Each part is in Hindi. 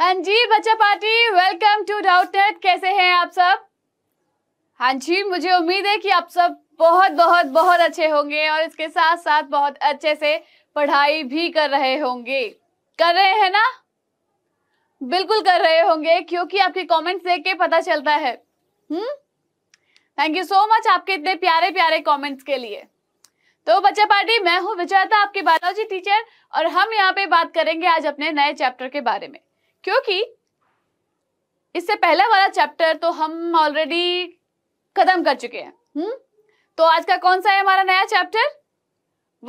हाँ जी बच्चा पार्टी वेलकम टू डाउटेड कैसे हैं आप सब हाँ जी मुझे उम्मीद है कि आप सब बहुत बहुत बहुत अच्छे होंगे और इसके साथ साथ बहुत अच्छे से पढ़ाई भी कर रहे होंगे कर रहे हैं ना बिल्कुल कर रहे होंगे क्योंकि आपके कमेंट्स देख के पता चलता है hmm thank you so much आपके इतने प्यारे प्यारे कमेंट्स के लिए तो बच्चा पार्टी मैं हूँ विजयता आपके बायोलॉजी टीचर और हम यहाँ पे बात करेंगे आज अपने नए चैप्टर के बारे में क्योंकि इससे पहले वाला चैप्टर तो हम ऑलरेडी खत्म कर चुके हैं हम्म तो आज का कौन सा है हमारा नया चैप्टर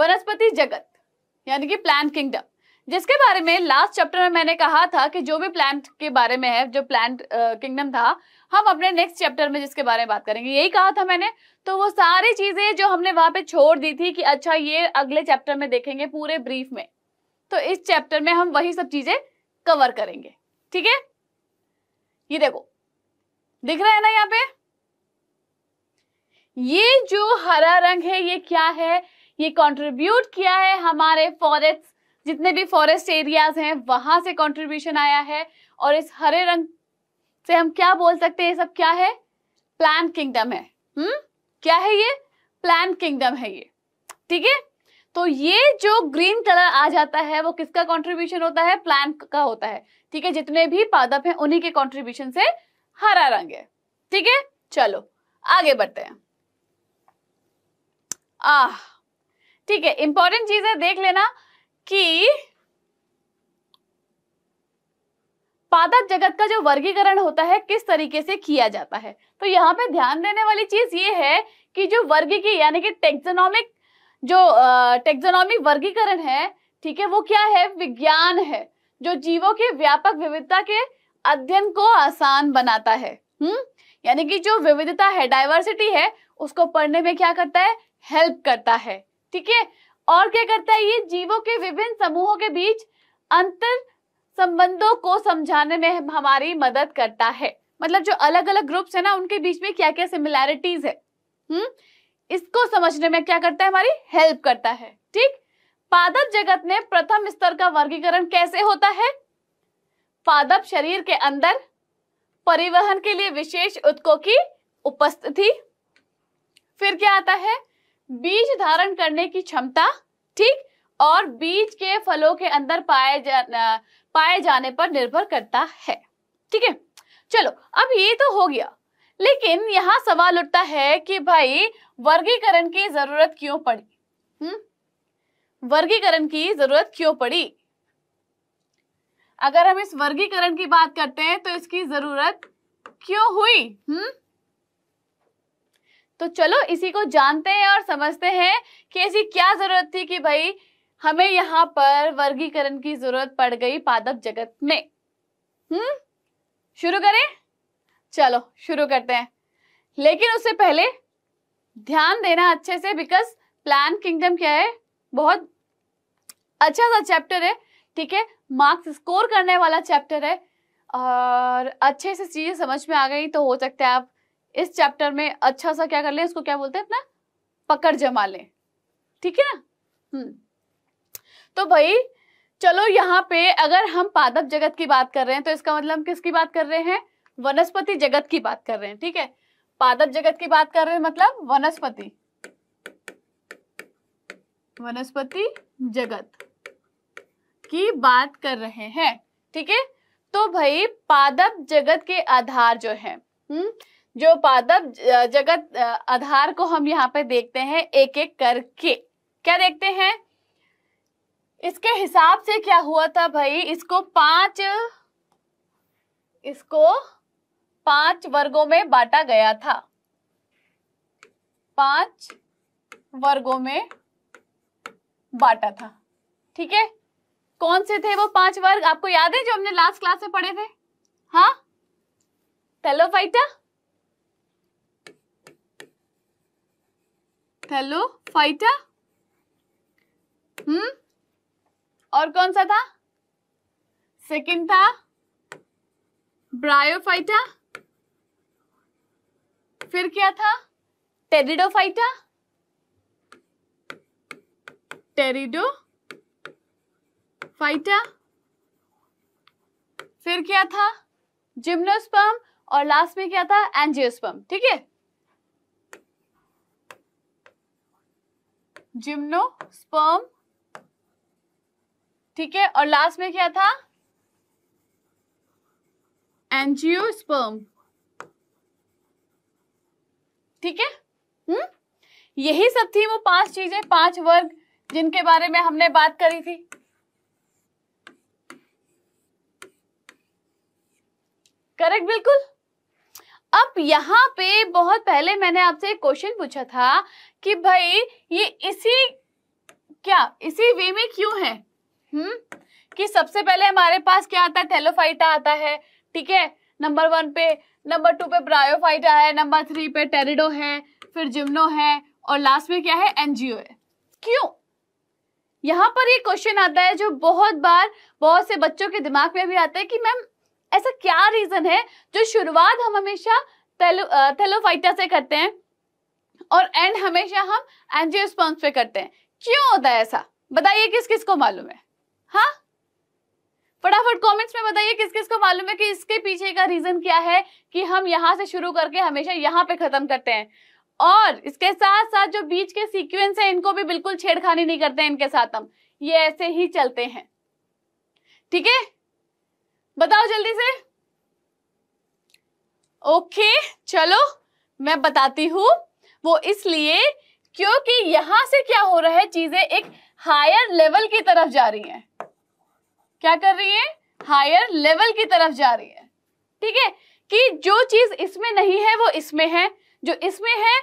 वनस्पति जगत यानी कि प्लांट किंगडम जिसके बारे में लास्ट चैप्टर में मैंने कहा था कि जो भी प्लांट के बारे में है जो प्लांट किंगडम था हम अपने नेक्स्ट चैप्टर में जिसके बारे में बात करेंगे यही कहा था मैंने तो वो सारी चीजें जो हमने वहां पे छोड़ दी थी कि अच्छा ये अगले चैप्टर में देखेंगे पूरे ब्रीफ में तो इस चैप्टर में हम वही सब चीजें कवर करेंगे ठीक है ये देखो दिख रहा है ना यहाँ पे ये जो हरा रंग है ये क्या है ये कंट्रीब्यूट किया है हमारे फॉरेस्ट जितने भी फॉरेस्ट एरियाज हैं वहां से कंट्रीब्यूशन आया है और इस हरे रंग से हम क्या बोल सकते हैं ये सब क्या है प्लांट किंगडम है हम्म क्या है ये प्लांट किंगडम है ये ठीक है तो ये जो ग्रीन कलर आ जाता है वो किसका कंट्रीब्यूशन होता है प्लांट का होता है ठीक है जितने भी पादप हैं उन्हीं के कंट्रीब्यूशन से हरा रंग है ठीक है चलो आगे बढ़ते हैं आह ठीक है इंपॉर्टेंट चीज है देख लेना कि पादप जगत का जो वर्गीकरण होता है किस तरीके से किया जाता है तो यहाँ पे ध्यान देने वाली चीज ये है कि जो वर्गीय यानी कि टेक्सोनॉमिक जो टेक्सोनॉमी वर्गीकरण है ठीक है वो क्या है विज्ञान है जो जीवों के व्यापक विविधता के अध्ययन को आसान बनाता है हम्म यानी कि जो विविधता है डाइवर्सिटी है उसको पढ़ने में क्या करता है हेल्प करता है ठीक है और क्या करता है ये जीवों के विभिन्न समूहों के बीच अंतर संबंधों को समझाने में हमारी मदद करता है मतलब जो अलग अलग ग्रुप्स है ना उनके बीच में क्या क्या सिमिलैरिटीज है हम्म इसको समझने में क्या करता है हमारी हेल्प करता है ठीक पादप जगत में प्रथम स्तर का वर्गीकरण कैसे होता है पादप शरीर के अंदर परिवहन के लिए विशेष उत्कों की उपस्थिति फिर क्या आता है बीज धारण करने की क्षमता ठीक और बीज के फलों के अंदर पाए जा, पाए जाने पर निर्भर करता है ठीक है चलो अब ये तो हो गया लेकिन यहाँ सवाल उठता है कि भाई वर्गीकरण की जरूरत क्यों पड़ी हम्म वर्गीकरण की जरूरत क्यों पड़ी अगर हम इस वर्गीकरण की बात करते हैं तो इसकी जरूरत क्यों हुई हम्म तो चलो इसी को जानते हैं और समझते हैं कि ऐसी क्या जरूरत थी कि भाई हमें यहाँ पर वर्गीकरण की जरूरत पड़ गई पादप जगत में हम्म शुरू करें चलो शुरू करते हैं लेकिन उससे पहले ध्यान देना अच्छे से बिकॉज प्लान किंगडम क्या है बहुत अच्छा सा चैप्टर है ठीक है मार्क्स स्कोर करने वाला चैप्टर है और अच्छे से चीजें समझ में आ गई तो हो सकता है आप इस चैप्टर में अच्छा सा क्या कर लें उसको क्या बोलते हैं अपना पकड़ जमा लें ठीक है ना हम्म तो भाई चलो यहाँ पे अगर हम पादप जगत की बात कर रहे हैं तो इसका मतलब हम किसकी बात कर रहे हैं वनस्पति जगत की बात कर रहे हैं ठीक है पादप जगत की बात कर रहे हैं मतलब वनस्पति वनस्पति जगत की बात कर रहे हैं ठीक है तो भाई पादप जगत के आधार जो है हुँ? हम्म, जो पादप जगत आधार को हम यहाँ पे देखते हैं एक एक करके क्या देखते हैं इसके हिसाब से क्या हुआ था भाई इसको पांच इसको पांच वर्गों में बांटा गया था पांच वर्गों में बांटा था ठीक है कौन से थे वो पांच वर्ग आपको याद है जो हमने लास्ट क्लास में पढ़े थे हाँ थेलो फाइटा हम्म और कौन सा था सेकंड था ब्रायोफाइटा फिर क्या था टेरिडोफाइटा टेरिडो फाइटा फिर क्या था जिम्नोस्पर्म और लास्ट में क्या था एंजियोस्पर्म ठीक है जिम्नोस्पर्म ठीक है और लास्ट में क्या था एंजियोस्पर्म ठीक है हम्म यही सब थी वो पांच चीजें पांच वर्ग जिनके बारे में हमने बात करी थी करेक्ट बिल्कुल अब यहाँ पे बहुत पहले मैंने आपसे एक क्वेश्चन पूछा था कि भाई ये इसी क्या इसी वे में क्यों है हम्म कि सबसे पहले हमारे पास क्या आता है टेलोफाइटा आता है ठीक है नंबर वन पे नंबर टू पे ब्रायोफाइटा है नंबर थ्री पे टेरिडो है फिर जिम्नो है और लास्ट में क्या है एनजीओ है क्यों यहाँ पर ये क्वेश्चन आता है जो बहुत बार बहुत से बच्चों के दिमाग में भी आता है कि मैम ऐसा क्या रीजन है जो शुरुआत हम हमेशा थेलो, थेलोफाइटा से करते हैं और एंड हमेशा हम एनजियोस्पॉन्स पे करते हैं क्यों होता है ऐसा बताइए किस किस को मालूम है हाँ फटाफट कमेंट्स में बताइए किस किस को मालूम है कि इसके पीछे का रीजन क्या है कि हम यहाँ से शुरू करके हमेशा यहाँ पे खत्म करते हैं और इसके साथ साथ जो बीच के सीक्वेंस है इनको भी बिल्कुल छेड़खानी नहीं करते इनके साथ हम ये ऐसे ही चलते हैं ठीक है बताओ जल्दी से ओके चलो मैं बताती हूं वो इसलिए क्योंकि यहां से क्या हो रहा है चीजें एक हायर लेवल की तरफ जा रही हैं क्या कर रही है हायर लेवल की तरफ जा रही है ठीक है कि जो चीज इसमें नहीं है वो इसमें है जो इसमें है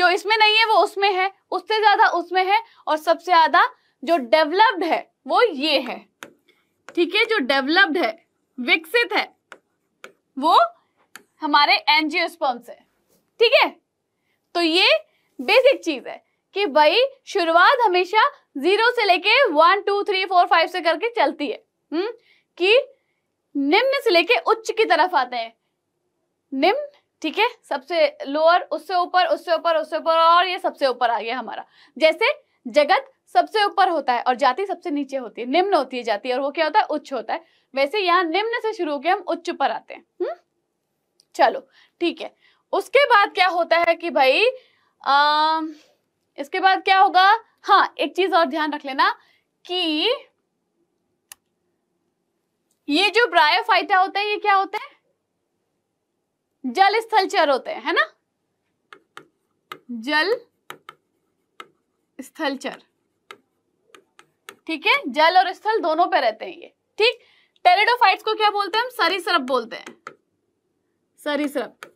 जो इसमें नहीं है वो उसमें है उससे ज्यादा उसमें है और सबसे ज्यादा जो डेवलप्ड है वो ये है ठीक है जो डेवलप्ड है विकसित है वो हमारे एनजीओस्पर्म से ठीक है तो ये बेसिक चीज है कि भाई शुरुआत हमेशा जीरो से लेके one two three four five से करके चलती है हम्म कि निम्न से लेके उच्च की तरफ आते हैं निम्न ठीक है सबसे लोअर उससे ऊपर उससे ऊपर उससे ऊपर और ये सबसे ऊपर आ गया हमारा जैसे जगत सबसे ऊपर होता है और जाति सबसे नीचे होती है निम्न होती है जाति और वो क्या होता है उच्च होता है वैसे यहाँ निम्न से शुरू होकर हम उच्च पर आते हैं हम्म चलो ठीक है उसके बाद क्या होता है कि भाई आ, इसके बाद क्या होगा हाँ एक चीज और ध्यान रख लेना कि ये जो ब्रायोफाइटा होते हैं ये क्या होते हैं जल स्थलचर होते हैं है ना जल स्थलचर ठीक है जल और स्थल दोनों पे रहते हैं ये ठीक टेरिडोफाइट्स को क्या बोलते हैं हम सरप बोलते हैं सरप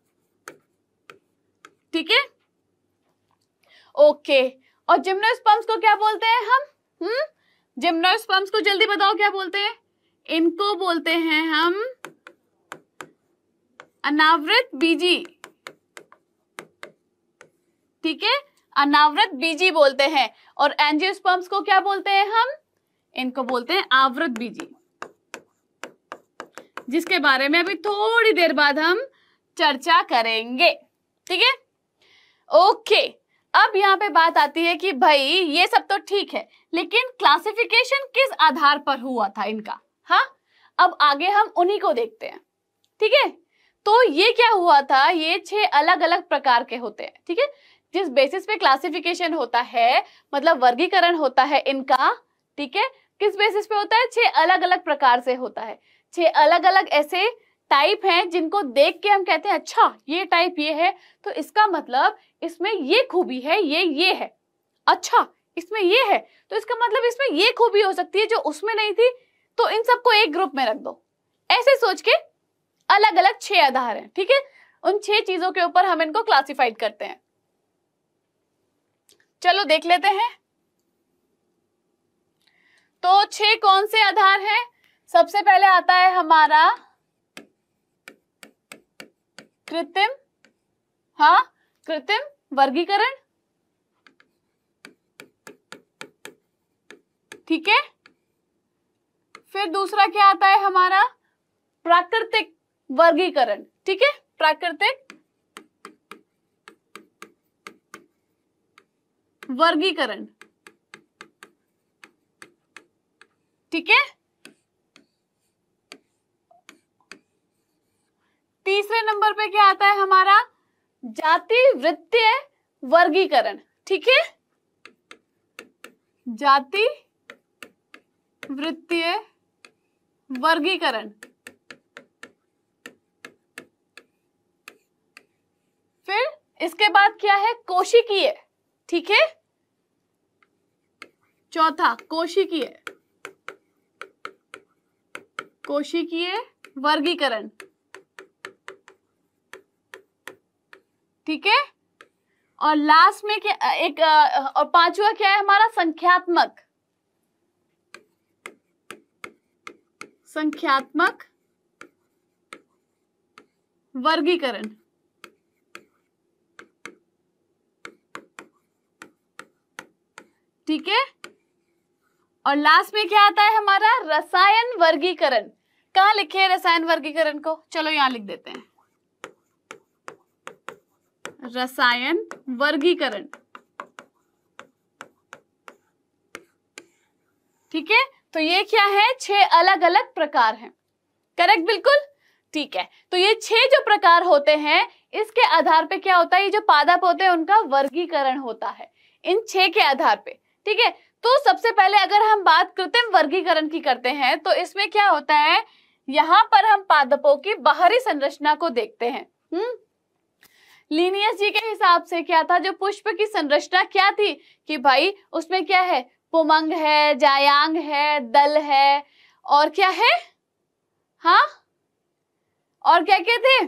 ठीक है ओके okay. और जिम्नोस्पर्म्स को क्या बोलते हैं हम हम्म जिम्नोस्पर्म्स को जल्दी बताओ क्या बोलते हैं इनको बोलते हैं हम अनावृत बीजी ठीक है अनावृत बीजी बोलते हैं और एंजियोस्पर्म्स को क्या बोलते हैं हम इनको बोलते हैं आवृत बीजी जिसके बारे में अभी थोड़ी देर बाद हम चर्चा करेंगे ठीक है ओके अब यहाँ पे बात आती है कि भाई ये सब तो ठीक है लेकिन क्लासिफिकेशन किस आधार पर हुआ था इनका हाँ अब आगे हम उन्हीं को देखते हैं ठीक है तो ये क्या हुआ था ये छह अलग अलग प्रकार के होते हैं ठीक है जिस बेसिस पे क्लासिफिकेशन होता है मतलब वर्गीकरण होता है इनका ठीक है किस बेसिस पे होता है छह अलग अलग प्रकार से होता है छह अलग अलग ऐसे टाइप हैं जिनको देख के हम कहते हैं अच्छा ये टाइप ये है तो इसका मतलब इसमें ये खूबी है ये ये है अच्छा इसमें ये है तो इसका मतलब इसमें ये खूबी हो सकती है जो उसमें नहीं थी तो इन सबको एक ग्रुप में रख दो ऐसे सोच के अलग अलग छह आधार हैं ठीक है उन छह चीजों के ऊपर हम इनको क्लासिफाइड करते हैं चलो देख लेते हैं तो छह कौन से आधार हैं सबसे पहले आता है हमारा कृत्रिम हाँ कृत्रिम वर्गीकरण ठीक है फिर दूसरा क्या आता है हमारा प्राकृतिक वर्गीकरण ठीक है प्राकृतिक वर्गीकरण ठीक है तीसरे नंबर पे क्या आता है हमारा जाति वृत्तीय वर्गीकरण ठीक है जाति वृत्तीय वर्गीकरण फिर इसके बाद क्या है कोशिकीय ठीक है चौथा कोशिकीय कोशिकीय वर्गीकरण ठीक है और लास्ट में क्या एक और पांचवा क्या है हमारा संख्यात्मक संख्यात्मक वर्गीकरण ठीक है और लास्ट में क्या आता है हमारा रसायन वर्गीकरण कहा लिखे रसायन वर्गीकरण को चलो यहां लिख देते हैं रसायन वर्गीकरण ठीक है तो ये क्या है छह अलग अलग प्रकार हैं करेक्ट बिल्कुल ठीक है तो ये छह जो प्रकार होते हैं इसके आधार पे क्या होता है ये जो पादप होते हैं उनका वर्गीकरण होता है इन छह के आधार पे ठीक है तो सबसे पहले अगर हम बात कृत्रिम वर्गीकरण की करते हैं तो इसमें क्या होता है यहां पर हम पादपों की बाहरी संरचना को देखते हैं हम्म लीनियस जी के हिसाब से क्या था जो पुष्प की संरचना क्या थी कि भाई उसमें क्या है पुमंग है जायांग है दल है और क्या है हा और क्या क्या थे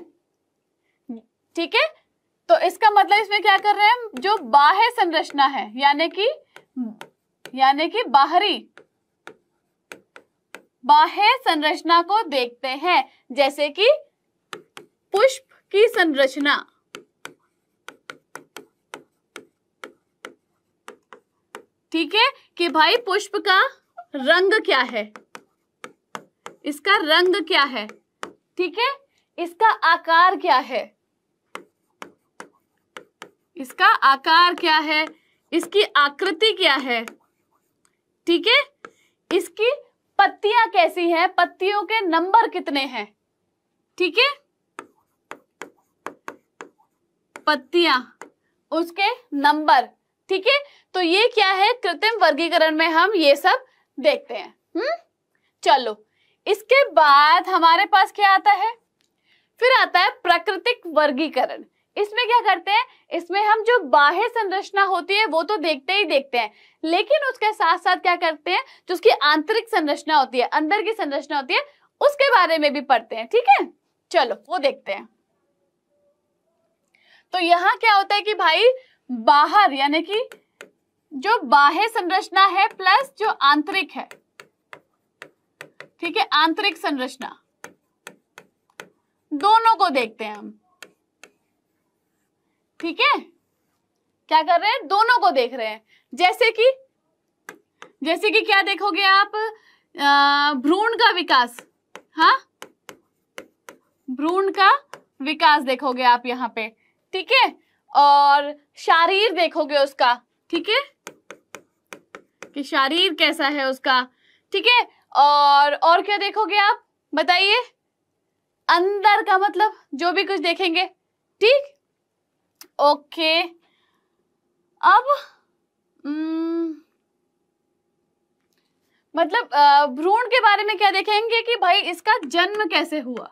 ठीक है तो इसका मतलब इसमें क्या कर रहे हैं जो बाह्य संरचना है यानी कि यानी कि बाहरी बाह्य संरचना को देखते हैं जैसे कि पुष्प की संरचना ठीक है कि भाई पुष्प का रंग क्या है इसका रंग क्या है ठीक है इसका आकार क्या है इसका आकार क्या है इसकी आकृति क्या है ठीक है इसकी पत्तियां कैसी है पत्तियों के नंबर कितने हैं ठीक है पत्तियां उसके नंबर ठीक है तो ये क्या है कृत्रिम वर्गीकरण में हम ये सब देखते हैं हम्म चलो इसके बाद हमारे पास क्या आता है फिर आता है प्राकृतिक वर्गीकरण इसमें क्या करते हैं इसमें हम जो बाह्य संरचना होती है वो तो देखते ही देखते हैं लेकिन उसके साथ साथ क्या करते हैं जो उसकी आंतरिक संरचना होती है अंदर की संरचना होती है उसके बारे में भी पढ़ते हैं ठीक है चलो वो देखते हैं तो यहाँ क्या होता है कि भाई बाहर यानी कि जो बाह्य संरचना है प्लस जो आंतरिक है ठीक है आंतरिक संरचना दोनों को देखते हैं हम ठीक है क्या कर रहे हैं दोनों को देख रहे हैं जैसे कि जैसे कि क्या देखोगे आप भ्रूण का विकास हा भ्रूण का विकास देखोगे आप यहां पे ठीक है और शरीर देखोगे उसका ठीक है कि शरीर कैसा है उसका ठीक है और और क्या देखोगे आप बताइए अंदर का मतलब जो भी कुछ देखेंगे ठीक ओके अब हम्म, मतलब भ्रूण के बारे में क्या देखेंगे कि भाई इसका जन्म कैसे हुआ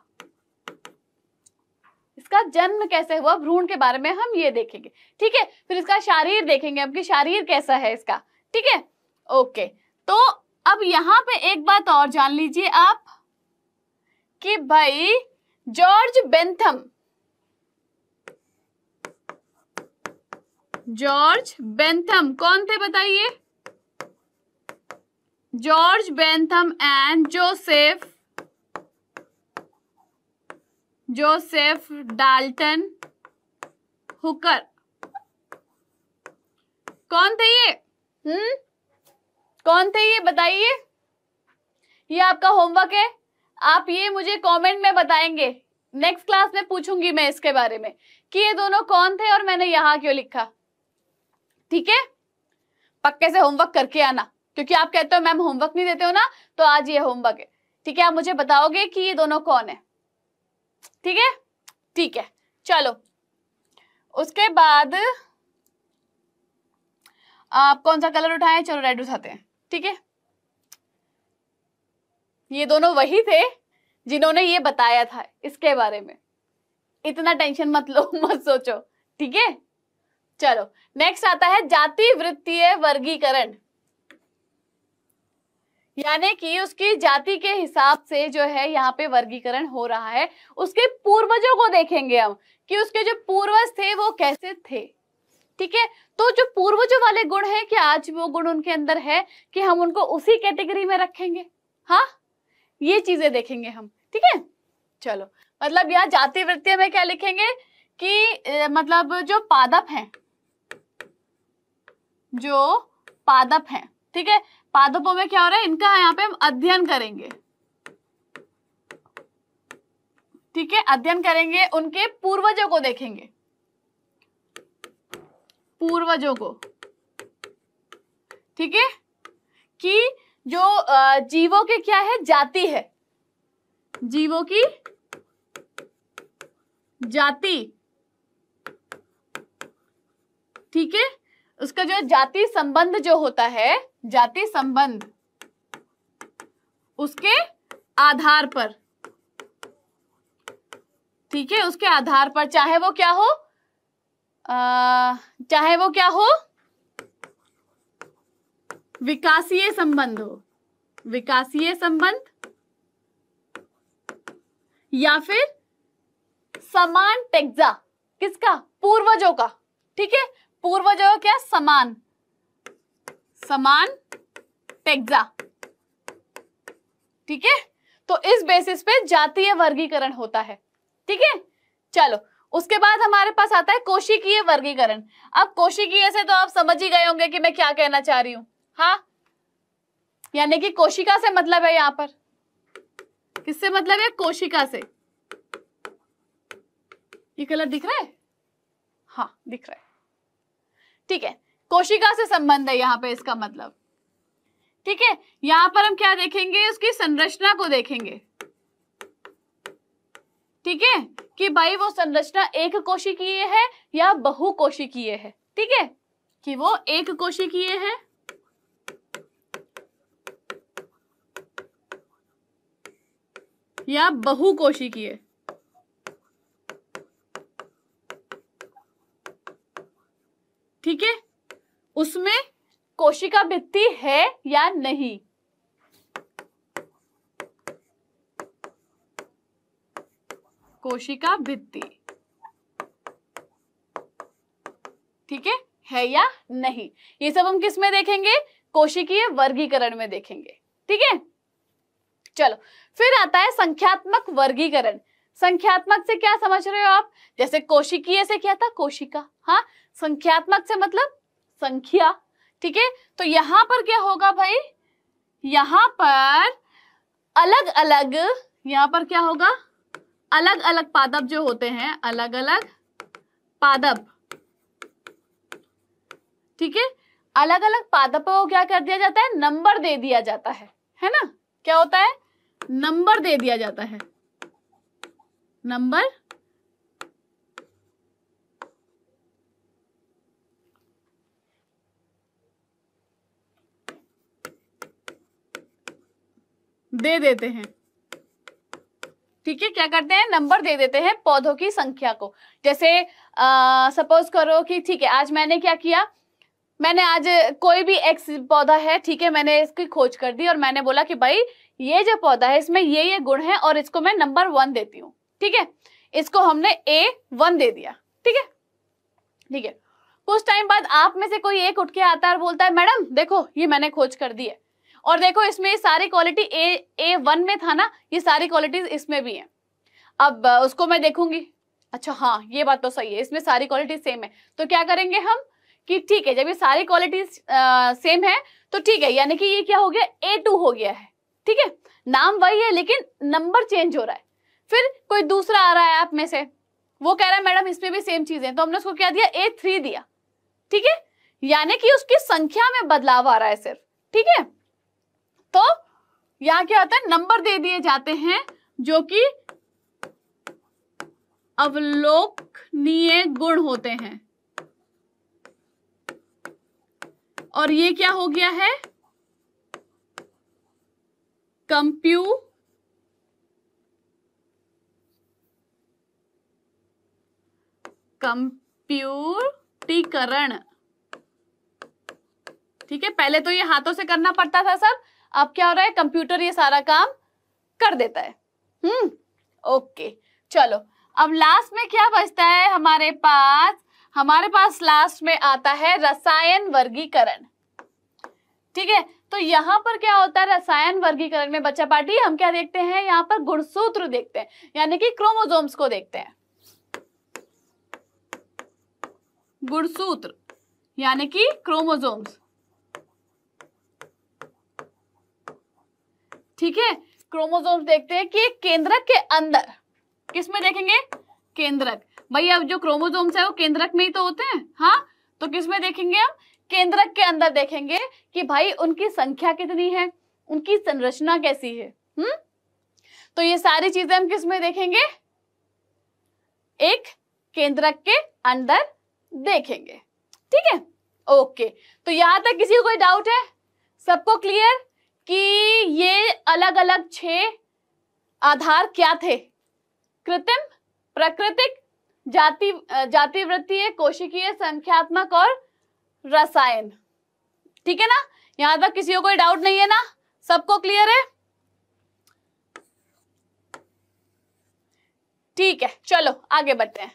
इसका जन्म कैसे हुआ भ्रूण के बारे में हम ये देखेंगे ठीक है फिर इसका शारीर देखेंगे अब शारीर कैसा है इसका ठीक है ओके तो अब यहाँ पे एक बात और जान लीजिए आप कि भाई जॉर्ज बेंथम जॉर्ज बेंथम कौन थे बताइए George Bentham and Joseph Joseph Dalton Hooker कौन थे ये हम्म कौन थे ये बताइए ये आपका होमवर्क है आप ये मुझे कमेंट में बताएंगे नेक्स्ट क्लास में पूछूंगी मैं इसके बारे में कि ये दोनों कौन थे और मैंने यहां क्यों लिखा ठीक है पक्के से होमवर्क करके आना क्योंकि आप कहते हो मैम होमवर्क नहीं देते हो ना तो आज ये होमवर्क है ठीक है आप मुझे बताओगे कि ये दोनों कौन है ठीक है ठीक है चलो उसके बाद आप कौन सा कलर उठाएं चलो रेड उठाते हैं ठीक है ये दोनों वही थे जिन्होंने ये बताया था इसके बारे में इतना टेंशन मत लो मत सोचो ठीक है चलो नेक्स्ट आता है जाति वृत्तीय वर्गीकरण यानी कि उसकी जाति के हिसाब से जो है यहाँ पे वर्गीकरण हो रहा है उसके पूर्वजों को देखेंगे हम कि उसके जो पूर्वज थे वो कैसे थे ठीक है तो जो पूर्वजों वाले गुण है कि आज वो गुण उनके अंदर है कि हम उनको उसी कैटेगरी में रखेंगे हाँ ये चीजें देखेंगे हम ठीक है चलो मतलब यहाँ जाति वृत्ति में क्या लिखेंगे कि मतलब जो पादप हैं जो पादप हैं ठीक है पादपों में क्या हो रहा है इनका यहाँ पे हम अध्ययन करेंगे ठीक है अध्ययन करेंगे उनके पूर्वजों को देखेंगे पूर्वजों को ठीक है कि जो जीवों के क्या है जाति है जीवों की जाति ठीक है उसका जो जाति संबंध जो होता है जाति संबंध उसके आधार पर ठीक है उसके आधार पर चाहे वो क्या हो आ, चाहे वो क्या हो विकासीय संबंध हो विकासीय संबंध या फिर समान टेक्जा किसका पूर्वजों का ठीक है पूर्वजों क्या समान समान टेक्सा ठीक है तो इस बेसिस पे जातीय वर्गीकरण होता है ठीक है चलो उसके बाद हमारे पास आता है कोशिकीय वर्गीकरण अब कोशिकीय से तो आप समझ ही गए होंगे कि मैं क्या कहना चाह रही हूं हाँ यानी कि कोशिका से मतलब है यहां पर किससे मतलब है कोशिका से ये कलर दिख रहा है हाँ दिख रहा है ठीक है कोशिका से संबंध है यहाँ पे इसका मतलब ठीक है यहां पर हम क्या देखेंगे उसकी संरचना को देखेंगे ठीक है कि भाई वो संरचना एक कोशिकीय है या बहु कोशिकीय है ठीक है कि वो एक कोशिकीय है या बहु कोशिकीय ठीक है उसमें कोशिका भित्ति है या नहीं कोशिका भित्ति ठीक है है या नहीं ये सब हम किस में देखेंगे कोशिकीय वर्गीकरण में देखेंगे ठीक है चलो फिर आता है संख्यात्मक वर्गीकरण संख्यात्मक से क्या समझ रहे हो आप जैसे कोशिकीय से क्या था कोशिका हाँ संख्यात्मक से मतलब संख्या ठीक है तो यहां पर क्या होगा भाई यहां पर अलग अलग यहां पर क्या होगा अलग अलग पादप जो होते हैं अलग अलग पादप ठीक है अलग अलग पादपों को क्या कर दिया जाता है नंबर दे दिया जाता है है ना क्या होता है नंबर दे दिया जाता है नंबर दे देते हैं ठीक है क्या करते हैं नंबर दे देते हैं पौधों की संख्या को जैसे सपोज करो कि ठीक है आज मैंने क्या किया मैंने आज कोई भी एक्स पौधा है ठीक है मैंने इसकी खोज कर दी और मैंने बोला कि भाई ये जो पौधा है इसमें ये ये गुण है और इसको मैं नंबर वन देती हूँ ठीक है इसको हमने ए वन दे दिया ठीक है ठीक है कुछ टाइम बाद आप में से कोई एक उठ के आता है और बोलता है मैडम देखो ये मैंने खोज कर दी है और देखो इसमें सारी क्वालिटी ए ए वन में था ना ये सारी क्वालिटी इसमें भी है अब उसको मैं देखूंगी अच्छा हाँ ये बात तो सही है इसमें सारी क्वालिटी सेम है तो क्या करेंगे हम कि ठीक है जब ये सारी क्वालिटी सेम है तो ठीक है यानी कि ये क्या हो गया ए टू हो गया है ठीक है नाम वही है लेकिन नंबर चेंज हो रहा है फिर कोई दूसरा आ रहा है आप में से वो कह रहा है मैडम इसमें भी सेम चीज है तो हमने उसको क्या दिया ए थ्री दिया ठीक है यानी कि उसकी संख्या में बदलाव आ रहा है सिर्फ ठीक है तो यहाँ क्या होता है नंबर दे दिए जाते हैं जो कि अवलोकनीय गुण होते हैं और ये क्या हो गया है कंप्यू कंप्यूटीकरण ठीक है पहले तो ये हाथों से करना पड़ता था सर अब क्या हो रहा है कंप्यूटर ये सारा काम कर देता है हम्म ओके चलो अब लास्ट में क्या बचता है हमारे पास हमारे पास लास्ट में आता है रसायन वर्गीकरण ठीक है तो यहाँ पर क्या होता है रसायन वर्गीकरण में बच्चा पार्टी हम क्या देखते हैं यहाँ पर गुणसूत्र देखते हैं यानी कि क्रोमोजोम्स को देखते हैं गुणसूत्र यानी कि क्रोमोजोम्स ठीक है क्रोमोजोम देखते हैं कि केंद्रक के अंदर किसमें देखेंगे केंद्रक भाई अब जो क्रोमोसोम्स है वो केंद्रक में ही तो होते हैं हाँ तो किसमें देखेंगे हम केंद्रक के अंदर देखेंगे कि भाई उनकी संख्या कितनी है उनकी संरचना कैसी है हम्म तो ये सारी चीजें हम किसमें देखेंगे एक केंद्रक के अंदर देखेंगे ठीक है ओके तो यहां तक किसी को कोई डाउट है सबको क्लियर कि ये अलग अलग छह आधार क्या थे कृत्रिम प्राकृतिक जाति जाति वृत्तीय कोशिकीय संख्यात्मक और रसायन ठीक है ना यहां तक किसी को कोई डाउट नहीं है ना सबको क्लियर है ठीक है चलो आगे बढ़ते हैं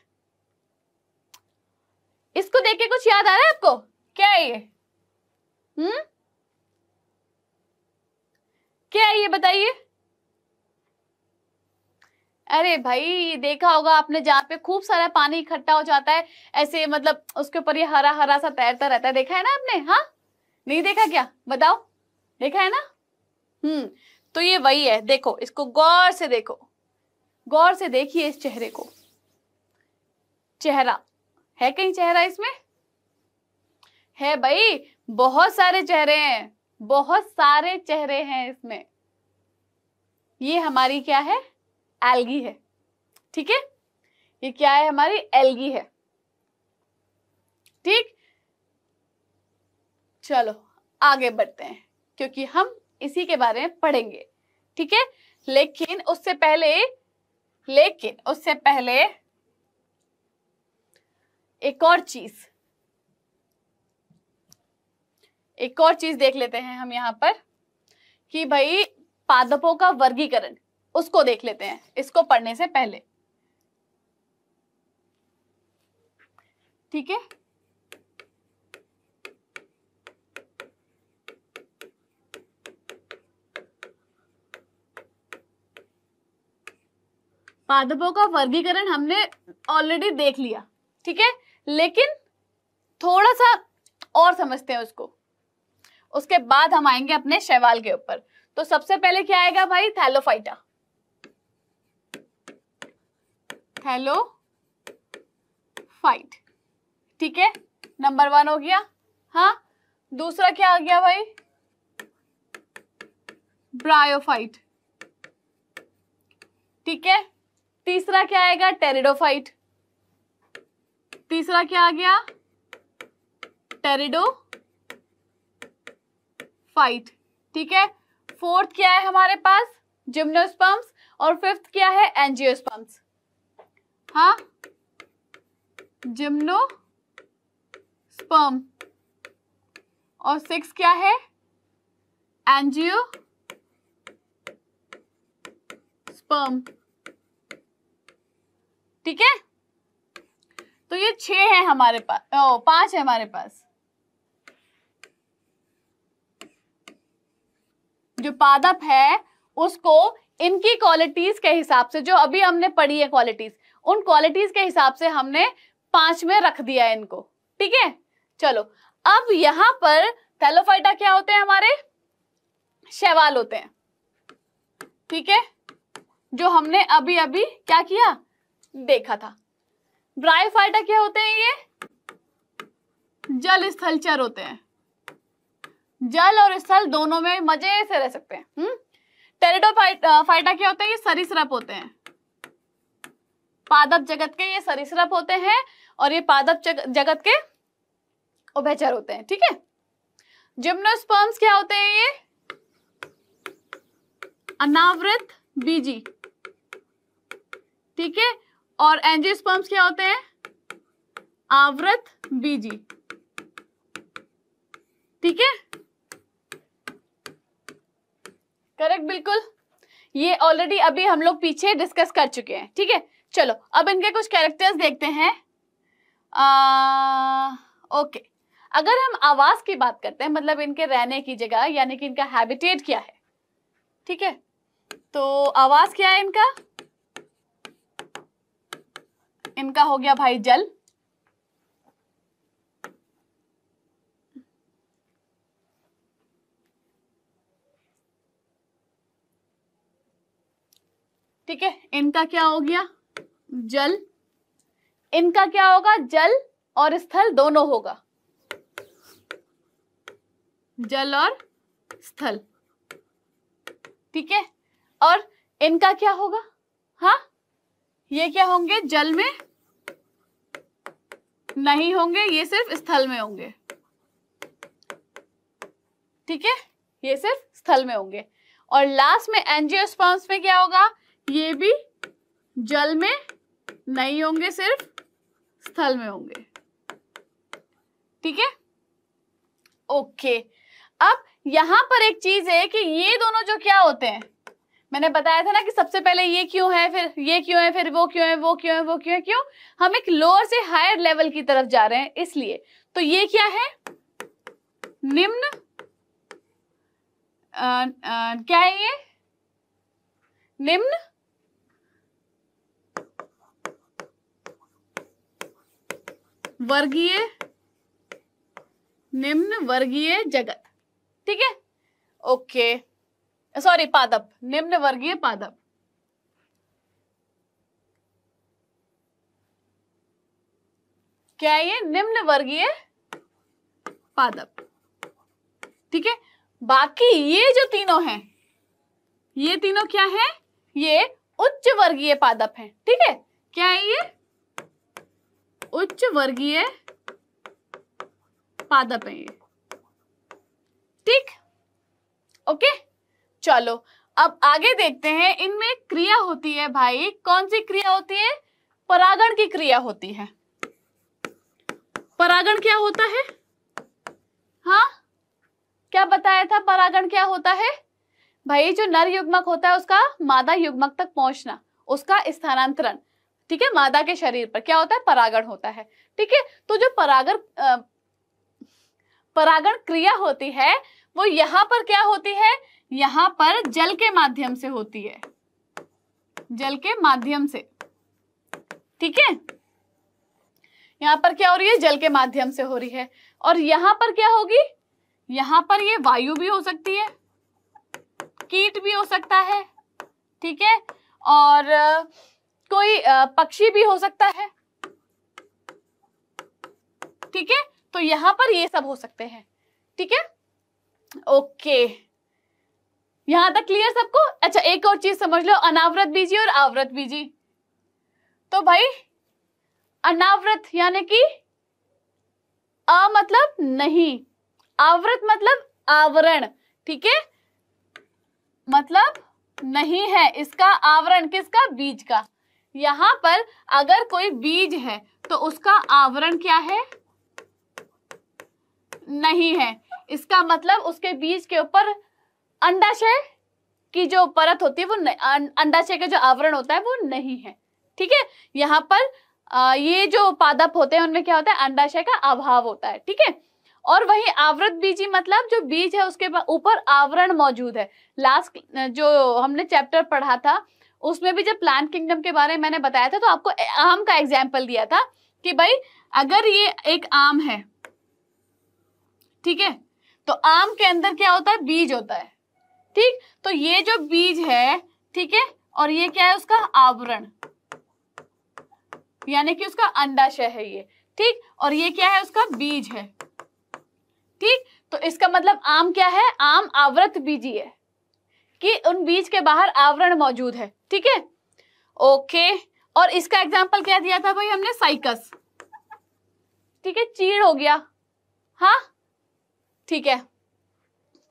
इसको देख के कुछ याद आ रहा है आपको क्या है ये हम्म क्या है ये बताइए अरे भाई देखा होगा आपने जहाँ पे खूब सारा पानी इकट्ठा हो जाता है ऐसे मतलब उसके ऊपर ये हरा हरा सा तैरता रहता है देखा है ना आपने हाँ नहीं देखा क्या बताओ देखा है ना हम्म तो ये वही है देखो इसको गौर से देखो गौर से देखिए इस चेहरे को चेहरा है कहीं चेहरा इसमें है भाई बहुत सारे चेहरे हैं बहुत सारे चेहरे हैं इसमें ये हमारी क्या है एल्गी है ठीक है ये क्या है हमारी एल्गी है ठीक चलो आगे बढ़ते हैं क्योंकि हम इसी के बारे में पढ़ेंगे ठीक है लेकिन उससे पहले लेकिन उससे पहले एक और चीज एक और चीज देख लेते हैं हम यहाँ पर कि भाई पादपों का वर्गीकरण उसको देख लेते हैं इसको पढ़ने से पहले ठीक है पादपों का वर्गीकरण हमने ऑलरेडी देख लिया ठीक है लेकिन थोड़ा सा और समझते हैं उसको उसके बाद हम आएंगे अपने शैवाल के ऊपर तो सबसे पहले क्या आएगा भाई थैलोफाइटा थैलो फाइट ठीक है नंबर वन हो गया हा दूसरा क्या आ गया भाई ब्रायोफाइट ठीक है तीसरा क्या आएगा टेरिडोफाइट तीसरा क्या आ गया टेरिडो फाइट ठीक है फोर्थ क्या है हमारे पास जिम्नोस्पम्स और फिफ्थ क्या है एनजियोस्पम्स हा जिम्नो स्पर्म और सिक्स क्या है एनजियो स्पर्म ठीक है तो ये छह है हमारे पास ओ पांच है हमारे पास जो पादप है उसको इनकी क्वालिटीज के हिसाब से जो अभी हमने पढ़ी है क्वालिटीज उन क्वालिटीज के हिसाब से हमने पांच में रख दिया है इनको ठीक है चलो अब यहां पर थैलोफाइटा क्या होते हैं हमारे शैवाल होते हैं ठीक है जो हमने अभी अभी क्या किया देखा था ब्रायोफाइटा क्या होते हैं ये जल स्थलचर होते हैं जल और स्थल दोनों में मजे से रह सकते हैं हम्म फाइटा क्या होते हैं ये सरीसृप होते हैं पादप जगत के ये सरीसृप होते हैं और ये पादप जगत के उभयचर होते हैं ठीक है जिम्नोस्पर्म्स क्या होते हैं ये अनावृत बीजी ठीक है और एंजियोस्पर्म्स क्या होते हैं आवृत बीजी ठीक है करेक्ट बिल्कुल ये ऑलरेडी अभी हम लोग पीछे डिस्कस कर चुके हैं ठीक है चलो अब इनके कुछ कैरेक्टर्स देखते हैं आ, ओके अगर हम आवास की बात करते हैं मतलब इनके रहने की जगह यानी कि इनका हैबिटेट क्या है ठीक है तो आवास क्या है इनका इनका हो गया भाई जल ठीक है इनका क्या हो गया जल इनका क्या होगा जल और स्थल दोनों होगा जल और स्थल ठीक है और इनका क्या होगा हा ये क्या होंगे जल में नहीं होंगे ये सिर्फ स्थल में होंगे ठीक है ये सिर्फ स्थल में होंगे और लास्ट में एंजियोस्पर्म्स में क्या होगा ये भी जल में नहीं होंगे सिर्फ स्थल में होंगे ठीक है ओके अब यहां पर एक चीज है कि ये दोनों जो क्या होते हैं मैंने बताया था ना कि सबसे पहले ये क्यों है फिर ये क्यों है फिर वो क्यों है वो क्यों है वो क्यों है क्यों हम एक लोअर से हायर लेवल की तरफ जा रहे हैं इसलिए तो ये क्या है निम्न आ, आ, क्या है ये निम्न वर्गीय निम्न वर्गीय जगत ठीक है ओके सॉरी पादप निम्न वर्गीय पादप क्या ये निम्न वर्गीय पादप ठीक है बाकी ये जो तीनों हैं ये तीनों क्या हैं ये उच्च वर्गीय पादप हैं ठीक है क्या है ये उच्च वर्गीय पादप है ठीक ओके चलो अब आगे देखते हैं इनमें क्रिया होती है भाई कौन सी क्रिया होती है परागण की क्रिया होती है परागण क्या होता है हाँ क्या बताया था परागण क्या होता है भाई जो नर युग्मक होता है उसका मादा युग्मक तक पहुंचना उसका स्थानांतरण ठीक है मादा के शरीर पर क्या होता है परागण होता है ठीक है तो जो परागण परागण क्रिया होती है वो यहां पर क्या होती है यहां पर जल के माध्यम से होती है जल के माध्यम से ठीक है यहां पर क्या हो रही है जल के माध्यम से हो रही है और यहां पर क्या होगी यहां पर ये वायु भी हो सकती है कीट भी हो सकता है ठीक है और कोई पक्षी भी हो सकता है ठीक है तो यहां पर ये सब हो सकते हैं ठीक है ओके यहां तक क्लियर सबको अच्छा एक और चीज समझ लो अनावृत बीजी और आवृत बीजी तो भाई अनावृत यानी कि अ मतलब नहीं आवृत मतलब आवरण ठीक है मतलब नहीं है इसका आवरण किसका बीज का यहाँ पर अगर कोई बीज है तो उसका आवरण क्या है नहीं है इसका मतलब उसके बीज के ऊपर अंडाशय की जो परत होती है वो अं, अंडाशय का जो आवरण होता है वो नहीं है ठीक है यहाँ पर आ, ये जो पादप होते हैं उनमें क्या होता है अंडाशय का अभाव होता है ठीक है और वही आवृत बीजी मतलब जो बीज है उसके ऊपर आवरण मौजूद है लास्ट जो हमने चैप्टर पढ़ा था उसमें भी जब प्लांट किंगडम के बारे में मैंने बताया था तो आपको आम का एग्जाम्पल दिया था कि भाई अगर ये एक आम है ठीक है तो आम के अंदर क्या होता है बीज होता है ठीक तो ये जो बीज है ठीक है और ये क्या है उसका आवरण यानी कि उसका अंडाशय है ये ठीक और ये क्या है उसका बीज है ठीक तो इसका मतलब आम क्या है आम आवृत बीजी है कि उन बीज के बाहर आवरण मौजूद है ठीक है ओके और इसका एग्जाम्पल क्या दिया था भाई हमने साइकस ठीक है चीड़ हो गया हाँ ठीक है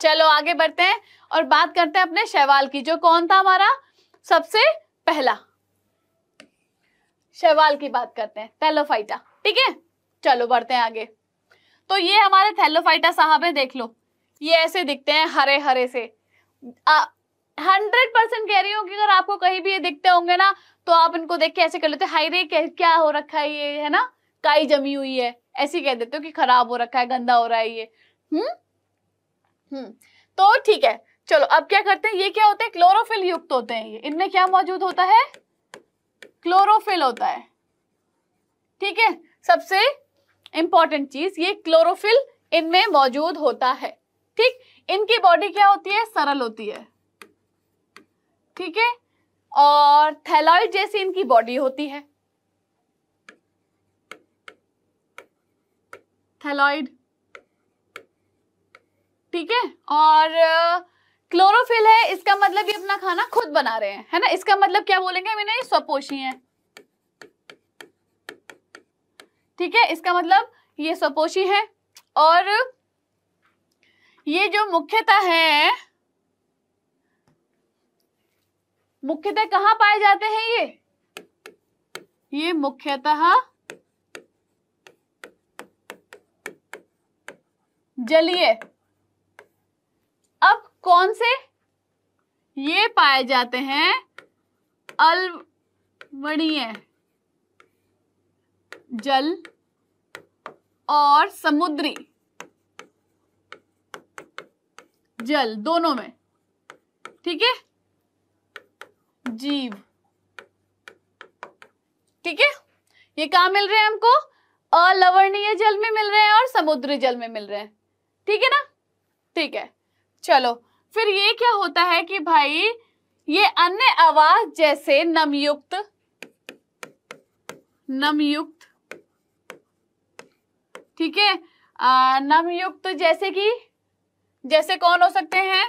चलो आगे बढ़ते हैं और बात करते हैं अपने शैवाल की जो कौन था हमारा सबसे पहला शैवाल की बात करते हैं थैलोफाइटा ठीक है चलो बढ़ते हैं आगे तो ये हमारे थैलोफाइटा साहब है देख लो ये ऐसे दिखते हैं हरे हरे से आ, हंड्रेड परसेंट कह रही हूँ कि अगर आपको कहीं भी ये दिखते होंगे ना तो आप इनको देख के ऐसे कर लेते हाई रे क्या हो रखा है ये है ना काई जमी हुई है ऐसी कह देते हो कि खराब हो रखा है गंदा हो रहा है ये हम्म हम्म तो ठीक है चलो अब क्या करते हैं ये क्या होते हैं क्लोरोफिल युक्त होते हैं ये इनमें क्या मौजूद होता है क्लोरोफिल होता है ठीक है सबसे इंपॉर्टेंट चीज ये क्लोरोफिल इनमें मौजूद होता है ठीक इनकी बॉडी क्या होती है सरल होती है ठीक है और थैलॉइड जैसी इनकी बॉडी होती है थैलॉइड ठीक है और क्लोरोफिल uh, है इसका मतलब ये अपना खाना खुद बना रहे हैं है ना इसका मतलब क्या बोलेंगे मैंने ये स्वपोषी है ठीक है इसका मतलब ये स्वपोषी है और ये जो मुख्यता है मुख्यतः कहाँ पाए जाते हैं ये ये मुख्यतः जलीय अब कौन से ये पाए जाते हैं अलवणीय जल और समुद्री जल दोनों में ठीक है जीव ठीक है ये कहा मिल रहे हैं हमको अलवर्णीय जल में मिल रहे हैं और समुद्री जल में मिल रहे हैं ठीक है ना ठीक है चलो फिर ये क्या होता है कि भाई ये अन्य आवास जैसे नमयुक्त नमयुक्त ठीक है नमयुक्त जैसे कि जैसे कौन हो सकते हैं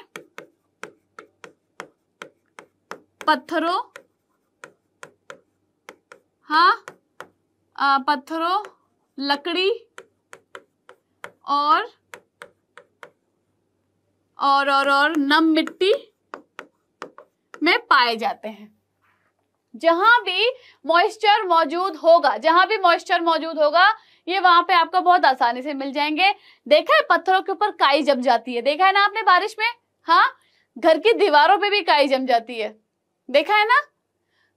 पत्थरों हाँ आ, पत्थरों लकड़ी और और और और नम मिट्टी में पाए जाते हैं जहां भी मॉइस्चर मौजूद होगा जहां भी मॉइस्चर मौजूद होगा ये वहां पे आपको बहुत आसानी से मिल जाएंगे देखा है पत्थरों के ऊपर काई जम जाती है देखा है ना आपने बारिश में हाँ घर की दीवारों पे भी काई जम जाती है देखा है ना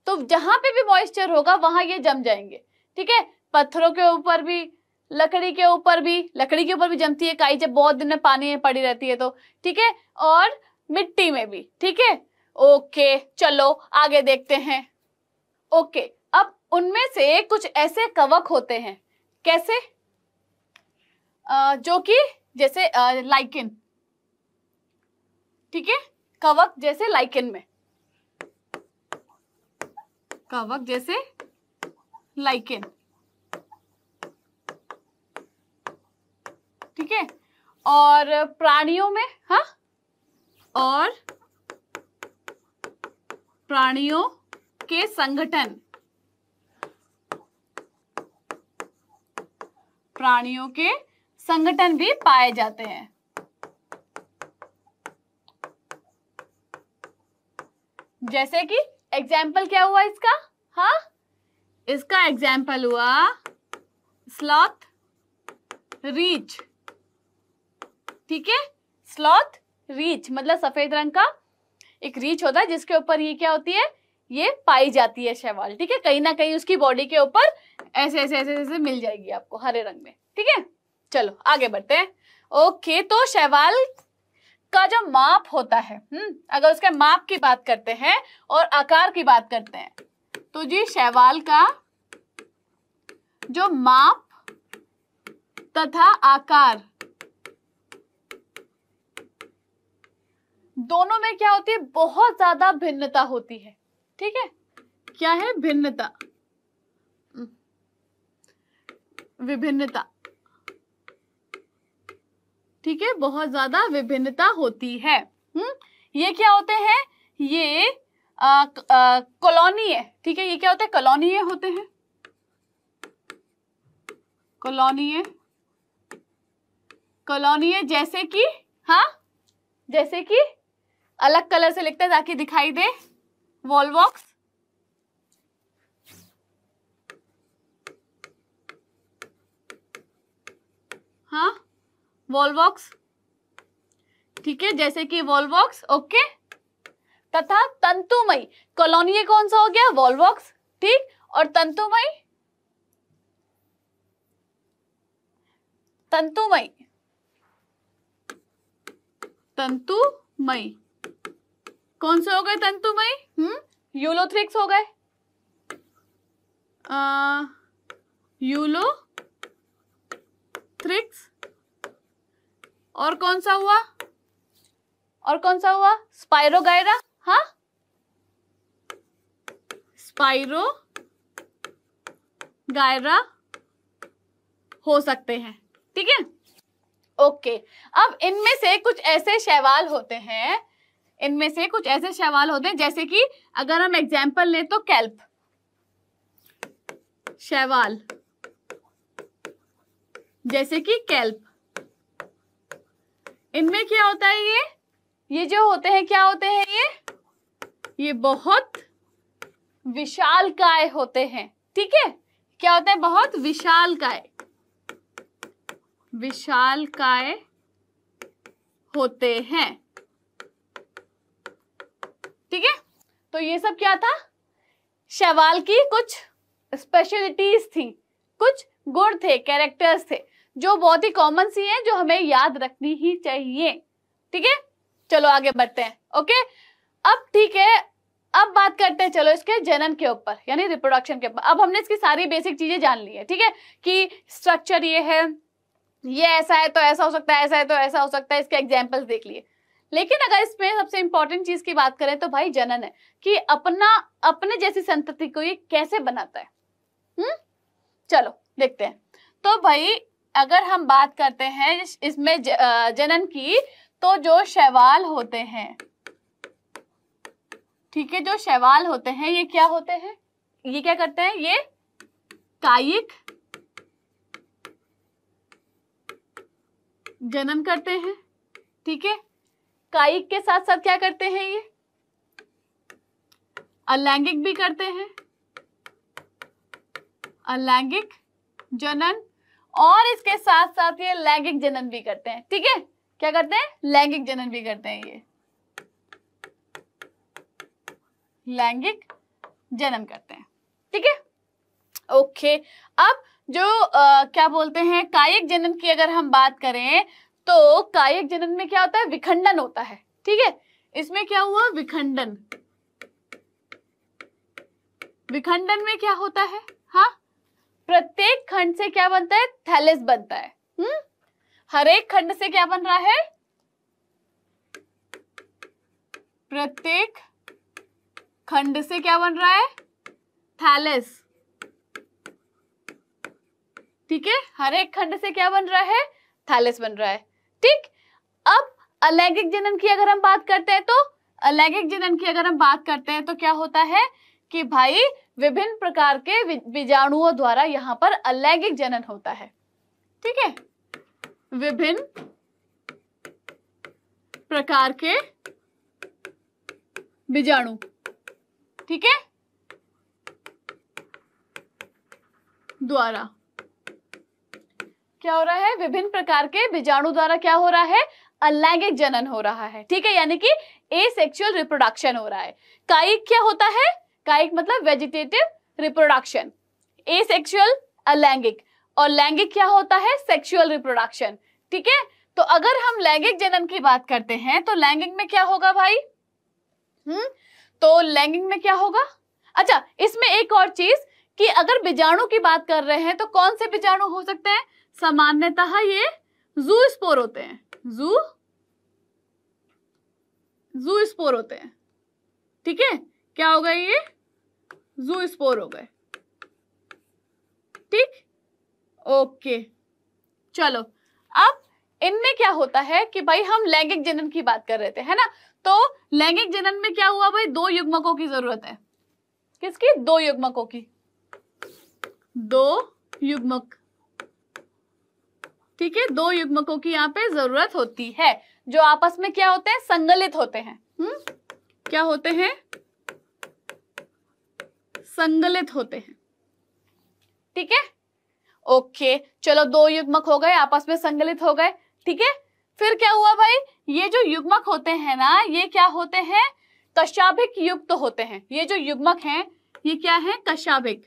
तो जहां पे भी मॉइस्चर होगा वहां ये जम जाएंगे ठीक है पत्थरों के ऊपर भी लकड़ी के ऊपर भी लकड़ी के ऊपर भी जमती है काई जब बहुत दिन में पानी में पड़ी रहती है तो ठीक है और मिट्टी में भी ठीक है ओके चलो आगे देखते हैं ओके अब उनमें से कुछ ऐसे कवक होते हैं कैसे आ, जो कि जैसे आ, लाइकिन ठीक है कवक जैसे लाइकिन में कवक जैसे लाइकेन ठीक है और प्राणियों में हा और प्राणियों के संगठन प्राणियों के संगठन भी पाए जाते हैं जैसे कि एग्जाम्पल क्या हुआ इसका हा इसका एग्जाम्पल हुआ स्लॉथ रीच ठीक है स्लॉथ रीच मतलब सफेद रंग का एक रीच होता है जिसके ऊपर ये क्या होती है ये पाई जाती है शैवाल ठीक है कहीं ना कहीं उसकी बॉडी के ऊपर ऐसे ऐसे ऐसे ऐसे मिल जाएगी आपको हरे रंग में ठीक है चलो आगे बढ़ते हैं ओके तो शैवाल का जो माप होता है हम्म अगर उसके माप की बात करते हैं और आकार की बात करते हैं तो जी शैवाल का जो माप तथा आकार दोनों में क्या होती है बहुत ज्यादा भिन्नता होती है ठीक है क्या है भिन्नता हम्म। विभिन्नता ठीक है बहुत ज्यादा विभिन्नता होती है हम्म ये क्या होते हैं ये कॉलोनी है ठीक है ये क्या होते हैं कॉलोनी होते हैं कॉलोनी कॉलोनी जैसे कि हा जैसे कि अलग कलर से लिखते हैं ताकि दिखाई दे वॉलवॉक्स हाँ वॉलवॉक्स ठीक है जैसे कि वॉलवॉक्स ओके तथा तंतुमय कॉलोनी कौन सा हो गया वॉलवॉक्स ठीक और तंतुमय तंतुमय तंतुमय कौन से हो गए तंतुमय हम्म यूलोथ्रिक्स हो गए यूलो थ्रिक्स और कौन सा हुआ और कौन सा हुआ स्पाइरो गायरा हाँ स्पाइरो गायरा हो सकते हैं ठीक है ओके अब इनमें से कुछ ऐसे शैवाल होते हैं इनमें से कुछ ऐसे शैवाल होते हैं जैसे कि अगर हम एग्जाम्पल लें तो कैल्प शैवाल जैसे कि कैल्प इनमें क्या होता है ये ये जो होते हैं क्या होते हैं ये ये बहुत विशाल काय होते हैं ठीक है क्या होते हैं बहुत विशाल काय विशाल काय होते हैं ठीक है तो ये सब क्या था शैवाल की कुछ स्पेशलिटीज थी कुछ गुण थे कैरेक्टर्स थे जो बहुत ही कॉमन सी है जो हमें याद रखनी ही चाहिए ठीक है चलो आगे बढ़ते हैं ओके अब ठीक है अब बात करते हैं चलो इसके जनन के ऊपर यानी रिप्रोडक्शन के ऊपर अब हमने इसकी सारी बेसिक चीजें जान ली है ठीक है कि स्ट्रक्चर ये है ये ऐसा है तो ऐसा हो सकता है ऐसा है तो ऐसा हो सकता है इसके एग्जाम्पल्स देख लिए लेकिन अगर इसमें सबसे इंपॉर्टेंट चीज की बात करें तो भाई जनन है कि अपना अपने जैसी संतति को ये कैसे बनाता है हम्म चलो देखते हैं तो भाई अगर हम बात करते हैं इसमें जनन की तो जो शैवाल होते हैं ठीक है जो शैवाल होते हैं ये क्या होते हैं ये क्या करते हैं ये कायिक जनन करते हैं ठीक है कायिक के साथ साथ क्या करते हैं ये अलैंगिक भी करते हैं अलैंगिक जनन और इसके साथ साथ ये लैंगिक जनन भी करते हैं ठीक है क्या करते हैं लैंगिक जनन भी करते हैं ये लैंगिक जनन करते हैं ठीक है ओके अब जो आ, क्या बोलते हैं कायिक जनन की अगर हम बात करें तो कायिक जनन में क्या होता है विखंडन होता है ठीक है इसमें क्या हुआ विखंडन विखंडन में क्या होता है हाँ प्रत्येक खंड से क्या बनता है थैलेस बनता है हम्म हर एक खंड से क्या बन रहा है प्रत्येक खंड से क्या बन रहा है थैलेस ठीक है हर एक खंड से क्या बन रहा है थैलेस बन रहा है ठीक अब अलैंगिक जनन की अगर हम बात करते हैं तो अलैंगिक जनन की अगर हम बात करते हैं तो क्या होता है कि भाई विभिन्न प्रकार के बीजाणुओं द्वारा यहाँ पर अलैंगिक जनन होता है ठीक है विभिन्न प्रकार के बीजाणु ठीक है द्वारा क्या हो रहा है विभिन्न प्रकार के बीजाणु द्वारा क्या हो रहा है अलैंगिक जनन हो रहा है ठीक है यानी कि एसेक्सुअल रिप्रोडक्शन हो रहा है कायिक क्या होता है काइक मतलब वेजिटेटिव रिप्रोडक्शन ए सेक्सुअल अलैंगिक और लैंगिक क्या होता है सेक्सुअल रिप्रोडक्शन ठीक है तो अगर हम लैंगिक जनन की बात करते हैं तो लैंगिक में क्या होगा भाई हम्म तो लैंगिक में क्या होगा अच्छा इसमें एक और चीज कि अगर बीजाणु की बात कर रहे हैं तो कौन से बीजाणु हो सकते हैं सामान्यतः ये जू स्पोर होते हैं जू जू स्पोर होते हैं ठीक है क्या होगा ये जू स्पोर हो गए ठीक ओके चलो अब इनमें क्या होता है कि भाई हम लैंगिक जनन की बात कर रहे थे है ना तो लैंगिक जनन में क्या हुआ भाई दो युग्मकों की जरूरत है किसकी दो युग्मकों की दो युग्मक ठीक है दो युग्मकों की यहाँ पे जरूरत होती है जो आपस में क्या होते हैं संगलित होते हैं हम्म क्या होते हैं संगलित होते हैं ठीक है ओके चलो दो युग्मक हो गए आपस में संगलित हो गए ठीक है फिर क्या हुआ भाई ये जो युग्मक होते हैं ना ये क्या होते हैं कशाभिक युक्त तो होते हैं ये जो युग्मक हैं ये क्या है कशाभिक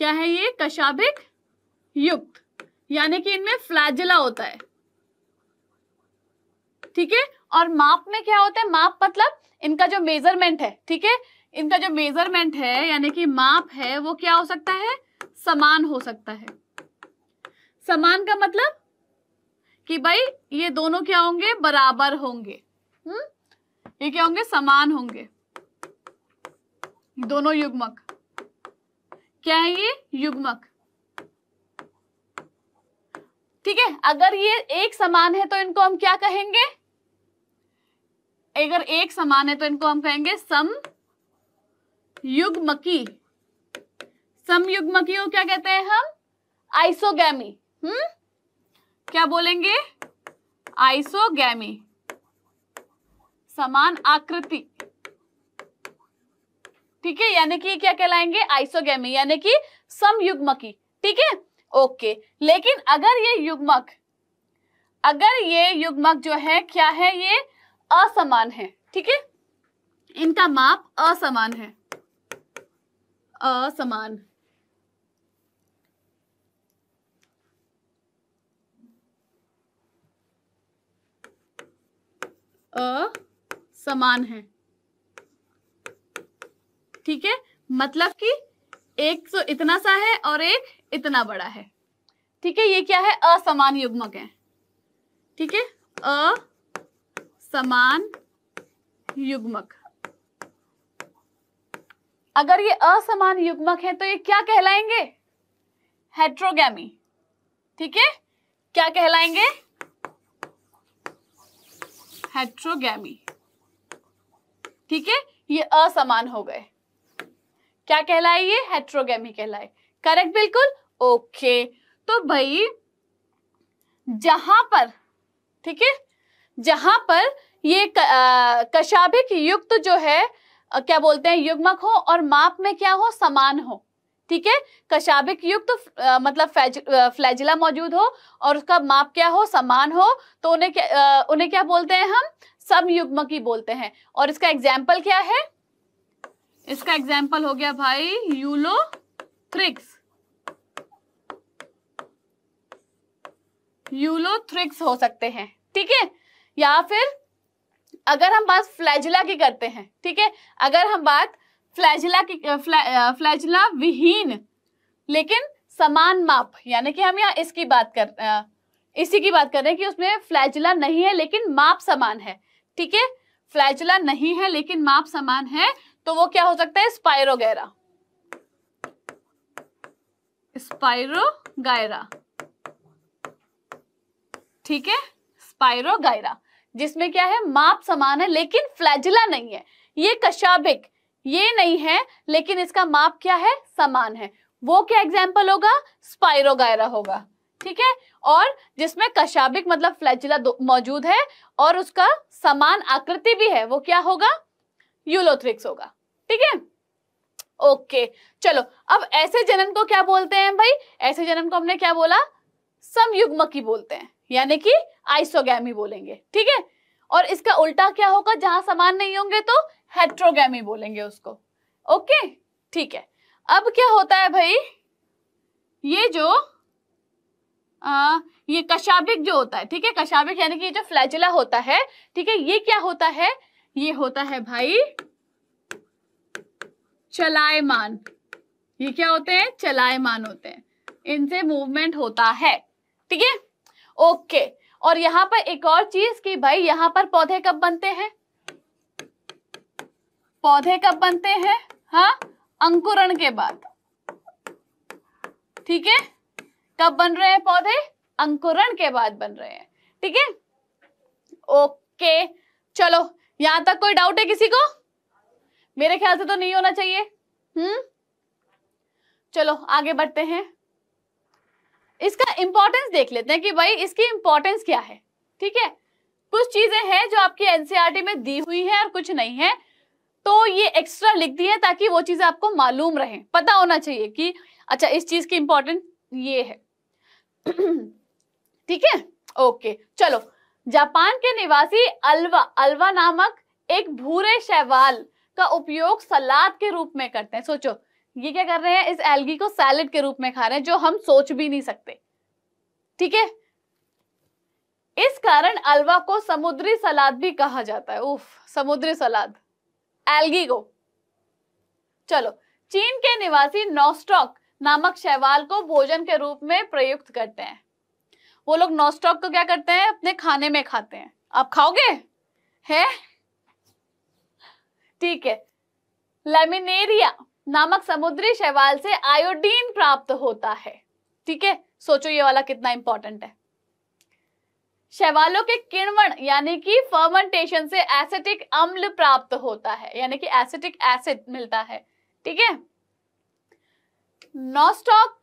क्या है ये कशाभिक युक्त यानी कि इनमें फ्लैजिला होता है ठीक है और माप में क्या होता है माप मतलब इनका जो मेजरमेंट है ठीक है इनका जो मेजरमेंट है यानी कि माप है वो क्या हो सकता है समान हो सकता है समान का मतलब कि भाई ये दोनों क्या होंगे बराबर होंगे हम्म ये क्या होंगे समान होंगे दोनों युग्मक क्या है ये युग्मक ठीक है अगर ये एक समान है तो इनको हम क्या कहेंगे अगर एक समान है तो इनको हम कहेंगे सम युग्मकी समयुग्मकी को क्या कहते हैं हम आइसोगैमी हम्म क्या बोलेंगे आइसोगैमी समान आकृति ठीक है यानी कि क्या कहलाएंगे आइसोगैमी यानी कि समयुग्मकी ठीक है ओके लेकिन अगर ये युग्मक अगर ये युग्मक जो है क्या है ये असमान है ठीक है इनका माप असमान है असमान असमान है ठीक है मतलब कि एक तो इतना सा है और एक इतना बड़ा है ठीक है ये क्या है असमान युग्मक है ठीक है अ समान युग्मक अगर ये असमान युग्मक है तो ये क्या कहलाएंगे हेट्रोगैमी ठीक है क्या कहलाएंगे हेट्रोगैमी ठीक है ये असमान हो गए क्या कहलाए ये हेट्रोगैमी कहलाए करेक्ट बिल्कुल ओके तो भाई जहां पर ठीक है जहां पर ये कशाभिक युक्त जो है क्या बोलते हैं युग्मक हो और माप में क्या हो समान हो ठीक है कशाबिक युक्त तो, मतलब फ्लैजिला मौजूद हो और उसका माप क्या हो समान हो तो उन्हें क्या उन्हें क्या बोलते हैं हम ही बोलते हैं और इसका एग्जाम्पल क्या है इसका एग्जाम्पल हो गया भाई यूलो थ्रिक्स थ्रिक्स हो सकते हैं ठीक है या फिर अगर हम बात फ्लैजिला की करते हैं ठीक है अगर हम बात फ्लैजिला की फ्लै, फ्लैजिला विहीन लेकिन समान माप यानी कि हम यहाँ इसकी बात कर इसी की बात कर रहे हैं कि उसमें फ्लैजिला नहीं है लेकिन माप समान है ठीक है फ्लैजिला नहीं है लेकिन माप समान है तो वो क्या हो सकता है स्पाइरो गायरा ठीक है स्पाइरोगायरा जिसमें क्या है माप समान है लेकिन फ्लैजिला नहीं है ये कशाबिक ये नहीं है लेकिन इसका माप क्या है समान है वो क्या एग्जाम्पल होगा स्पाइरोगायरा होगा ठीक है और जिसमें कशाबिक मतलब फ्लैजिला मौजूद है और उसका समान आकृति भी है वो क्या होगा यूलोथ्रिक्स होगा ठीक है ओके चलो अब ऐसे जनन को क्या बोलते हैं भाई ऐसे जन्म को हमने क्या बोला समयुग्मकी बोलते हैं यानी कि आइसोगैमी बोलेंगे ठीक है और इसका उल्टा क्या होगा जहां समान नहीं होंगे तो हेट्रोगैमी बोलेंगे उसको ओके ठीक है अब क्या होता है भाई ये जो आ, ये कशाबिक जो होता है ठीक है कशाबिक यानी कि ये जो फ्लैजिला होता है ठीक है ये क्या होता है ये होता है भाई चलायमान ये क्या होते हैं चलायमान होते हैं इनसे मूवमेंट होता है ठीक है ओके और यहाँ पर एक और चीज कि भाई यहाँ पर पौधे कब बनते हैं पौधे कब बनते हैं हाँ अंकुरण के बाद ठीक है कब बन रहे हैं पौधे अंकुरण के बाद बन रहे हैं ठीक है ओके चलो यहां तक कोई डाउट है किसी को मेरे ख्याल से तो नहीं होना चाहिए हम्म चलो आगे बढ़ते हैं इसका इंपॉर्टेंस देख लेते हैं कि भाई इसकी इंपॉर्टेंस क्या है ठीक है कुछ चीजें हैं जो आपकी एनसीआर e में दी हुई है और कुछ नहीं है तो ये एक्स्ट्रा लिख दी है ताकि वो चीजें आपको मालूम रहे पता होना चाहिए कि अच्छा इस चीज की इंपॉर्टेंस ये है ठीक है ओके चलो जापान के निवासी अलवा अल्वा नामक एक भूरे शैवाल का उपयोग सलाद के रूप में करते हैं सोचो ये क्या कर रहे हैं इस एल्गी को सैलेड के रूप में खा रहे हैं जो हम सोच भी नहीं सकते ठीक है इस कारण अलवा को समुद्री सलाद भी कहा जाता है उफ समुद्री सलाद एल्गी को चलो चीन के निवासी नोस्टॉक नामक शैवाल को भोजन के रूप में प्रयुक्त करते हैं वो लोग नोस्टॉक को क्या करते हैं अपने खाने में खाते हैं आप खाओगे है ठीक है लेमिनेरिया नामक समुद्री शैवाल से आयोडीन प्राप्त होता है ठीक है सोचो ये वाला कितना इंपॉर्टेंट है शैवालों के किणवण यानी कि फर्मेंटेशन से एसिटिक अम्ल प्राप्त होता है यानी कि एसिटिक एसिड मिलता है ठीक है नॉस्टॉक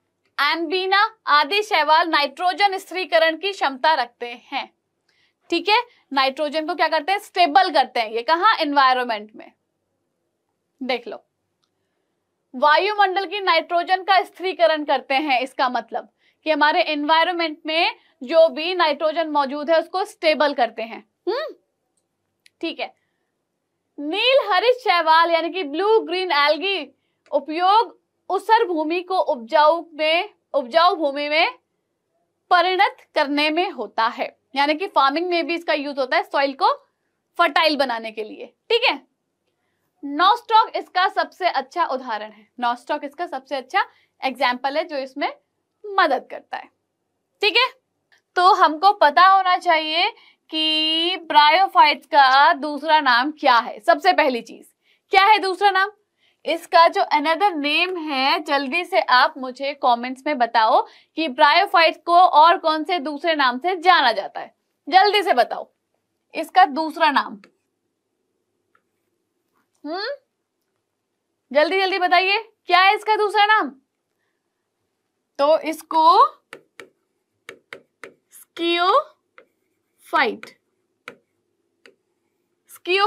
एनबीना आदि शैवाल नाइट्रोजन स्त्रीकरण की क्षमता रखते हैं ठीक है नाइट्रोजन को क्या करते हैं स्टेबल करते हैं ये कहा एनवायरमेंट में देख लो वायुमंडल की नाइट्रोजन का स्थिरीकरण करते हैं इसका मतलब कि हमारे एनवायरमेंट में जो भी नाइट्रोजन मौजूद है उसको स्टेबल करते हैं हम्म ठीक है नील हरित शैवाल यानी कि ब्लू ग्रीन एल्गी उपयोग उसर भूमि को उपजाऊ में उपजाऊ भूमि में परिणत करने में होता है यानी कि फार्मिंग में भी इसका यूज होता है सॉइल को फर्टाइल बनाने के लिए ठीक है नॉस्टॉक इसका सबसे अच्छा उदाहरण है नॉस्टॉक इसका सबसे अच्छा एग्जाम्पल है जो इसमें मदद करता है ठीक है तो हमको पता होना चाहिए कि ब्रायोफाइट्स का दूसरा नाम क्या है सबसे पहली चीज क्या है दूसरा नाम इसका जो अनदर नेम है जल्दी से आप मुझे कमेंट्स में बताओ कि ब्रायोफाइट्स को और कौन से दूसरे नाम से जाना जाता है जल्दी से बताओ इसका दूसरा नाम हम्म जल्दी जल्दी बताइए क्या है इसका दूसरा नाम तो इसको स्कीो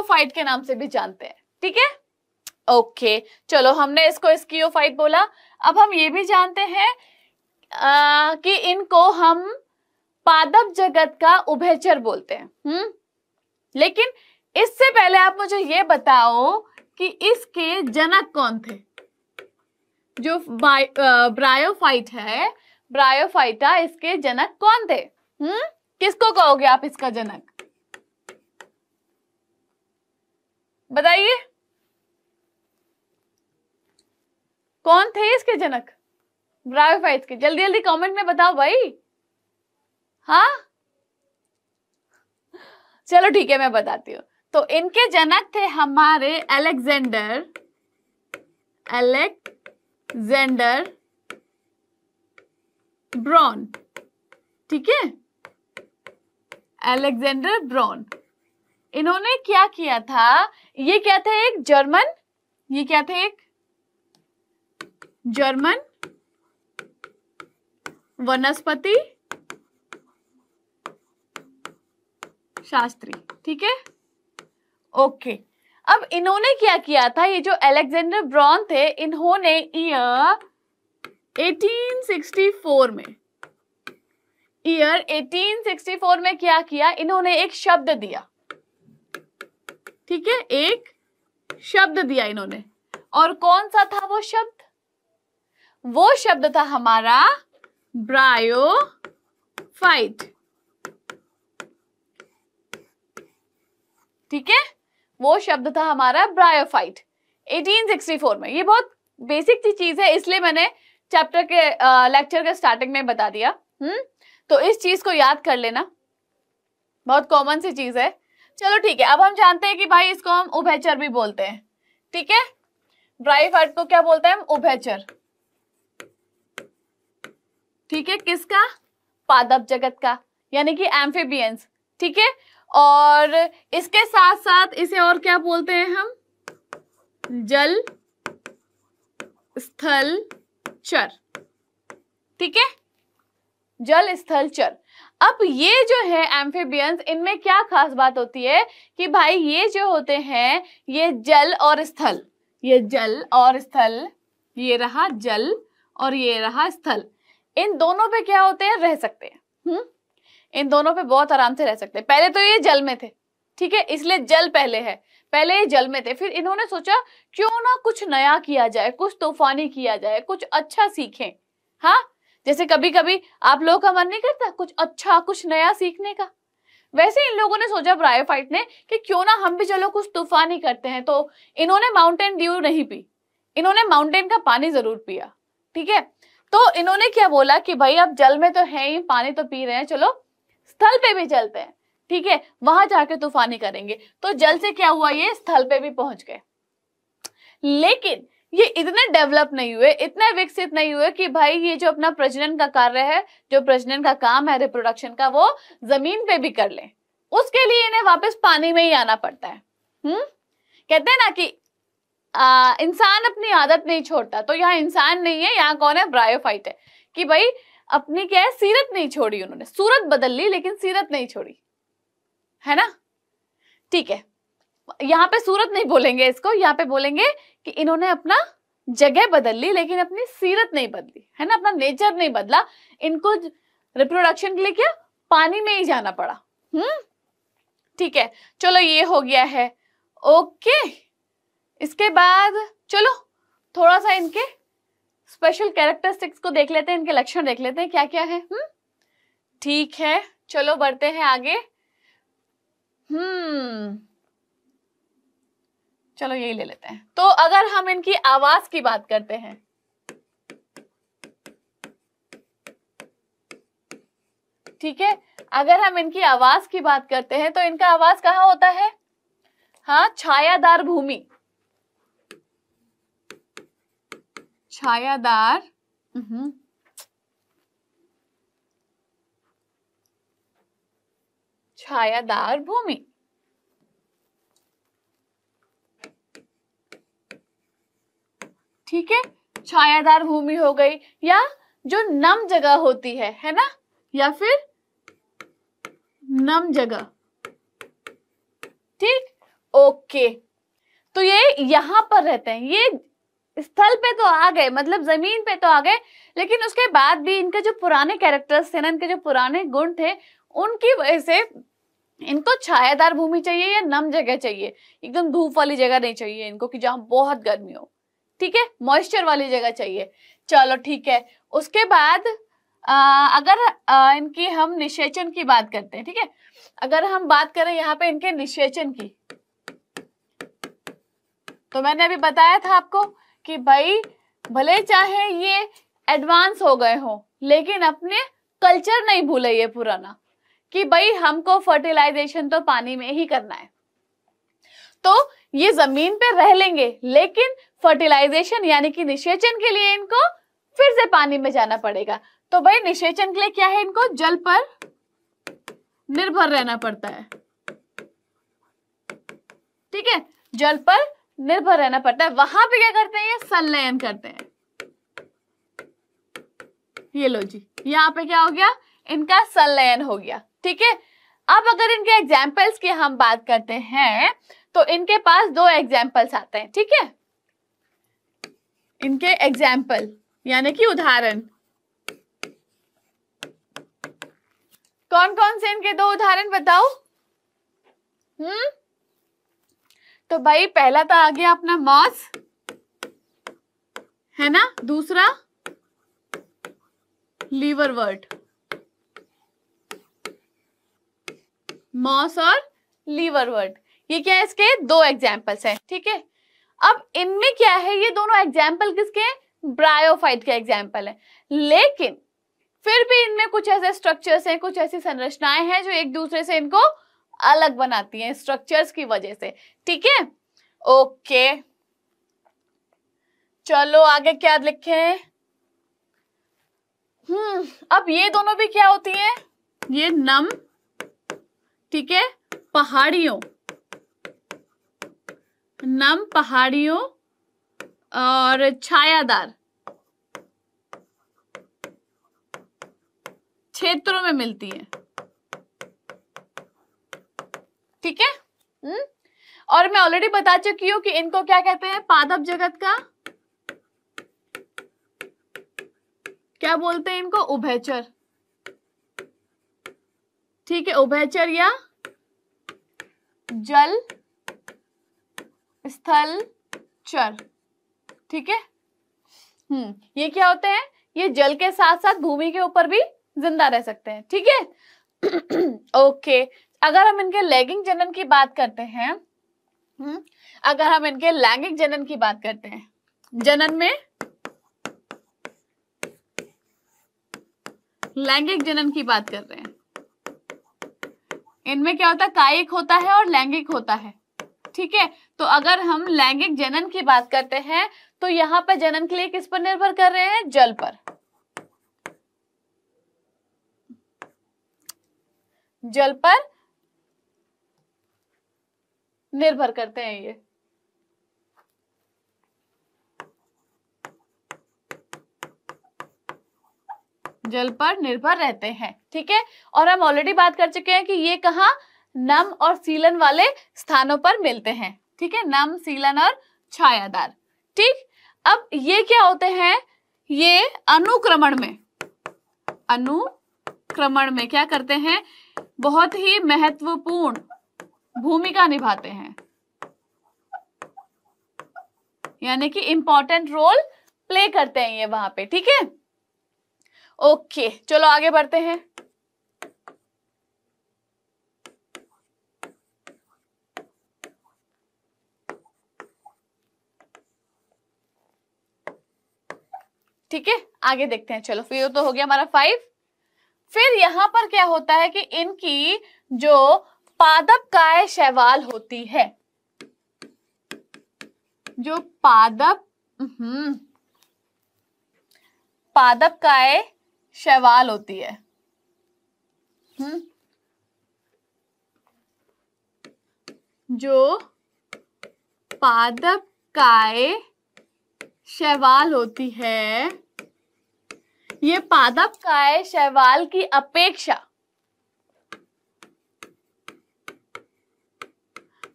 फाइट के नाम से भी जानते हैं ठीक है ओके okay, चलो हमने इसको फाइट बोला अब हम ये भी जानते हैं आ, कि इनको हम पादप जगत का उभयचर बोलते हैं हम्म लेकिन इससे पहले आप मुझे ये बताओ कि इसके जनक कौन थे जो ब्रायोफाइट है ब्रायोफाइटा इसके जनक कौन थे हम्म किसको कहोगे आप इसका जनक बताइए कौन थे इसके जनक ब्रायोफाइट के जल्दी जल्दी कमेंट में बताओ भाई हाँ चलो ठीक है मैं बताती हूँ तो इनके जनक थे हमारे अलेक्जेंडर अलेक्जेंडर ब्रॉन ठीक है अलेक्जेंडर ब्रॉन इन्होंने क्या किया था ये क्या था एक जर्मन ये क्या थे एक जर्मन वनस्पति शास्त्री ठीक है ओके अब इन्होंने क्या किया था ये जो अलेक्जेंडर ब्रॉन थे इन्होंने ईयर 1864 में ईयर 1864 में क्या किया इन्होंने एक शब्द दिया ठीक है एक शब्द दिया इन्होंने और कौन सा था वो शब्द वो शब्द था हमारा ब्रायो फाइट ठीक है वो शब्द था हमारा ब्रायोफाइट 1864 में ये बहुत बेसिक सी चीज है इसलिए मैंने चैप्टर के लेक्चर के स्टार्टिंग में बता दिया हम्म तो इस चीज को याद कर लेना बहुत कॉमन सी चीज है चलो ठीक है अब हम जानते हैं कि भाई इसको हम उभयचर भी बोलते हैं ठीक है ब्रायोफाइट को क्या बोलते हैं हम उभयचर ठीक है किसका पादप जगत का यानी कि एम्फीबियंस ठीक है और इसके साथ साथ इसे और क्या बोलते हैं हम जल स्थल चर ठीक है जल स्थल चर अब ये जो है एम्फेबियंस इनमें क्या खास बात होती है कि भाई ये जो होते हैं ये जल और स्थल ये जल और स्थल ये रहा जल और ये रहा स्थल इन दोनों पे क्या होते हैं रह सकते हैं हम्म इन दोनों पे बहुत आराम से रह सकते हैं पहले तो ये जल में थे ठीक है इसलिए जल पहले है पहले ये जल में थे फिर इन्होंने सोचा क्यों ना कुछ नया किया जाए कुछ तूफानी किया जाए कुछ अच्छा सीखें हाँ जैसे कभी कभी आप लोगों का मन नहीं करता कुछ अच्छा कुछ नया सीखने का वैसे इन लोगों ने सोचा ब्रायोफाइट ने कि क्यों ना हम भी चलो कुछ तूफानी करते हैं तो इन्होंने माउंटेन ड्यू नहीं पी इन्होंने माउंटेन का पानी जरूर पिया ठीक है तो इन्होंने क्या बोला कि भाई आप जल में तो है ही पानी तो पी रहे हैं चलो स्थल पे भी चलते हैं ठीक है वहां जाके तूफानी करेंगे तो जल से क्या हुआ ये स्थल पे भी पहुंच गए लेकिन ये इतने डेवलप नहीं हुए इतने विकसित नहीं हुए कि भाई ये जो अपना प्रजनन का कार्य है जो प्रजनन का काम है रिप्रोडक्शन का वो जमीन पे भी कर ले उसके लिए इन्हें वापस पानी में ही आना पड़ता है हम्म कहते हैं ना कि इंसान अपनी आदत नहीं छोड़ता तो यहाँ इंसान नहीं है यहाँ कौन है ब्रायोफाइट है कि भाई अपनी क्या है सीरत नहीं छोड़ी उन्होंने सूरत बदल ली लेकिन सीरत नहीं छोड़ी है ना ठीक है यहां पे सूरत नहीं बोलेंगे इसको यहां पे बोलेंगे कि इन्होंने अपना जगह बदल ली लेकिन अपनी सीरत नहीं बदली है ना अपना नेचर नहीं बदला इनको रिप्रोडक्शन के लिए क्या पानी में ही जाना पड़ा हम्म ठीक है चलो ये हो गया है ओके इसके बाद चलो थोड़ा सा इनके स्पेशल कैरेक्टरिस्टिक्स को देख लेते हैं इनके लक्षण देख लेते हैं क्या क्या है हम्म? ठीक है चलो बढ़ते हैं आगे हम्म चलो यही ले लेते हैं तो अगर हम इनकी आवाज की बात करते हैं ठीक है अगर हम इनकी आवाज की बात करते हैं तो इनका आवाज कहाँ होता है हाँ छायादार भूमि छायादार छायादार भूमि ठीक है छायादार भूमि हो गई या जो नम जगह होती है है ना या फिर नम जगह ठीक ओके तो ये यहां पर रहते हैं ये स्थल पे तो आ गए मतलब जमीन पे तो आ गए लेकिन उसके बाद भी इनके जो पुराने कैरेक्टर्स थे ना इनके जो पुराने गुण थे उनकी वजह से इनको छायादार भूमि चाहिए या नम जगह चाहिए एकदम धूप वाली जगह नहीं चाहिए इनको कि जहां बहुत गर्मी हो ठीक है मॉइस्चर वाली जगह चाहिए चलो ठीक है उसके बाद आ, अगर आ, इनकी हम निषेचन की बात करते हैं ठीक है अगर हम बात करें यहाँ पे इनके निषेचन की तो मैंने अभी बताया था आपको कि भाई भले चाहे ये एडवांस हो गए हो लेकिन अपने कल्चर नहीं भूले ये पुराना कि भाई हमको फर्टिलाइजेशन तो पानी में ही करना है तो ये जमीन पे रह लेंगे लेकिन फर्टिलाइजेशन यानी कि निषेचन के लिए इनको फिर से पानी में जाना पड़ेगा तो भाई निषेचन के लिए क्या है इनको जल पर निर्भर रहना पड़ता है ठीक है जल पर निर्भर रहना पड़ता है वहां पे क्या करते हैं संलयन करते हैं ये लो जी यहाँ पे क्या हो गया इनका संलयन हो गया ठीक है अब अगर इनके एग्जाम्पल्स की हम बात करते हैं तो इनके पास दो एग्जाम्पल्स आते हैं ठीक है इनके एग्जाम्पल यानी कि उदाहरण कौन कौन से इनके दो उदाहरण बताओ हम्म तो भाई पहला तो आ गया अपना मॉस है ना दूसरा लीवर वर्ड मॉस और लीवर वर्ड ये क्या है इसके दो एग्जाम्पल्स हैं ठीक है अब इनमें क्या है ये दोनों एग्जाम्पल किसके ब्रायोफाइट के एग्जाम्पल है लेकिन फिर भी इनमें कुछ ऐसे स्ट्रक्चर्स हैं कुछ ऐसी संरचनाएं हैं जो एक दूसरे से इनको अलग बनाती हैं स्ट्रक्चर्स की वजह से ठीक है ओके चलो आगे क्या लिखे हम्म अब ये दोनों भी क्या होती हैं ये नम ठीक है पहाड़ियों नम पहाड़ियों और छायादार क्षेत्रों में मिलती है ठीक है हम्म? और मैं ऑलरेडी बता चुकी हूं कि इनको क्या कहते हैं पादप जगत का क्या बोलते हैं इनको उभयचर ठीक है उभयचर या जल स्थल चर ठीक है हम्म ये क्या होते हैं ये जल के साथ साथ भूमि के ऊपर भी जिंदा रह सकते हैं ठीक है ओके अगर हम इनके लैंगिक जनन की बात करते हैं हम्म, अगर हम इनके लैंगिक जनन की बात करते हैं जनन में लैंगिक जनन की बात कर रहे हैं इनमें क्या होता है कायिक होता है और लैंगिक होता है ठीक है तो अगर हम लैंगिक जनन की बात करते हैं तो यहां पर जनन के लिए किस पर निर्भर कर रहे हैं जल पर जल पर निर्भर करते हैं ये जल पर निर्भर रहते हैं ठीक है और हम ऑलरेडी बात कर चुके हैं कि ये कहा नम और सीलन वाले स्थानों पर मिलते हैं ठीक है नम सीलन और छायादार ठीक अब ये क्या होते हैं ये अनुक्रमण में अनुक्रमण में क्या करते हैं बहुत ही महत्वपूर्ण भूमिका निभाते हैं यानी कि इंपॉर्टेंट रोल प्ले करते हैं ये वहां पे ठीक है ओके चलो आगे बढ़ते हैं ठीक है आगे देखते हैं चलो फिर तो हो गया हमारा फाइव फिर यहां पर क्या होता है कि इनकी जो पादप काय शैवाल होती है जो पादप हम्म पादप काय शैवाल होती है हम्म, जो पादप काय शैवाल होती है ये पादप काय शैवाल की अपेक्षा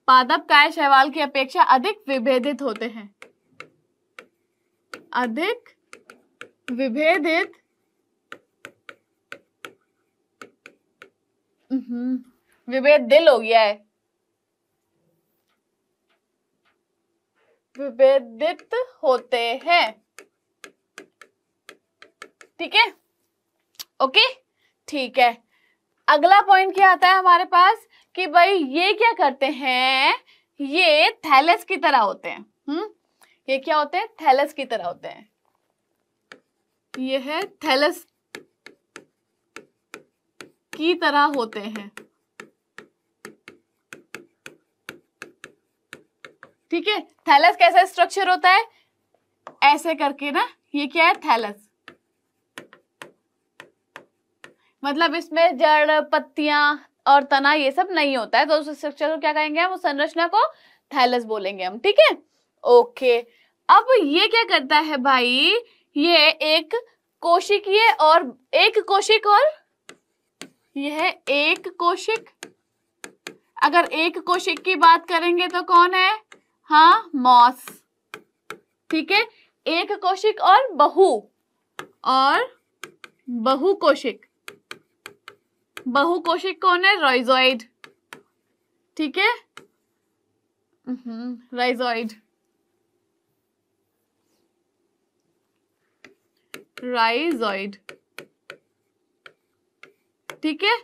पादप काय शैवाल की अपेक्षा अधिक विभेदित होते हैं अधिक विभेदित विभेद दिल हो गया है विभेदित होते हैं ठीक है ओके ठीक है अगला पॉइंट क्या आता है हमारे पास कि भाई ये क्या करते हैं ये थैलस की तरह होते हैं हम्म ये क्या होते हैं थैलस की तरह होते हैं ये है थैलस की तरह होते हैं ठीक है थैलस कैसा स्ट्रक्चर होता है ऐसे करके ना ये क्या है थैलस मतलब इसमें जड़ पत्तियां और तना ये सब नहीं होता है तो उस स्ट्रक्चर को क्या कहेंगे हम उस संरचना को थैलस बोलेंगे हम ठीक है ओके अब ये क्या करता है भाई ये एक कोशिकीय और एक कोशिक और यह एक कोशिक अगर एक कोशिक की बात करेंगे तो कौन है हाँ मॉस ठीक है एक कोशिक और बहु और बहु कोशिक बहु कोशिक कौन है राइजॉइड ठीक है राइजॉइड हम्म, राइजॉइड ठीक है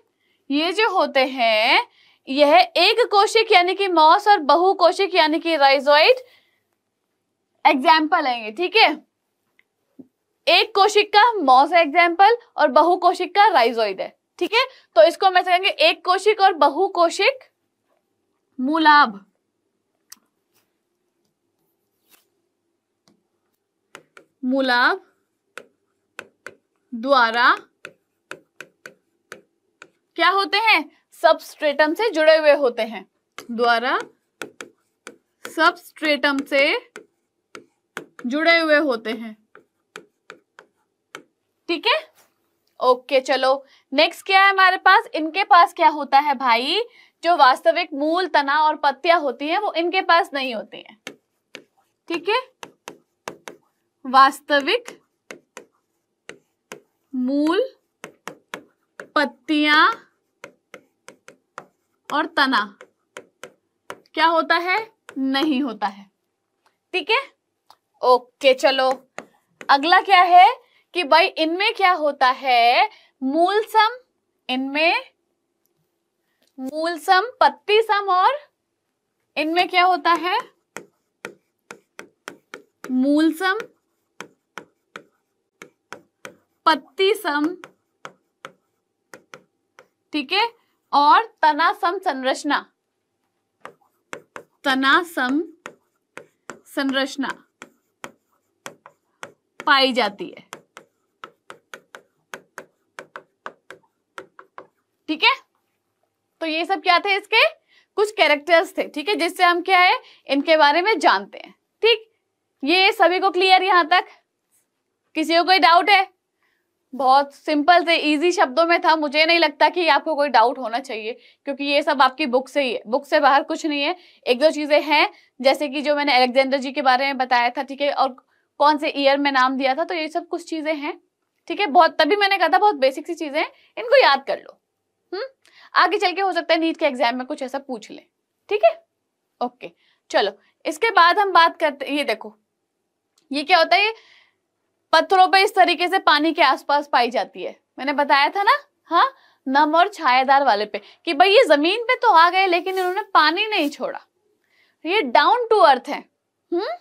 ये जो होते हैं यह एक कोशिक यानी कि मॉस और बहु कोशिक यानी कि राइजॉइड एग्जाम्पल है ठीक है एक कोशिक का मॉस एग्जाम्पल और बहु कोशिक का राइजॉइड है ठीक है तो इसको हम ऐसे कहेंगे एक कोशिक और बहु कोशिक मूलाभ मूलाभ द्वारा क्या होते हैं सबस्ट्रेटम से जुड़े हुए होते हैं द्वारा सबस्ट्रेटम से जुड़े हुए होते हैं ठीक है ओके चलो नेक्स्ट क्या है हमारे पास इनके पास क्या होता है भाई जो वास्तविक मूल तना और पत्तियां होती हैं वो इनके पास नहीं होती हैं ठीक है वास्तविक मूल पत्तियां और तना क्या होता है नहीं होता है ठीक है ओके चलो अगला क्या है कि भाई इनमें क्या होता है मूल सम इनमें मूल सम पत्ती सम और इनमें क्या होता है मूल सम पत्ती सम ठीक है और तना सम संरचना तना सम संरचना पाई जाती है ठीक है तो ये सब क्या थे इसके कुछ कैरेक्टर्स थे ठीक है जिससे हम क्या है इनके बारे में जानते हैं ठीक ये सभी को क्लियर यहां तक किसी को कोई डाउट है बहुत सिंपल से इजी शब्दों में था मुझे नहीं लगता कि आपको कोई डाउट होना चाहिए क्योंकि ये सब आपकी बुक से ही है बुक से बाहर कुछ नहीं है एक दो चीज़ें हैं जैसे कि जो मैंने अलेक्जेंडर जी के बारे में बताया था ठीक है और कौन से ईयर में नाम दिया था तो ये सब कुछ चीज़ें हैं ठीक है बहुत तभी मैंने कहा था बहुत बेसिक सी चीज़ें हैं इनको याद कर लो हम्म आगे चल के हो सकता है नीट के एग्जाम में कुछ ऐसा पूछ ले ठीक है ओके चलो इसके बाद हम बात करते ये देखो ये क्या होता है ये पत्थरों पर इस तरीके से पानी के आसपास पाई जाती है मैंने बताया था ना हाँ नम और छायादार वाले पे कि भाई ये जमीन पे तो आ गए लेकिन इन्होंने पानी नहीं छोड़ा ये डाउन टू अर्थ है हम्म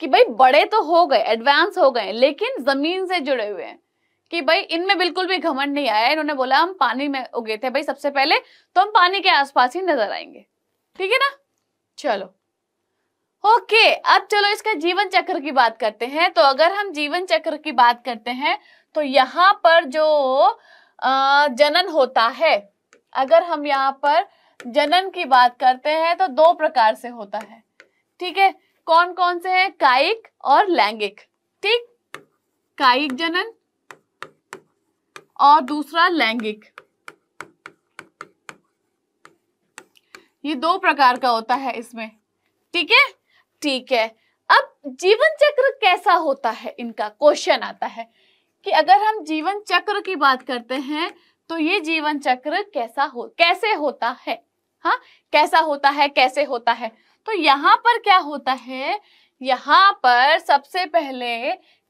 कि भाई बड़े तो हो गए एडवांस हो गए लेकिन जमीन से जुड़े हुए हैं कि भाई इनमें बिल्कुल भी घमंड नहीं आया इन्होंने बोला हम पानी में उगे थे भाई सबसे पहले तो हम पानी के आसपास ही नजर आएंगे ठीक है ना चलो ओके okay, अब चलो इसका जीवन चक्र की बात करते हैं तो अगर हम जीवन चक्र की बात करते हैं तो यहाँ पर जो जनन होता है अगर हम यहाँ पर जनन की बात करते हैं तो दो प्रकार से होता है ठीक है कौन कौन से हैं कायिक और लैंगिक ठीक कायिक जनन और दूसरा लैंगिक ये दो प्रकार का होता है इसमें ठीक है ठीक है अब जीवन चक्र कैसा होता है इनका क्वेश्चन आता है कि अगर हम जीवन चक्र की बात करते हैं तो ये जीवन चक्र कैसा हो कैसे होता है हा कैसा होता है कैसे होता है तो यहाँ पर क्या होता है यहाँ पर सबसे पहले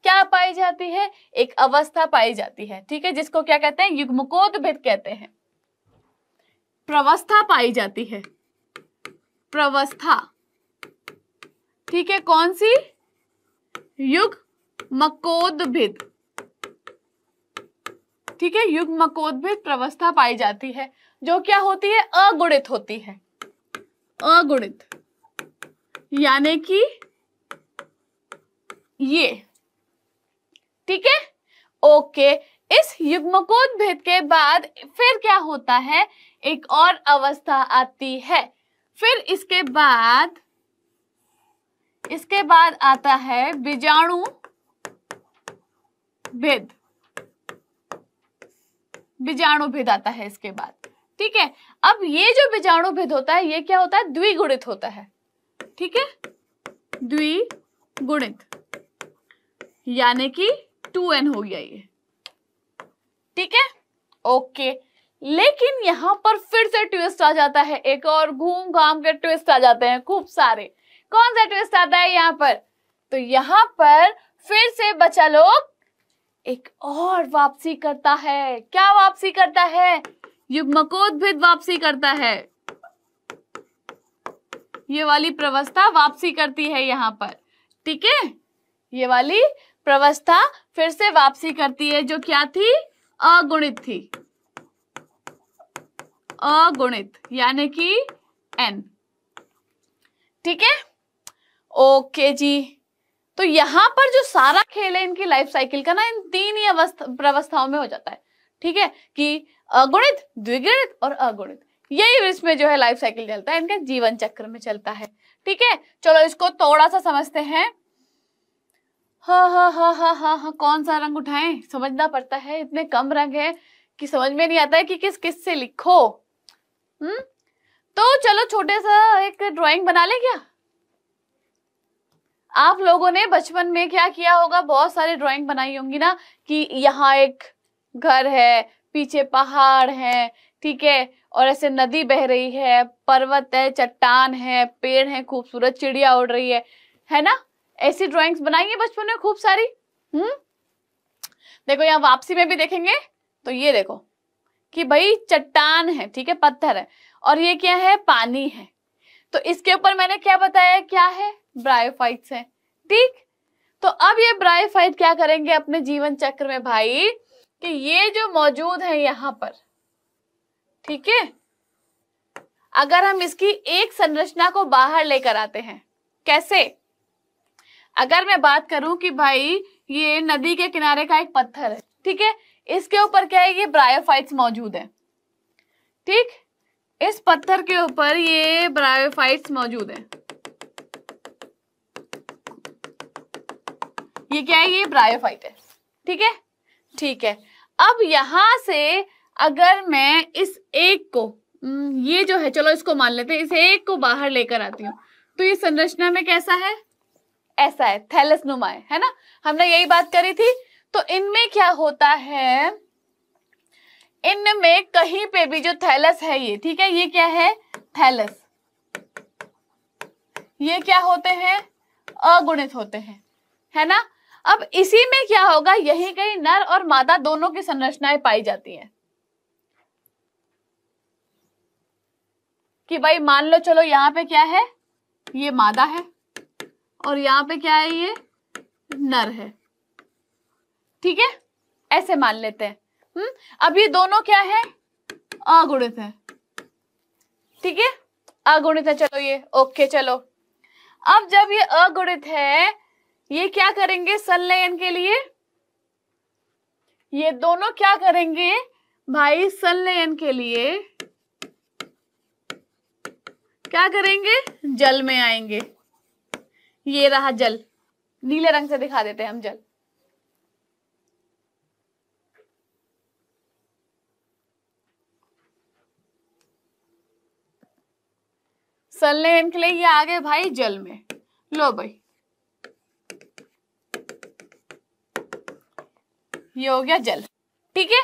क्या पाई जाती है एक अवस्था पाई जाती है ठीक है जिसको क्या कहते हैं युग्मकोदभिद कहते हैं प्रवस्था पाई जाती है प्रवस्था ठीक है कौन सी युग मकोदभिद ठीक है युग मकोदभिद प्रवस्था पाई जाती है जो क्या होती है अगुणित होती है अगुणित यानी कि ये ठीक है ओके इस भेद के बाद फिर क्या होता है एक और अवस्था आती है फिर इसके बाद इसके बाद आता है बीजाणु भेद बीजाणु भेद आता है इसके बाद ठीक है अब ये जो बीजाणु भेद होता है ये क्या होता है द्विगुणित होता है ठीक है द्विगुणित यानी कि टू एन हो गया ये ठीक है ओके लेकिन यहाँ पर फिर से ट्विस्ट आ जाता है एक और घूम घाम के ट्विस्ट आ जाते हैं खूब सारे कौन सा ट्विस्ट आता है यहां पर तो यहां पर फिर से बचा लोग एक और वापसी करता है क्या वापसी करता है युग्मकोद्भिद वापसी करता है ये वाली प्रवस्था वापसी करती है यहां पर ठीक है ये वाली प्रवस्था फिर से वापसी करती है जो क्या थी अगुणित थी अगुणित यानी कि एन ठीक है ओके जी तो यहां पर जो सारा खेल है इनकी लाइफ साइकिल का ना इन तीन ही अवस्थाओं में हो जाता है ठीक है कि अगुणित द्विगुणित और अगुणित यही इसमें जो है लाइफ साइकिल चलता है इनके जीवन चक्र में चलता है ठीक है चलो इसको थोड़ा सा समझते हैं हाँ हाँ हाँ हाँ हाँ हाँ कौन सा रंग उठाएं समझना पड़ता है इतने कम रंग हैं कि समझ में नहीं आता है कि किस किस से लिखो हम्म तो चलो छोटे सा एक ड्राइंग बना ले क्या आप लोगों ने बचपन में क्या किया होगा बहुत सारे ड्राइंग बनाई होंगी ना कि यहाँ एक घर है पीछे पहाड़ है ठीक है और ऐसे नदी बह रही है पर्वत है चट्टान है पेड़ है खूबसूरत चिड़िया उड़ रही है है ना ऐसी ड्रॉइंग्स बनाई है बचपन में खूब सारी हम्म देखो यहाँ वापसी में भी देखेंगे तो ये देखो कि भाई चट्टान है ठीक है पत्थर है और ये क्या है पानी है तो इसके ऊपर मैंने क्या बताया क्या है ब्रायोफाइट्स है ठीक तो अब ये ब्रायोफाइट क्या करेंगे अपने जीवन चक्र में भाई कि ये जो मौजूद है यहां पर ठीक है अगर हम इसकी एक संरचना को बाहर लेकर आते हैं कैसे अगर मैं बात करूं कि भाई ये नदी के किनारे का एक पत्थर है ठीक है इसके ऊपर क्या है ये ब्रायोफाइट्स मौजूद है ठीक इस पत्थर के ऊपर ये ब्रायोफाइट्स मौजूद है ये क्या है ये ब्रायोफाइट है ठीक है ठीक है अब यहां से अगर मैं इस एक को हम्म, ये जो है चलो इसको मान लेते हैं इस एक को बाहर लेकर आती हूँ तो ये संरचना में कैसा है ऐसा है थैलस नुमा है, ना हमने यही बात करी थी तो इनमें क्या होता है इनमें कहीं पे भी जो थैलस है ये ठीक है ये क्या है थैलस ये क्या होते हैं अगुणित होते हैं है ना अब इसी में क्या होगा यही कहीं नर और मादा दोनों की संरचनाएं पाई जाती हैं कि भाई मान लो चलो यहां पे क्या है ये मादा है और यहाँ पे क्या है ये नर है ठीक है ऐसे मान लेते हैं हम्म अब ये दोनों क्या है अगुणित है ठीक है अगुणित है चलो ये ओके चलो अब जब ये अगुणित है ये क्या करेंगे संलयन के लिए ये दोनों क्या करेंगे भाई संलयन के लिए क्या करेंगे जल में आएंगे ये रहा जल नीले रंग से दिखा देते हैं हम जल सलने लिए ये आ गए भाई जल में लो भाई ये हो गया जल ठीक है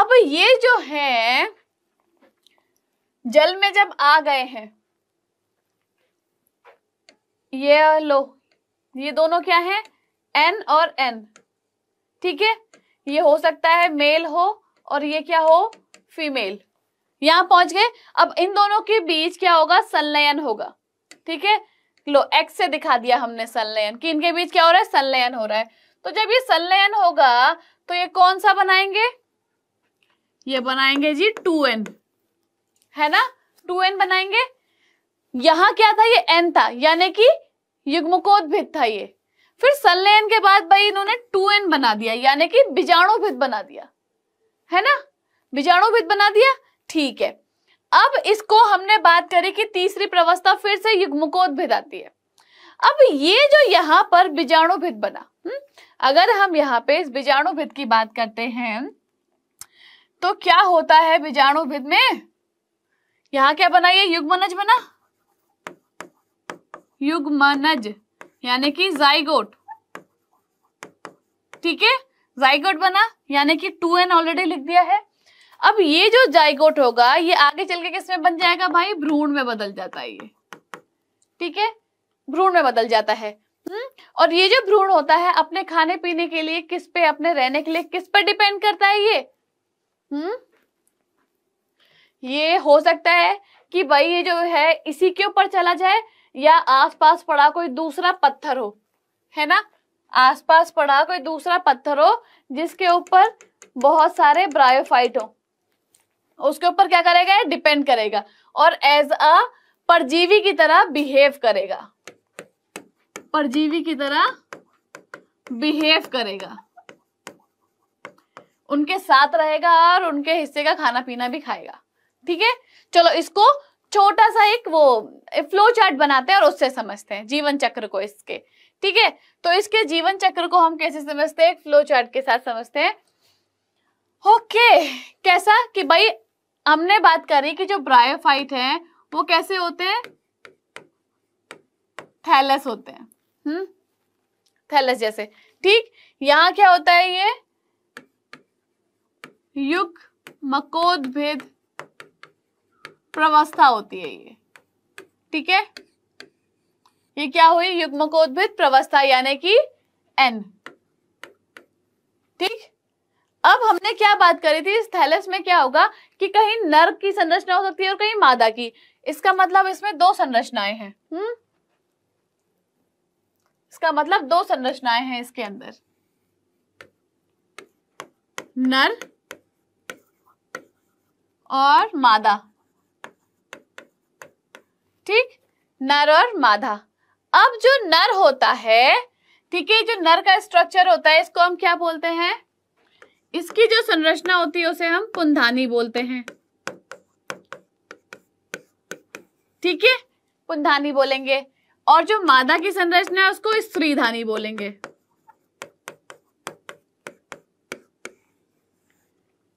अब ये जो है जल में जब आ गए हैं ये लो ये दोनों क्या है एन और एन ठीक है ये हो सकता है मेल हो और ये क्या हो फीमेल यहां पहुंच गए अब इन दोनों के बीच क्या होगा संलयन होगा ठीक है लो एक्स से दिखा दिया हमने संलयन कि इनके बीच क्या हो रहा है संलयन हो रहा है तो जब ये संलयन होगा तो ये कौन सा बनाएंगे ये बनाएंगे जी टू एन है ना टू एन बनाएंगे यहां क्या था ये एन था यानी कि युग्मकोद्भिद था ये फिर संलयन के बाद भाई इन्होंने टू एन बना दिया यानी कि बीजाणुभिद बना दिया है ना बीजाणुभिद बना दिया ठीक है अब इसको हमने बात करी कि तीसरी प्रवस्था फिर से युग्मकोद्भिद आती है अब ये जो यहाँ पर बीजाणुभिद बना हुँ? हम्म, अगर हम यहाँ पे इस बीजाणुभिद की बात करते हैं तो क्या होता है बीजाणुभिद में यहाँ क्या बना ये युग्मनज बना युग्मनज यानी कि जाइगोट ठीक है जाइगोट बना यानी कि टू एन ऑलरेडी लिख दिया है अब ये जो जाइगोट होगा ये आगे चल के किसमें बन जाएगा भाई भ्रूण में बदल जाता है ये ठीक है भ्रूण में बदल जाता है हुँ? हम्म? और ये जो भ्रूण होता है अपने खाने पीने के लिए किस पे अपने रहने के लिए किस पे डिपेंड करता है ये हम्म ये हो सकता है कि भाई ये जो है इसी के ऊपर चला जाए या आसपास पड़ा कोई दूसरा पत्थर हो है ना आसपास पड़ा कोई दूसरा पत्थर हो जिसके ऊपर बहुत सारे ब्रायोफाइट हो उसके ऊपर क्या करेगा डिपेंड करेगा और एज अ परजीवी की तरह बिहेव करेगा परजीवी की तरह बिहेव करेगा उनके साथ रहेगा और उनके हिस्से का खाना पीना भी खाएगा ठीक है चलो इसको छोटा सा एक वो फ्लो चार्ट बनाते हैं और उससे समझते हैं जीवन चक्र को इसके ठीक है तो इसके जीवन चक्र को हम कैसे समझते हैं फ्लो चार्ट के साथ समझते हैं ओके कैसा कि भाई हमने बात करी कि जो ब्रायोफाइट हैं वो कैसे होते हैं थैलस होते हैं हम्म थैलस जैसे ठीक यहाँ क्या होता है ये युग मकोद भेद प्रवस्था होती है ये ठीक है ये क्या हुई युग्मकोद्भिद प्रवस्था यानी कि एन ठीक अब हमने क्या बात करी थी थैलस में क्या होगा कि कहीं नर की संरचना हो सकती है और कहीं मादा की इसका मतलब इसमें दो संरचनाएं हैं हम्म इसका मतलब दो संरचनाएं हैं इसके अंदर नर और मादा ठीक नर और मादा अब जो नर होता है ठीक है जो नर का स्ट्रक्चर होता है इसको हम क्या बोलते हैं इसकी जो संरचना होती है उसे हम पुंधानी बोलते हैं ठीक है पुंधानी बोलेंगे और जो मादा की संरचना है उसको स्त्रीधानी बोलेंगे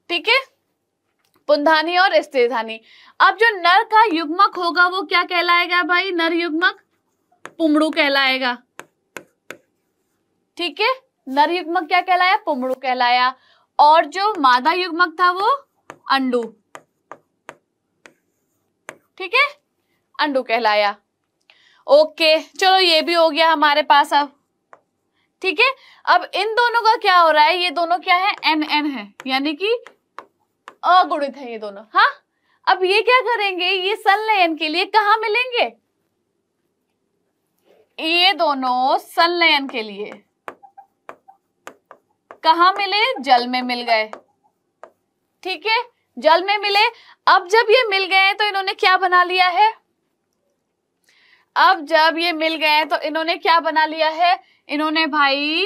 ठीक है पुंधानी और स्त्रीधानी अब जो नर का युग्मक होगा वो क्या कहलाएगा भाई नर युग्मक पुमड़ू कहलाएगा ठीक है नर युग्मक क्या कहलाया पुमड़ू कहलाया और जो मादा युग्मक था वो अंडू ठीक है अंडू कहलाया ओके चलो ये भी हो गया हमारे पास अब ठीक है अब इन दोनों का क्या हो रहा है ये दोनों क्या है एन एन है यानी कि अगुणित हैं ये दोनों हाँ अब ये क्या करेंगे ये संलयन के लिए कहा मिलेंगे ये दोनों संलयन के लिए कहा मिले जल में मिल गए ठीक है जल में मिले अब जब ये मिल गए तो इन्होंने क्या बना लिया है अब जब ये मिल गए तो इन्होंने क्या बना लिया है इन्होंने भाई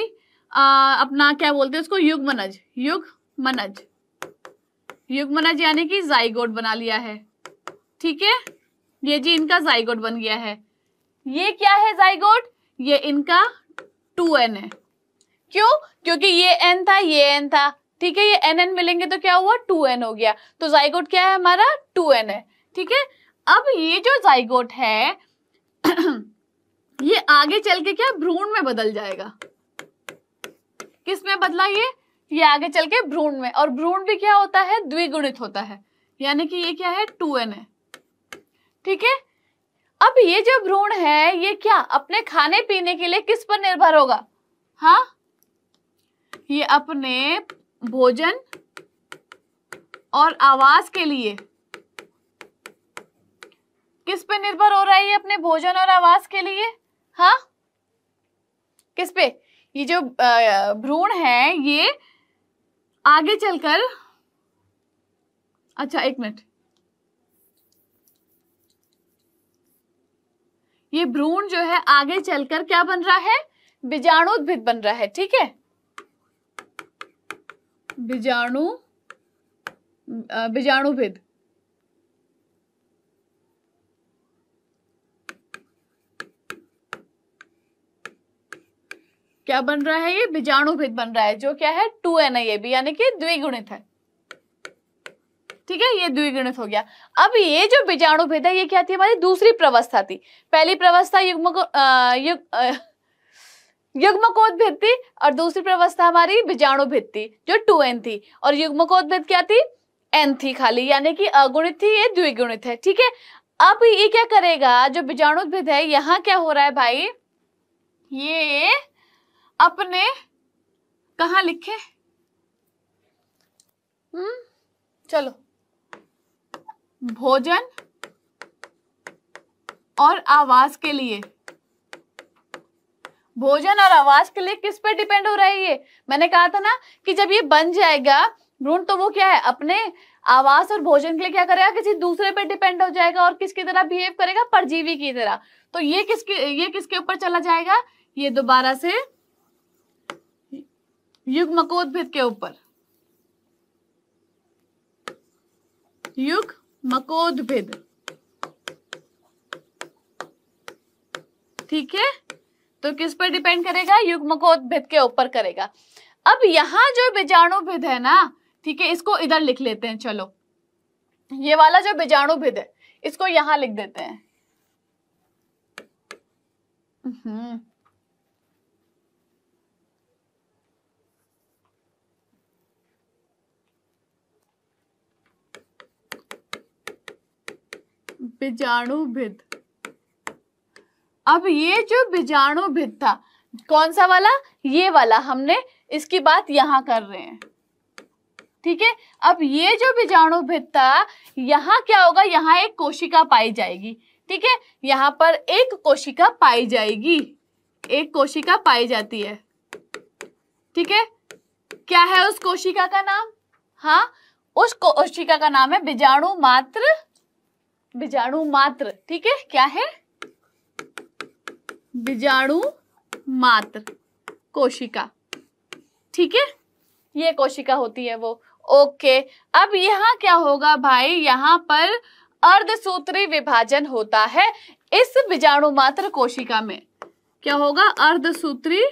आ, अपना क्या बोलते हैं उसको युग मनज युग मनज युगमनज यानी कि जाइगोट बना लिया है ठीक है ये जी इनका जाइगोट बन गया है ये क्या है जाइगोट ये इनका टू एन है क्यों क्योंकि ये एन था ये एन था ठीक है ये एन एन मिलेंगे तो क्या हुआ टू एन हो गया तो जाइगोट क्या है हमारा टू एन है ठीक है अब ये जो जाइगोट है ये आगे चल के क्या भ्रूण में बदल जाएगा किस में बदला ये ये आगे चल के भ्रूण में और भ्रूण भी क्या होता है द्विगुणित होता है यानी कि ये क्या है टू एन है ठीक है अब ये जो भ्रूण है ये क्या अपने खाने पीने के लिए किस पर निर्भर होगा हा ये अपने भोजन और आवास के लिए किस पे निर्भर हो रहा है ये अपने भोजन और आवास के लिए हा किस पे ये जो भ्रूण है ये आगे चलकर अच्छा एक मिनट ये भ्रूण जो है आगे चलकर क्या बन रहा है बीजाणुद्भिद बन रहा है ठीक है बीजाणु बीजाणुभिद क्या बन रहा है ये बीजाणुभिद बन रहा है जो क्या है two N I A B यानी कि द्विगुणित है ठीक है ये द्विगुणित हो गया अब ये जो बीजाणु भेद है ये क्या थी हमारी दूसरी प्रवस्था थी पहली प्रवस्था युग्म को युग, थी और दूसरी प्रवस्था हमारी बीजाणु भेद थी जो टू एन थी और युग्मकोद भेद क्या थी एन थी खाली यानी कि अगुणित थी ये द्विगुणित है ठीक है अब ये क्या करेगा जो बीजाणु भेद है यहाँ क्या हो रहा है भाई ये अपने कहा लिखे हम्म चलो भोजन और आवास के लिए भोजन और आवास के लिए किस पे डिपेंड हो रहा है ये मैंने कहा था ना कि जब ये बन जाएगा भ्रूण तो वो क्या है अपने आवास और भोजन के लिए क्या करेगा किसी दूसरे पे डिपेंड हो जाएगा और किसकी तरह बिहेव करेगा परजीवी की तरह तो ये किसके ये किसके ऊपर चला जाएगा ये दोबारा से युग मकोद्भिद के ऊपर युग मकोद्भिद ठीक है तो किस पर डिपेंड करेगा युग मकोद्भिद के ऊपर करेगा अब यहां जो बीजाणुभिद है ना ठीक है इसको इधर लिख लेते हैं चलो ये वाला जो बीजाणुभिद है इसको यहां लिख देते हैं हम्म। भिद अब ये जो बीजाणु भिद था कौन सा वाला ये वाला हमने इसकी बात यहां कर रहे हैं ठीक है अब ये जो बीजाणु भिद था यहाँ क्या होगा यहाँ एक कोशिका पाई जाएगी ठीक है यहाँ पर एक कोशिका पाई जाएगी एक कोशिका पाई जाती है ठीक है क्या है उस कोशिका का नाम हाँ उस कोशिका का नाम है बीजाणु मात्र बीजाणु मात्र ठीक है क्या है बीजाणु मात्र कोशिका ठीक है ये कोशिका होती है वो ओके अब यहाँ क्या होगा भाई यहाँ पर अर्धसूत्री विभाजन होता है इस बीजाणु मात्र कोशिका में क्या होगा अर्धसूत्री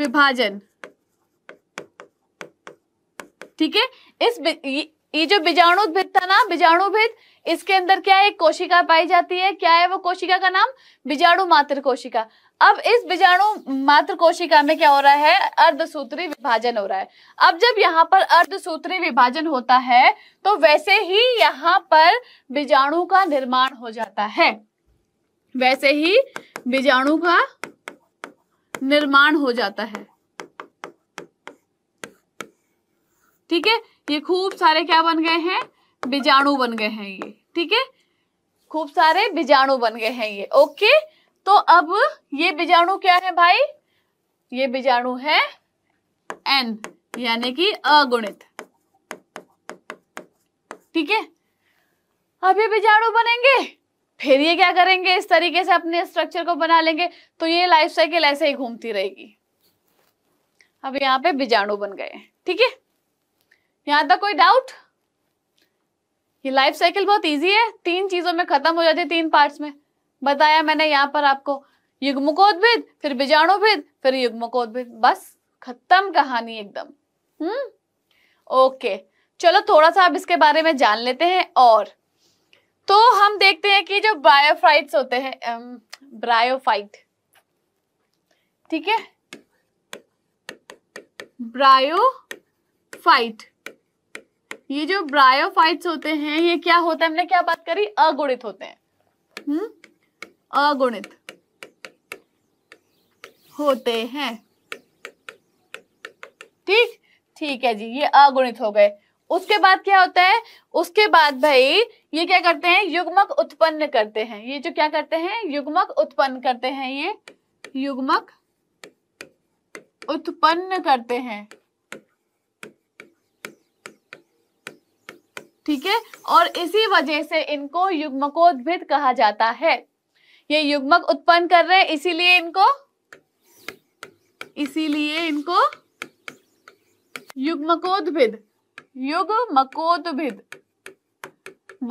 विभाजन ठीक है इस ये जो बीजाणुभिद था ना बीजाणुभिद इसके अंदर क्या एक कोशिका पाई जाती है क्या है वो कोशिका का नाम बीजाणु मात्र कोशिका अब इस बीजाणु मात्र कोशिका में क्या हो रहा है अर्धसूत्री विभाजन हो रहा है अब जब यहाँ पर अर्धसूत्री विभाजन होता है तो वैसे ही यहाँ पर बीजाणु का निर्माण हो जाता है वैसे ही बीजाणु का निर्माण हो जाता है ठीक है ये खूब सारे क्या बन गए हैं बीजाणु बन गए हैं ये ठीक है खूब सारे बीजाणु बन गए हैं ये ओके तो अब ये बीजाणु क्या है भाई ये बीजाणु है एन यानी कि अगुणित ठीक है अब ये बीजाणु बनेंगे फिर ये क्या करेंगे इस तरीके से अपने स्ट्रक्चर को बना लेंगे तो ये लाइफ साइकिल ऐसे ही घूमती रहेगी अब यहाँ पे बीजाणु बन गए ठीक है यहां तक कोई डाउट ये लाइफ साइकिल बहुत इजी है तीन चीजों में खत्म हो जाती है तीन पार्ट्स में बताया मैंने यहां पर आपको युग्मकोद्भिद फिर बीजाणुभिद फिर युग्मकोद्भिद बस खत्म कहानी एकदम हम्म ओके चलो थोड़ा सा आप इसके बारे में जान लेते हैं और तो हम देखते हैं कि जो ब्रायोफाइट्स होते हैं ब्रायोफाइट ठीक है ब्रायोफाइट ये जो ब्रायोफाइट्स होते हैं ये क्या होता है हमने क्या बात करी अगुणित होते हैं हम्म अगुणित होते हैं ठीक ठीक है जी ये अगुणित हो गए उसके बाद क्या होता है उसके बाद भाई ये क्या करते हैं युग्मक उत्पन्न करते हैं ये जो क्या करते हैं युग्मक उत्पन्न करते हैं ये युग्मक उत्पन्न करते हैं ठीक है और इसी वजह से इनको युग्मकोद्भिद कहा जाता है ये युग्मक उत्पन्न कर रहे हैं इसीलिए इनको इसीलिए इनको युग्मकोद्भिद युग्मकोद्भिद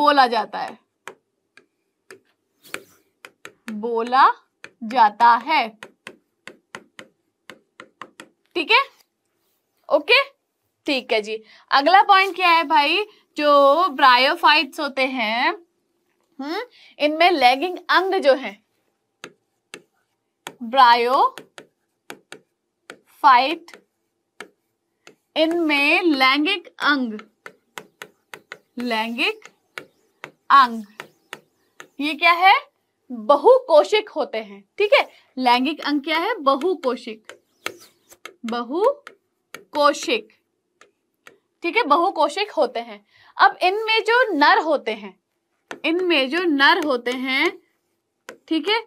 बोला जाता है बोला जाता है ठीक है ओके ठीक है जी अगला पॉइंट क्या है भाई जो ब्रायोफाइट्स होते हैं हम्म इनमें लैगिंग अंग जो है ब्रायोफाइट इनमें लैंगिक अंग लैंगिक अंग ये क्या है बहुकोशिक होते हैं ठीक है लैंगिक अंग क्या है बहुकोशिक बहुकोशिक ठीक है बहुकोशिक होते हैं अब इनमें जो नर होते हैं इनमें जो नर होते हैं ठीक है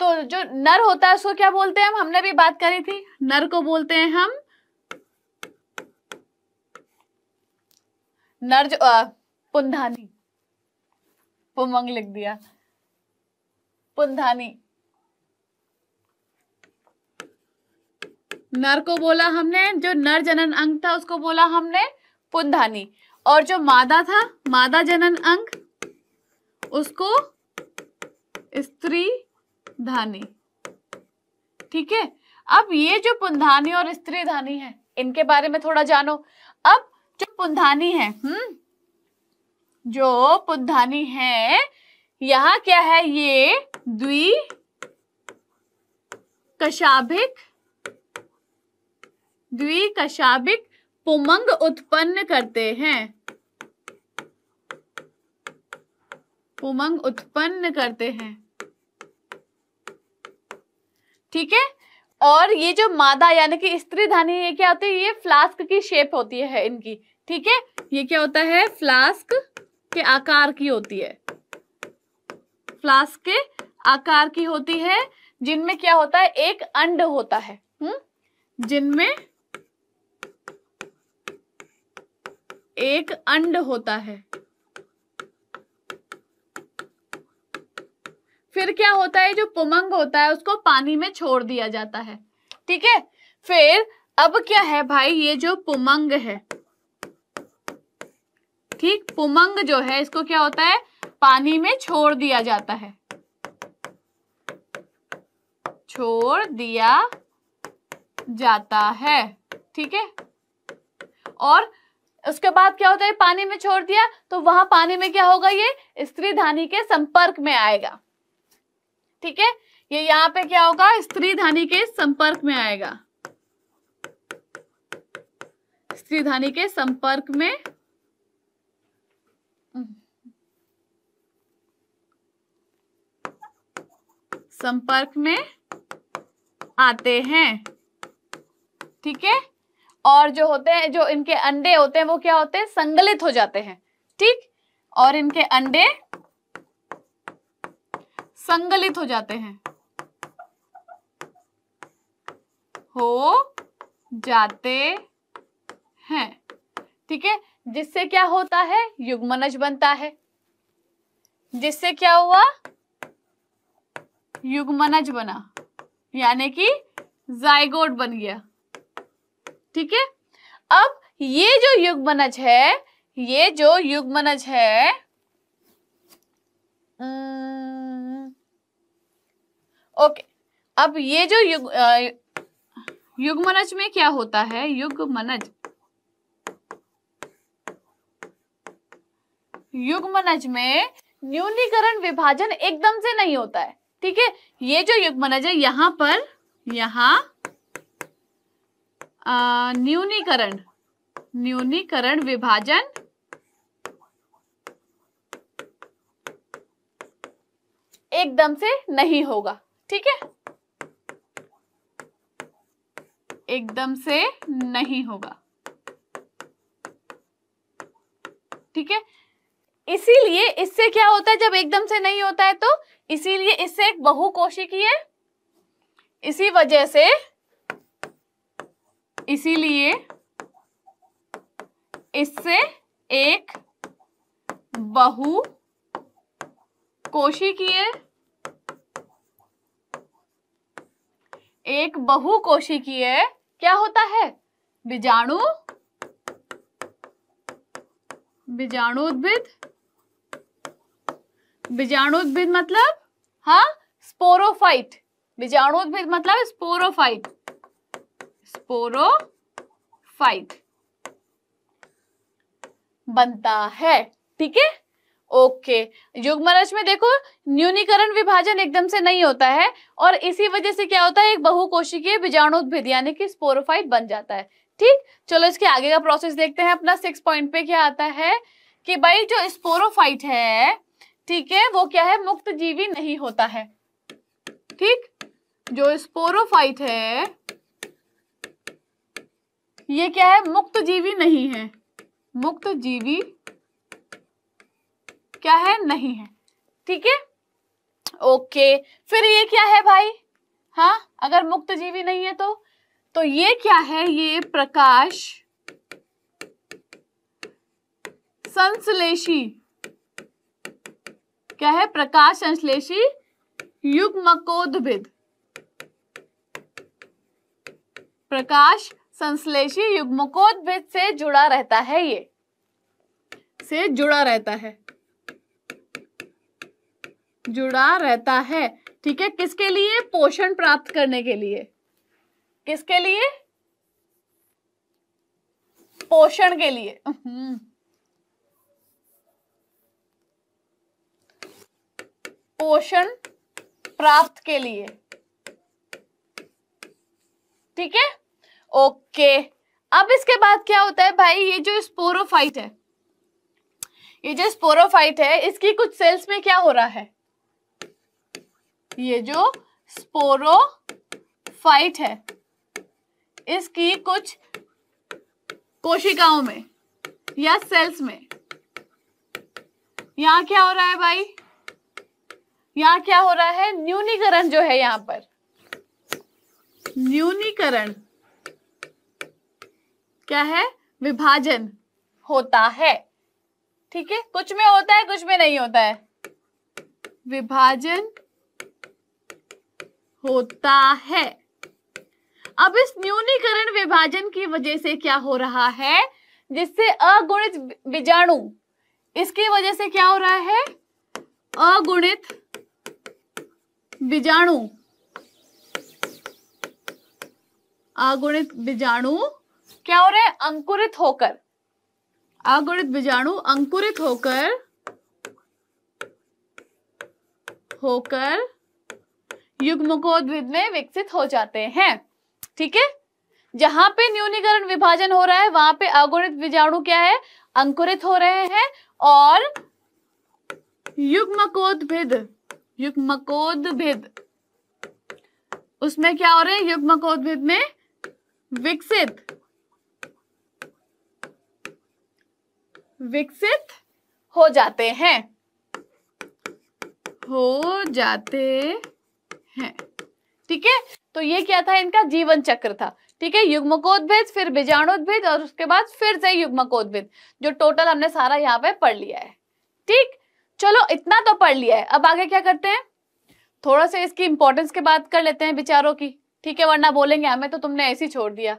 तो जो नर होता है उसको क्या बोलते हैं हम हमने भी बात करी थी नर को बोलते हैं हम नर जो पुंधानी पुमंग लिख दिया पुंधानी नर को बोला हमने जो नर जनन अंग था उसको बोला हमने पुंधानी और जो मादा था मादा जनन अंग उसको स्त्री धानी ठीक है अब ये जो पुंधानी और स्त्री धानी है इनके बारे में थोड़ा जानो अब जो पुंधानी है हम्म जो पुंधानी है यहां क्या है ये द्वि कशाभिक कशाभिक पुमंग उत्पन्न करते हैं पुमंग उत्पन्न करते हैं ठीक है और ये जो मादा यानी कि स्त्री धानी ये क्या होती है ये फ्लास्क की शेप होती है इनकी ठीक है ये क्या होता है फ्लास्क के आकार की होती है फ्लास्क के आकार की होती है जिनमें क्या होता है एक अंड होता है हम्म जिनमें एक अंड होता है फिर क्या होता है जो पुमंग होता है उसको पानी में छोड़ दिया जाता है ठीक है फिर अब क्या है भाई ये जो पुमंग है ठीक पुमंग जो है इसको क्या होता है पानी में छोड़ दिया जाता है छोड़ दिया जाता है ठीक है और उसके बाद क्या होता है पानी में छोड़ दिया तो वहां पानी में क्या होगा ये स्त्री धानी के संपर्क में आएगा ठीक है ये यहाँ पे क्या होगा स्त्री धानी के संपर्क में आएगा स्त्री धानी के संपर्क में संपर्क में आते हैं ठीक है और जो होते हैं जो इनके अंडे होते हैं वो क्या होते हैं संगलित हो जाते हैं ठीक और इनके अंडे संगलित हो जाते हैं हो जाते हैं ठीक है जिससे क्या होता है युग्मनज बनता है जिससे क्या हुआ युग्मनज बना यानी कि जायगोट बन गया ठीक है अब ये जो युग्मनज है ये जो युग्मनज है ओके अब ये जो युग युग्मनज में क्या होता है युग्मनज युग्मनज में न्यूनीकरण विभाजन एकदम से नहीं होता है ठीक है ये जो युग्मनज है यहां पर यहां न्यूनीकरण न्यूनीकरण विभाजन एकदम से नहीं होगा ठीक है एकदम से नहीं होगा ठीक है इसीलिए इससे क्या होता है जब एकदम से नहीं होता है तो इसीलिए इससे एक बहुकोशिकीय इसी वजह से इसीलिए इससे एक बहु कोशिकीय एक बहु कोशिकीय क्या होता है बीजाणु बीजाणु उद्भिद बीजाणु उद्भिद मतलब हा स्पोरोफाइट बीजाणु उद्भिद मतलब स्पोरोफाइट फाइव बनता है ठीक है ओके युग्मरस में देखो न्यूनीकरण विभाजन एकदम से नहीं होता है और इसी वजह से क्या होता है एक बहुकोशिकीय बीजाणु उद्भिद यानी कि स्पोरोफाइट बन जाता है ठीक चलो इसके आगे का प्रोसेस देखते हैं अपना सिक्स पॉइंट पे क्या आता है कि भाई जो स्पोरोफाइट है ठीक है वो क्या है मुक्त जीवी नहीं होता है ठीक जो स्पोरोफाइट है ये क्या है मुक्त जीवी नहीं है मुक्त जीवी क्या है नहीं है ठीक है ओके फिर ये क्या है भाई हाँ अगर मुक्त जीवी नहीं है तो तो ये क्या है ये प्रकाश संश्लेषी क्या है प्रकाश संश्लेषी युग्मकोद्भिद प्रकाश संश्लेषी युग्मकोद्भिद से जुड़ा रहता है ये से जुड़ा रहता है जुड़ा रहता है ठीक है किसके लिए पोषण प्राप्त करने के लिए किसके लिए पोषण के लिए हम्म। पोषण प्राप्त के लिए ठीक है ओके अब इसके बाद क्या होता है भाई ये जो स्पोरोफाइट है ये जो स्पोरोफाइट है इसकी कुछ सेल्स में क्या हो रहा है ये जो स्पोरोफाइट है इसकी कुछ कोशिकाओं में या सेल्स में यहां क्या हो रहा है भाई यहां क्या हो रहा है न्यूनीकरण जो है यहां पर न्यूनीकरण क्या है विभाजन होता है ठीक है कुछ में होता है कुछ में नहीं होता है विभाजन होता है अब इस न्यूनीकरण विभाजन की वजह से क्या हो रहा है जिससे अगुणित बीजाणु इसकी वजह से क्या हो रहा है अगुणित बीजाणु अगुणित बीजाणु क्या हो रहे हैं अंकुरित होकर अगुणित बीजाणु अंकुरित होकर होकर युग्मकोद्भिद में विकसित हो जाते हैं ठीक है जहां पे न्यूनीकरण विभाजन हो रहा है वहां पे अगुणित बीजाणु क्या है अंकुरित हो रहे हैं और युग्मकोद्भिद युग्मकोद्भिद उसमें क्या हो रहे हैं युग्मकोद्भिद में विकसित विकसित हो जाते हैं हो जाते हैं ठीक है तो ये क्या था इनका जीवन चक्र था ठीक है युग्मकोद्भिद फिर बीजाणुद्भिद और उसके बाद फिर से युग्मकोद्भिद जो टोटल हमने सारा यहाँ पे पढ़ लिया है ठीक चलो इतना तो पढ़ लिया है अब आगे क्या करते हैं थोड़ा सा इसकी इंपॉर्टेंस के बात कर लेते हैं विचारों की ठीक है वरना बोलेंगे हमें तो तुमने ऐसी छोड़ दिया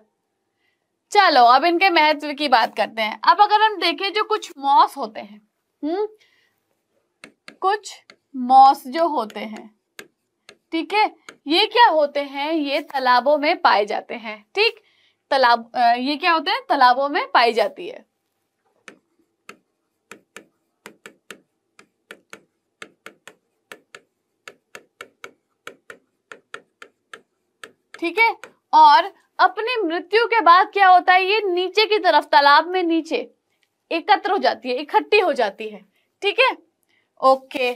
चलो अब इनके महत्व की बात करते हैं अब अगर हम देखें जो कुछ मॉस होते हैं हम्म कुछ मॉस जो होते हैं ठीक है ये क्या होते हैं ये तालाबों में पाए जाते हैं ठीक तालाब ये क्या होते हैं तालाबों में पाई जाती है ठीक है और अपनी मृत्यु के बाद क्या होता है ये नीचे की तरफ तालाब में नीचे एकत्र हो जाती है इकट्ठी हो जाती है ठीक है ओके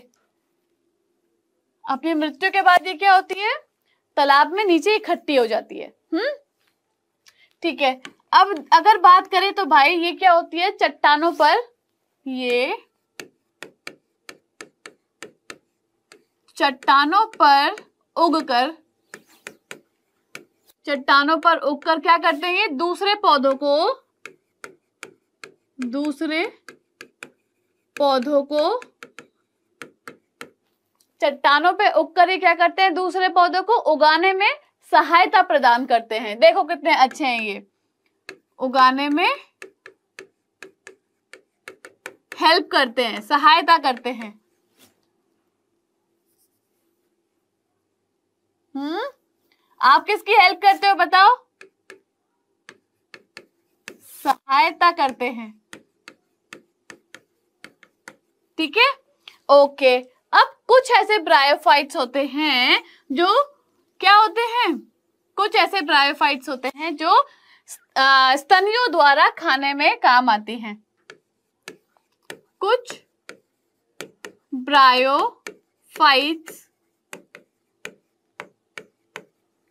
अपनी मृत्यु के बाद ये क्या होती है तालाब में नीचे इकट्ठी हो जाती है हम्म ठीक है अब अगर बात करें तो भाई ये क्या होती है चट्टानों पर ये चट्टानों पर उगकर चट्टानों पर उगकर क्या करते हैं दूसरे पौधों को दूसरे पौधों को चट्टानों पे उगकर ये क्या करते हैं दूसरे पौधों को उगाने में सहायता प्रदान करते हैं देखो कितने अच्छे हैं ये उगाने में हेल्प करते हैं सहायता करते हैं हम्म आप किसकी हेल्प करते हो बताओ सहायता करते हैं ठीक है ओके अब कुछ ऐसे ब्रायोफाइट्स होते हैं जो क्या होते हैं कुछ ऐसे ब्रायोफाइट्स होते हैं जो स्तनियों द्वारा खाने में काम आती हैं कुछ ब्रायोफाइट्स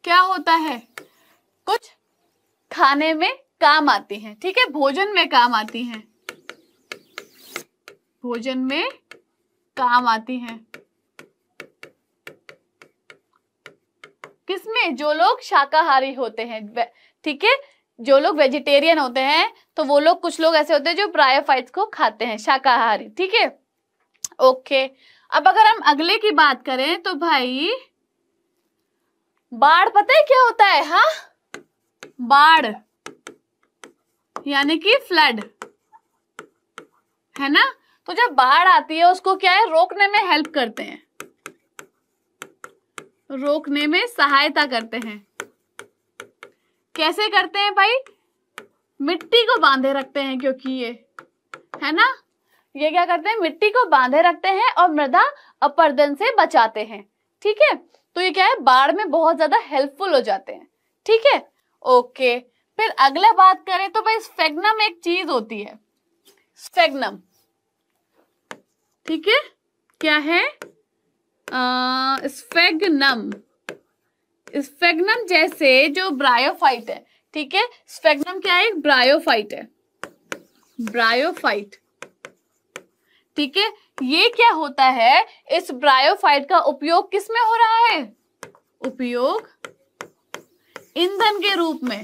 क्या होता है कुछ खाने में काम आती हैं ठीक है भोजन में काम आती हैं भोजन में काम आती हैं किसमें जो लोग शाकाहारी होते हैं ठीक है जो लोग वेजिटेरियन होते हैं तो वो लोग कुछ लोग ऐसे होते हैं जो प्रायोफाइट्स को खाते हैं शाकाहारी ठीक है ओके अब अगर हम अगले की बात करें तो भाई बाढ़ पता है क्या होता है हा बाढ़ यानी कि फ्लड है ना तो जब बाढ़ आती है उसको क्या है रोकने में हेल्प करते हैं रोकने में सहायता करते हैं कैसे करते हैं भाई मिट्टी को बांधे रखते हैं क्योंकि ये है ना ये क्या करते हैं मिट्टी को बांधे रखते हैं और मृदा अपरदन से बचाते हैं ठीक है तो ये क्या है बाढ़ में बहुत ज्यादा हेल्पफुल हो जाते हैं ठीक है ओके फिर अगला बात करें तो भाई स्फेग्नम एक चीज होती है स्फेग्नम ठीक है क्या है स्फेग्नम स्फेग्नम जैसे जो ब्रायोफाइट है ठीक है स्फेग्नम क्या है ब्रायोफाइट है ब्रायोफाइट ठीक है ये क्या होता है इस ब्रायोफाइट का उपयोग किस में हो रहा है उपयोग ईंधन के रूप में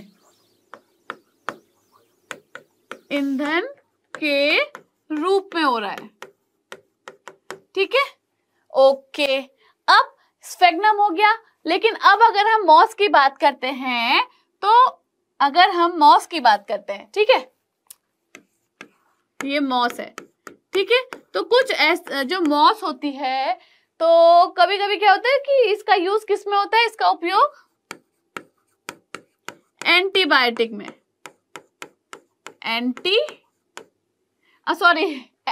ईंधन के रूप में हो रहा है ठीक है ओके अब स्फेग्नम हो गया लेकिन अब अगर हम मॉस की बात करते हैं तो अगर हम मॉस की बात करते हैं ठीक है ये मॉस है ठीक है तो कुछ ऐस जो मॉस होती है तो कभी कभी क्या होता है कि इसका यूज किस में होता है इसका उपयोग एंटीबायोटिक में anti sorry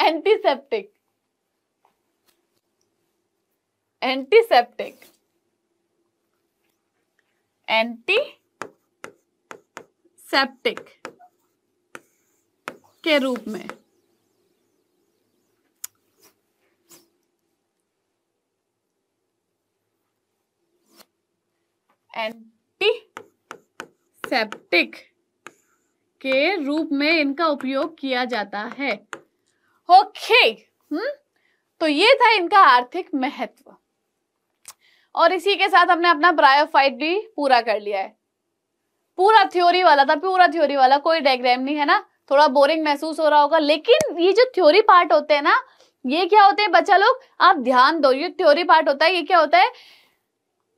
antiseptic antiseptic antiseptic के रूप में एंटीसेप्टिक के रूप में इनका उपयोग किया जाता है ओके हम्म तो ये था इनका आर्थिक महत्व और इसी के साथ हमने अपना ब्रायोफाइट भी पूरा कर लिया है पूरा थ्योरी वाला था पूरा थ्योरी वाला कोई डायग्राम नहीं है ना थोड़ा बोरिंग महसूस हो रहा होगा लेकिन ये जो थ्योरी पार्ट होते हैं ना ये क्या होते हैं बच्चा लोग आप ध्यान दो ये थ्योरी पार्ट होता है ये क्या होता है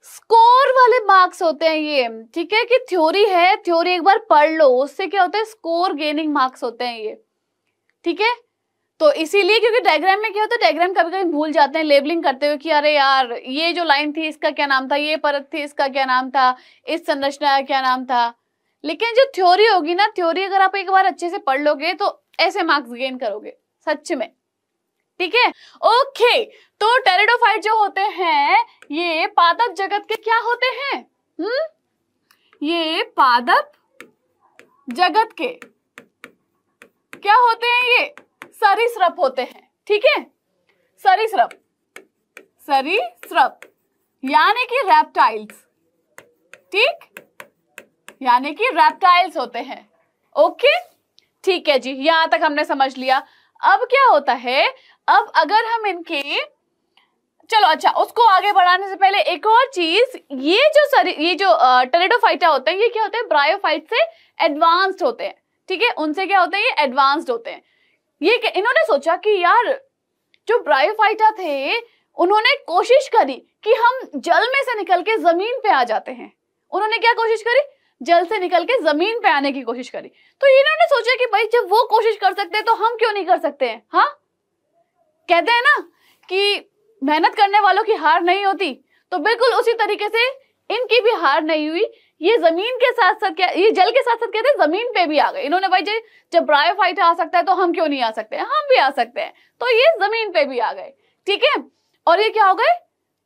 स्कोर वाले मार्क्स होते हैं ये ठीक है कि थ्योरी है थ्योरी एक बार पढ़ लो उससे क्या होता है स्कोर गेनिंग मार्क्स होते हैं ये ठीक है तो इसीलिए क्योंकि डायग्राम में क्या होता है डायग्राम कभी कभी भूल जाते हैं लेबलिंग करते हुए कि अरे यार ये जो लाइन थी इसका क्या नाम था ये परत थी इसका क्या नाम था इस संरचना का क्या नाम था लेकिन जो थ्योरी होगी ना थ्योरी अगर आप एक बार अच्छे से पढ़ लोगे तो ऐसे मार्क्स गेन करोगे सच में ठीक है ओके तो टेरिडोफाइट जो होते हैं ये पादप जगत के क्या होते हैं हम्म ये पादप जगत के क्या होते हैं ये सरीसृप होते हैं ठीक है सरीसृप सरीसृप यानी कि रेप्टाइल्स ठीक यानी कि रेप्टाइल्स होते हैं ओके ठीक है जी यहां तक हमने समझ लिया अब क्या होता है अब अगर हम इनके चलो अच्छा उसको आगे बढ़ाने से पहले एक और चीज ये जो सर ये जो टेरेडोफाइटा होते हैं ये क्या होते हैं ब्रायोफाइट से एडवांस्ड होते हैं ठीक है उनसे क्या होते हैं ये एडवांस्ड होते हैं ये इन्होंने सोचा कि यार जो ब्रायोफाइटा थे उन्होंने कोशिश करी कि हम जल में से निकल के जमीन पे आ जाते हैं उन्होंने क्या कोशिश करी जल से निकल के जमीन पे आने की कोशिश करी तो इन्होंने सोचा कि भाई जब वो कोशिश कर सकते हैं तो हम क्यों नहीं कर सकते हैं हाँ कहते हैं ना कि मेहनत करने वालों की हार नहीं होती तो बिल्कुल उसी तरीके से इनकी भी हार नहीं हुई ये जमीन के साथ साथ क्या ये जल के साथ साथ कहते हैं जमीन पे भी आ गए इन्होंने भाई जी जब फाइट आ सकता है तो हम क्यों नहीं आ सकते हम भी आ सकते हैं तो ये जमीन पे भी आ गए ठीक है और ये क्या हो गए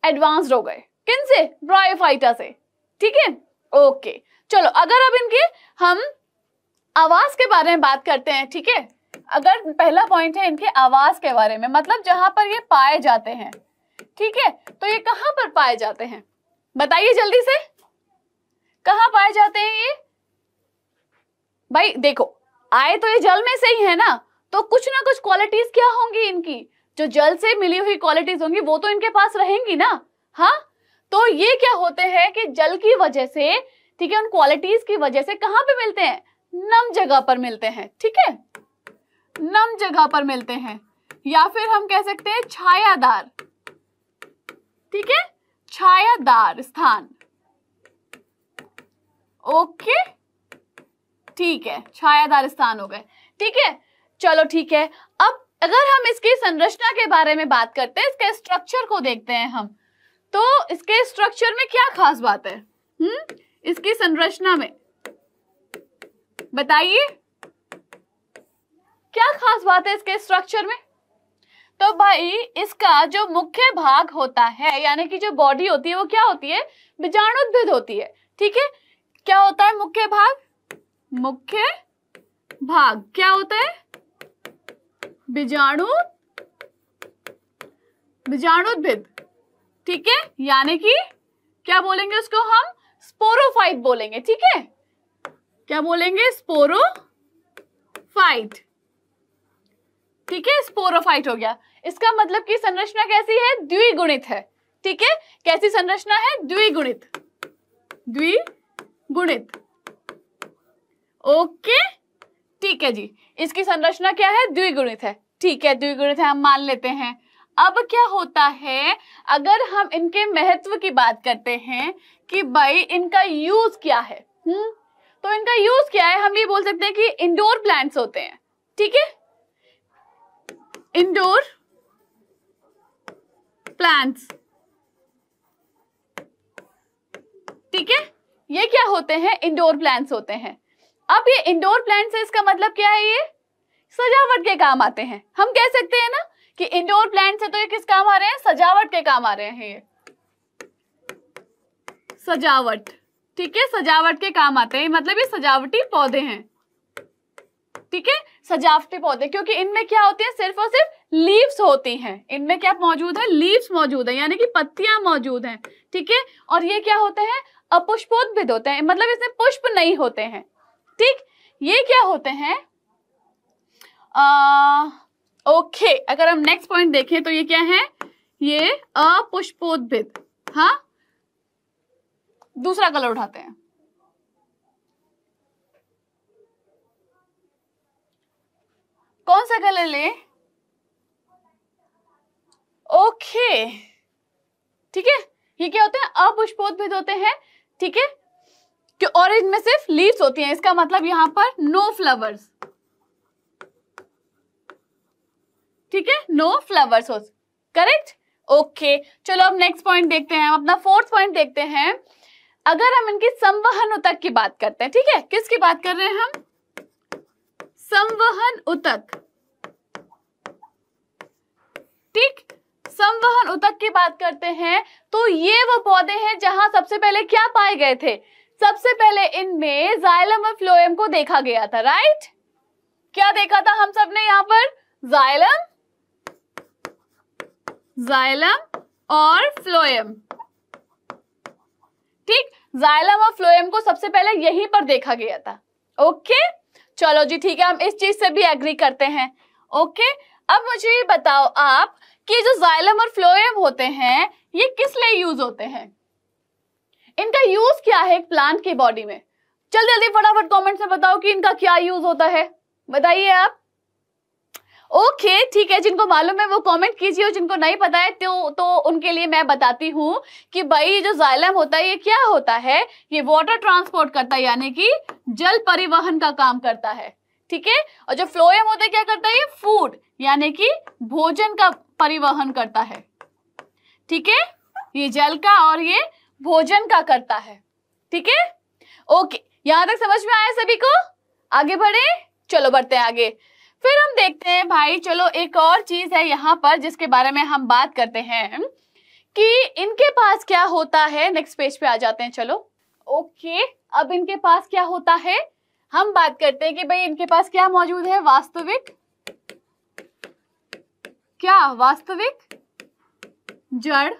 एडवांस्ड हो गए किन से ब्रायोफाइटा से ठीक है ओके चलो अगर अब इनके हम आवाज के बारे में बात करते हैं ठीक है अगर पहला पॉइंट है इनके आवास के बारे में मतलब जहां पर ये पाए जाते हैं ठीक है तो ये कहां पर पाए जाते हैं बताइए जल्दी से कहां पाए जाते हैं ये भाई देखो आए तो ये जल में से ही है ना तो कुछ ना कुछ क्वालिटीज क्या होंगी इनकी जो जल से मिली हुई क्वालिटीज होंगी वो तो इनके पास रहेंगी ना हाँ तो ये क्या होते हैं कि जल की वजह से ठीक है उन क्वालिटीज की वजह से कहां पे मिलते हैं नम जगह पर मिलते हैं ठीक है नम जगह पर मिलते हैं या फिर हम कह सकते हैं छायादार ठीक है छायादार स्थान ओके ठीक है छायादार स्थान हो गए ठीक है चलो ठीक है अब अगर हम इसकी संरचना के बारे में बात करते हैं इसके स्ट्रक्चर को देखते हैं हम तो इसके स्ट्रक्चर में क्या खास बात है हम्म इसकी संरचना में बताइए क्या खास बात है इसके स्ट्रक्चर में तो भाई इसका जो मुख्य भाग होता है यानी कि जो बॉडी होती है वो क्या होती है बीजाणुद्भिद होती है ठीक है क्या होता है मुख्य भाग मुख्य भाग क्या होता है बीजाणु बीजाणुद्भिद ठीक है यानी कि क्या बोलेंगे उसको हम स्पोरोफाइट बोलेंगे ठीक है क्या बोलेंगे स्पोरोफाइट ठीक है स्पोरोफाइट हो गया इसका मतलब कि संरचना कैसी है द्विगुणित है ठीक है कैसी संरचना है द्विगुणित द्विगुणित ओके ठीक है जी इसकी संरचना क्या है द्विगुणित है ठीक है द्विगुणित है हम मान लेते हैं अब क्या होता है अगर हम इनके महत्व की बात करते हैं कि भाई इनका यूज क्या है हुँ? हम्म? तो इनका यूज क्या है हम ये बोल सकते हैं कि इंडोर प्लांट्स होते हैं ठीक है indoor plants ठीक है ये क्या होते हैं इंडोर प्लांट्स होते हैं अब ये इंडोर प्लांट्स है इसका मतलब क्या है ये सजावट के काम आते हैं हम कह सकते हैं ना कि इंडोर प्लांट्स है तो ये किस काम आ रहे हैं सजावट के काम आ रहे हैं ये सजावट ठीक है सजावट के काम आते हैं मतलब ये सजावटी पौधे हैं ठीक है सजावटी पौधे क्योंकि इनमें क्या होती है सिर्फ और सिर्फ लीव्स होती हैं इनमें क्या मौजूद है लीव्स मौजूद है यानी कि पत्तियां मौजूद हैं ठीक है और ये क्या होते हैं अपुष्पोद्भिद होते हैं मतलब इसमें पुष्प नहीं होते हैं ठीक ये क्या होते हैं ओके अगर हम नेक्स्ट पॉइंट देखें तो ये क्या है ये अपुष्पोद्भिद हाँ दूसरा कलर उठाते हैं कौन सा कलर ले ओके ठीक है ये क्या होते हैं अपुष्पोद्भिद होते हैं ठीक है कि ऑरेंज में सिर्फ लीव्स होती हैं इसका मतलब यहां पर नो फ्लावर्स ठीक है नो फ्लावर्स हो करेक्ट ओके चलो अब नेक्स्ट पॉइंट देखते हैं हम अपना फोर्थ पॉइंट देखते हैं अगर हम इनकी संवहन तक की बात करते हैं ठीक है किसकी बात कर रहे हैं हम संवहन उतक ठीक संवहन उतक की बात करते हैं तो ये वो पौधे हैं जहां सबसे पहले क्या पाए गए थे सबसे पहले इनमें जाइलम और फ्लोएम को देखा गया था राइट क्या देखा था हम सब ने यहां पर जाइलम जाइलम और फ्लोएम ठीक जाइलम और फ्लोएम को सबसे पहले यहीं पर देखा गया था ओके okay? चलो जी ठीक है हम इस चीज से भी एग्री करते हैं ओके अब मुझे ये बताओ आप कि जो जाइलम और फ्लोएम होते हैं ये किस लिए यूज होते हैं इनका यूज क्या है एक प्लांट की बॉडी में चल जल्दी फटाफट कमेंट्स में बताओ कि इनका क्या यूज होता है बताइए आप ओके ठीक है जिनको मालूम है वो कमेंट कीजिए और जिनको नहीं पता है तो तो उनके लिए मैं बताती हूँ कि भाई ये जो जाइलम होता है ये क्या होता है ये वाटर ट्रांसपोर्ट करता है यानी कि जल परिवहन का काम करता है ठीक है और जो फ्लोएम होता है क्या करता है ये फूड यानी कि भोजन का परिवहन करता है ठीक है ये जल का और ये भोजन का करता है ठीक है ओके यहां तक समझ में आया सभी को आगे बढ़े चलो बढ़ते हैं आगे फिर हम देखते हैं भाई चलो एक और चीज है यहाँ पर जिसके बारे में हम बात करते हैं कि इनके पास क्या होता है नेक्स्ट पेज पे आ जाते हैं चलो ओके अब इनके पास क्या होता है हम बात करते हैं कि भाई इनके पास क्या मौजूद है वास्तविक क्या वास्तविक जड़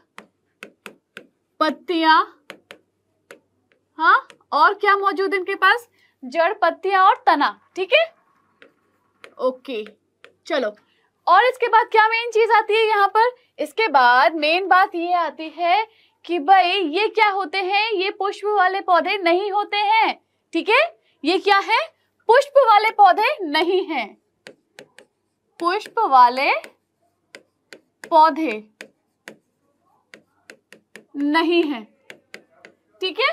पत्तियां हाँ और क्या मौजूद इनके पास जड़ पत्तियां और तना ठीक है ओके चलो और इसके बाद क्या मेन चीज आती है यहाँ पर इसके बाद मेन बात ये आती है कि भाई ये क्या होते हैं ये पुष्प वाले पौधे नहीं होते हैं ठीक है ये क्या है पुष्प वाले पौधे नहीं हैं पुष्प वाले पौधे नहीं है ठीक है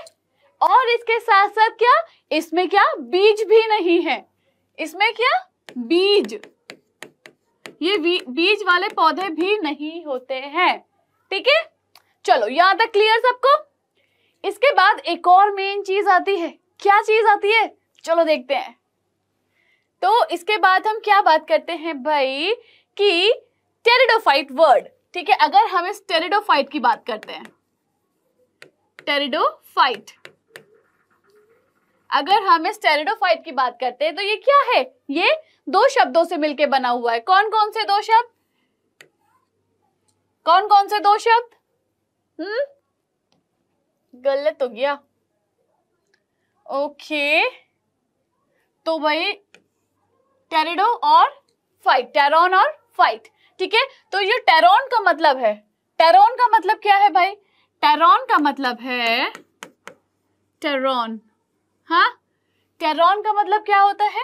और इसके साथ साथ क्या इसमें क्या बीज भी नहीं है इसमें क्या बीज ये बीज वाले पौधे भी नहीं होते हैं ठीक है चलो याद है क्लियर सबको इसके बाद एक और मेन चीज आती है क्या चीज आती है चलो देखते हैं तो इसके बाद हम क्या बात करते हैं भाई कि टेरिडोफाइट वर्ड ठीक है अगर हम इस टेरिडोफाइट की बात करते हैं टेरिडोफाइट अगर हम इस टेरिडोफाइट की बात करते हैं तो ये क्या है ये दो शब्दों से मिलकर बना हुआ है कौन कौन से दो शब्द कौन कौन से दो शब्द हम्म गलत हो गया ओके तो भाई टेरिडो और फाइट टेरोन और फाइट ठीक है तो ये टेरोन का मतलब है टेरोन का मतलब क्या है भाई टेरोन का मतलब है टेरोन हा टेरोन का मतलब क्या होता है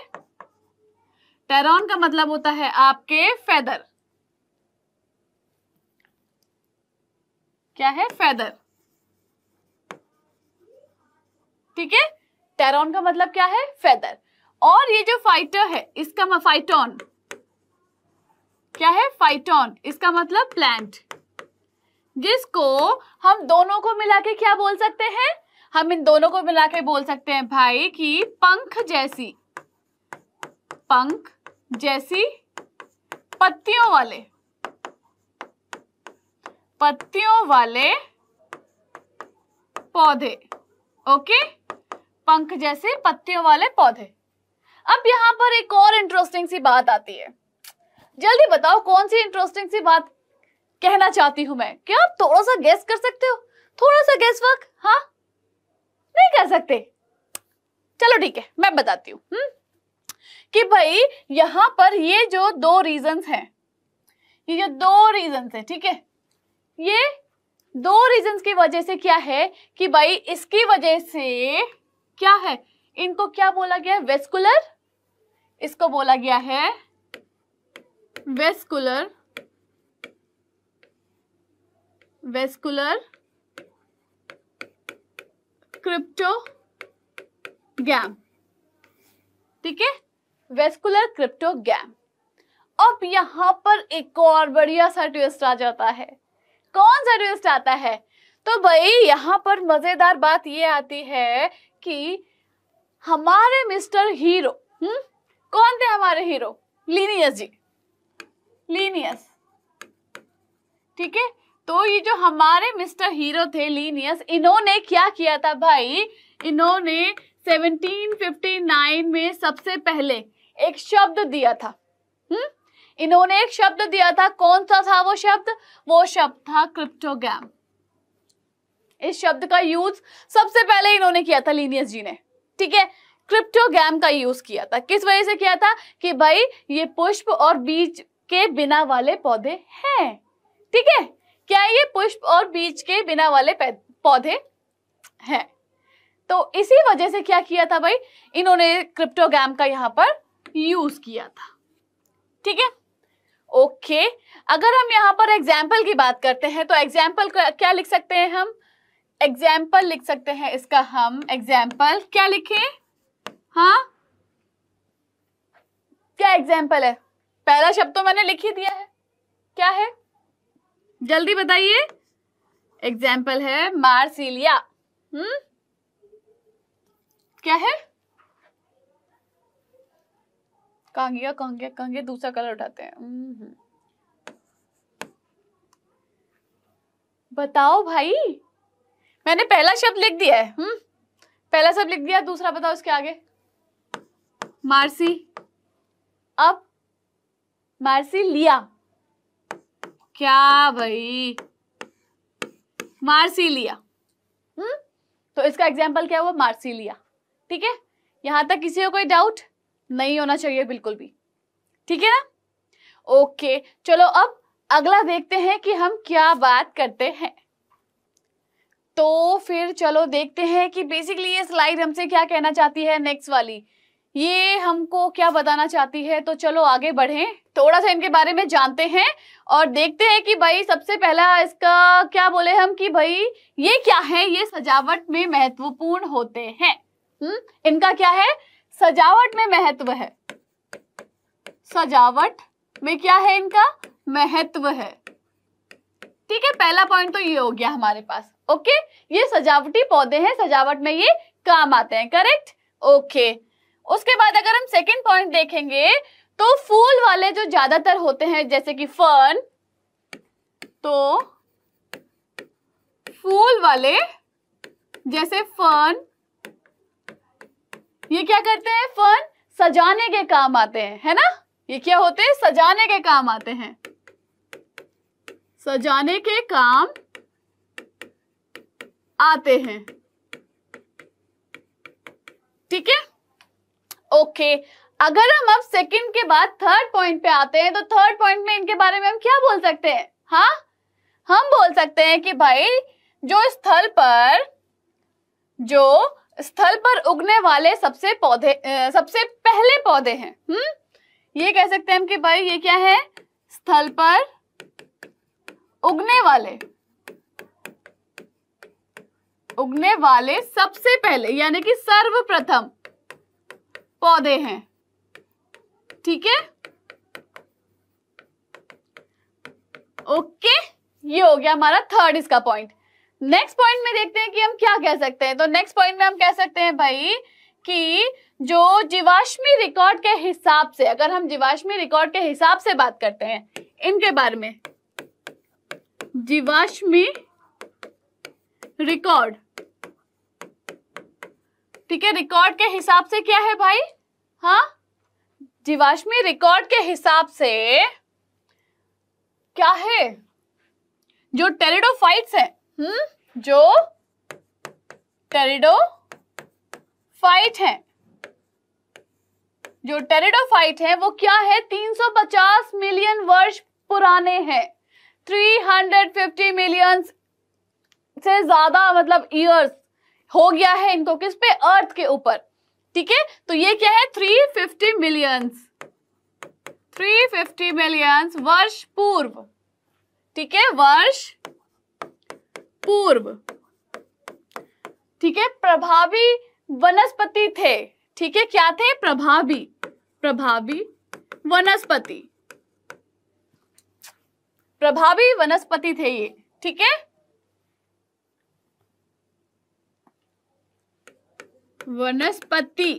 टेरॉन का मतलब होता है आपके फेदर क्या है फेदर ठीक है टेरॉन का मतलब क्या है फेदर और ये जो फाइटर है इसका फाइटॉन क्या है फाइटॉन इसका मतलब प्लांट जिसको हम दोनों को मिला के क्या बोल सकते हैं हम इन दोनों को मिला के बोल सकते हैं भाई कि पंख जैसी पंख जैसी पत्तियों वाले पत्तियों वाले पौधे ओके पंख जैसे पत्तियों वाले पौधे अब यहां पर एक और इंटरेस्टिंग सी बात आती है जल्दी बताओ कौन सी इंटरेस्टिंग सी बात कहना चाहती हूं मैं क्या आप थोड़ा सा गेस कर सकते हो थोड़ा सा गेस वर्क हाँ नहीं कर सकते चलो ठीक है मैं बताती हूँ हम्म? कि भाई यहां पर ये जो दो रीजंस हैं ये जो दो रीजंस हैं ठीक है ये दो रीजंस की वजह से क्या है कि भाई इसकी वजह से क्या है इनको क्या बोला गया वेस्कुलर इसको बोला गया है वेस्कुलर वेस्कुलर क्रिप्टो गैम ठीक है वेस्कुलर क्रिप्टोगैम अब यहाँ पर एक और बढ़िया सा ट्विस्ट आ जाता है कौन सा ट्विस्ट आता है तो भाई यहाँ पर मजेदार बात ये आती है कि हमारे मिस्टर हीरो हुँ? हम्म, कौन थे हमारे हीरो लीनियस जी लीनियस ठीक है तो ये जो हमारे मिस्टर हीरो थे लीनियस इन्होंने क्या किया था भाई इन्होंने 1759 में सबसे पहले एक शब्द दिया था हम्म इन्होंने एक शब्द दिया था कौन सा था वो शब्द वो शब्द था क्रिप्टोग्राम इस शब्द का यूज सबसे पहले इन्होंने किया था लीनियस जी ने ठीक है क्रिप्टोग्राम का यूज किया था किस वजह से किया था कि भाई ये पुष्प और बीज के बिना वाले पौधे हैं ठीक है क्या ये पुष्प और बीज के बिना वाले पौधे हैं तो इसी वजह से क्या किया था भाई इन्होंने क्रिप्टोग्राम का यहां पर यूज किया था ठीक है ओके okay. अगर हम यहां पर एग्जाम्पल की बात करते हैं तो एग्जाम्पल क्या लिख सकते हैं हम एग्जाम्पल लिख सकते हैं इसका हम एग्जाम्पल क्या लिखे हाँ क्या एग्जाम्पल है पहला शब्द तो मैंने लिख ही दिया है क्या है जल्दी बताइए एग्जाम्पल है मार्सिलिया हम्म क्या है कांगिया कांगिया कांगिया दूसरा कलर उठाते हैं बताओ भाई मैंने पहला शब्द लिख दिया है हम्म पहला शब्द लिख दिया दूसरा बताओ उसके आगे मार्सी अब मार्सी लिया क्या भाई मार्सी लिया हम्म तो इसका एग्जाम्पल क्या हुआ मार्सी लिया ठीक है यहां तक किसी को कोई डाउट नहीं होना चाहिए बिल्कुल भी ठीक है ना ओके चलो अब अगला देखते हैं कि हम क्या बात करते हैं तो फिर चलो देखते हैं कि बेसिकली ये स्लाइड हमसे क्या कहना चाहती है नेक्स्ट वाली ये हमको क्या बताना चाहती है तो चलो आगे बढ़ें थोड़ा सा इनके बारे में जानते हैं और देखते हैं कि भाई सबसे पहला इसका क्या बोले हम कि भाई ये क्या है ये सजावट में महत्वपूर्ण होते हैं हम्म इनका क्या है सजावट में महत्व है सजावट में क्या है इनका महत्व है ठीक है पहला पॉइंट तो ये हो गया हमारे पास ओके ये सजावटी पौधे हैं सजावट में ये काम आते हैं करेक्ट ओके उसके बाद अगर हम सेकंड पॉइंट देखेंगे तो फूल वाले जो ज्यादातर होते हैं जैसे कि फर्न तो फूल वाले जैसे फर्न ये क्या करते हैं फन सजाने के काम आते हैं है ना ये क्या होते हैं सजाने के काम आते हैं सजाने के काम आते हैं ठीक है ओके अगर हम अब सेकंड के बाद थर्ड पॉइंट पे आते हैं तो थर्ड पॉइंट में इनके बारे में हम क्या बोल सकते हैं हाँ हम बोल सकते हैं कि भाई जो स्थल पर जो स्थल पर उगने वाले सबसे पौधे सबसे पहले पौधे हैं हम्म ये कह सकते हैं हम कि भाई ये क्या है स्थल पर उगने वाले उगने वाले सबसे पहले यानी कि सर्वप्रथम पौधे हैं ठीक है ओके ये हो गया हमारा थर्ड इसका पॉइंट नेक्स्ट पॉइंट में देखते हैं कि हम क्या कह सकते हैं तो नेक्स्ट पॉइंट में हम कह सकते हैं भाई कि जो जीवाश्मी रिकॉर्ड के हिसाब से अगर हम जीवाश्मी रिकॉर्ड के हिसाब से बात करते हैं इनके बारे में जीवाश्मी रिकॉर्ड ठीक है रिकॉर्ड के हिसाब से क्या है भाई हा जीवाश्मी रिकॉर्ड के हिसाब से क्या है जो टेरिडोफाइट्स हैं हम्म जो टेरिडो फाइट है जो टेरिडो फाइट है वो क्या है 350 मिलियन वर्ष पुराने हैं 350 मिलियन से ज्यादा मतलब ईयर्स हो गया है इनको किस पे अर्थ के ऊपर ठीक है तो ये क्या है 350 मिलियंस 350 मिलियंस वर्ष पूर्व ठीक है वर्ष पूर्व ठीक है प्रभावी वनस्पति थे ठीक है क्या थे प्रभावी प्रभावी वनस्पति प्रभावी वनस्पति थे ये ठीक है वनस्पति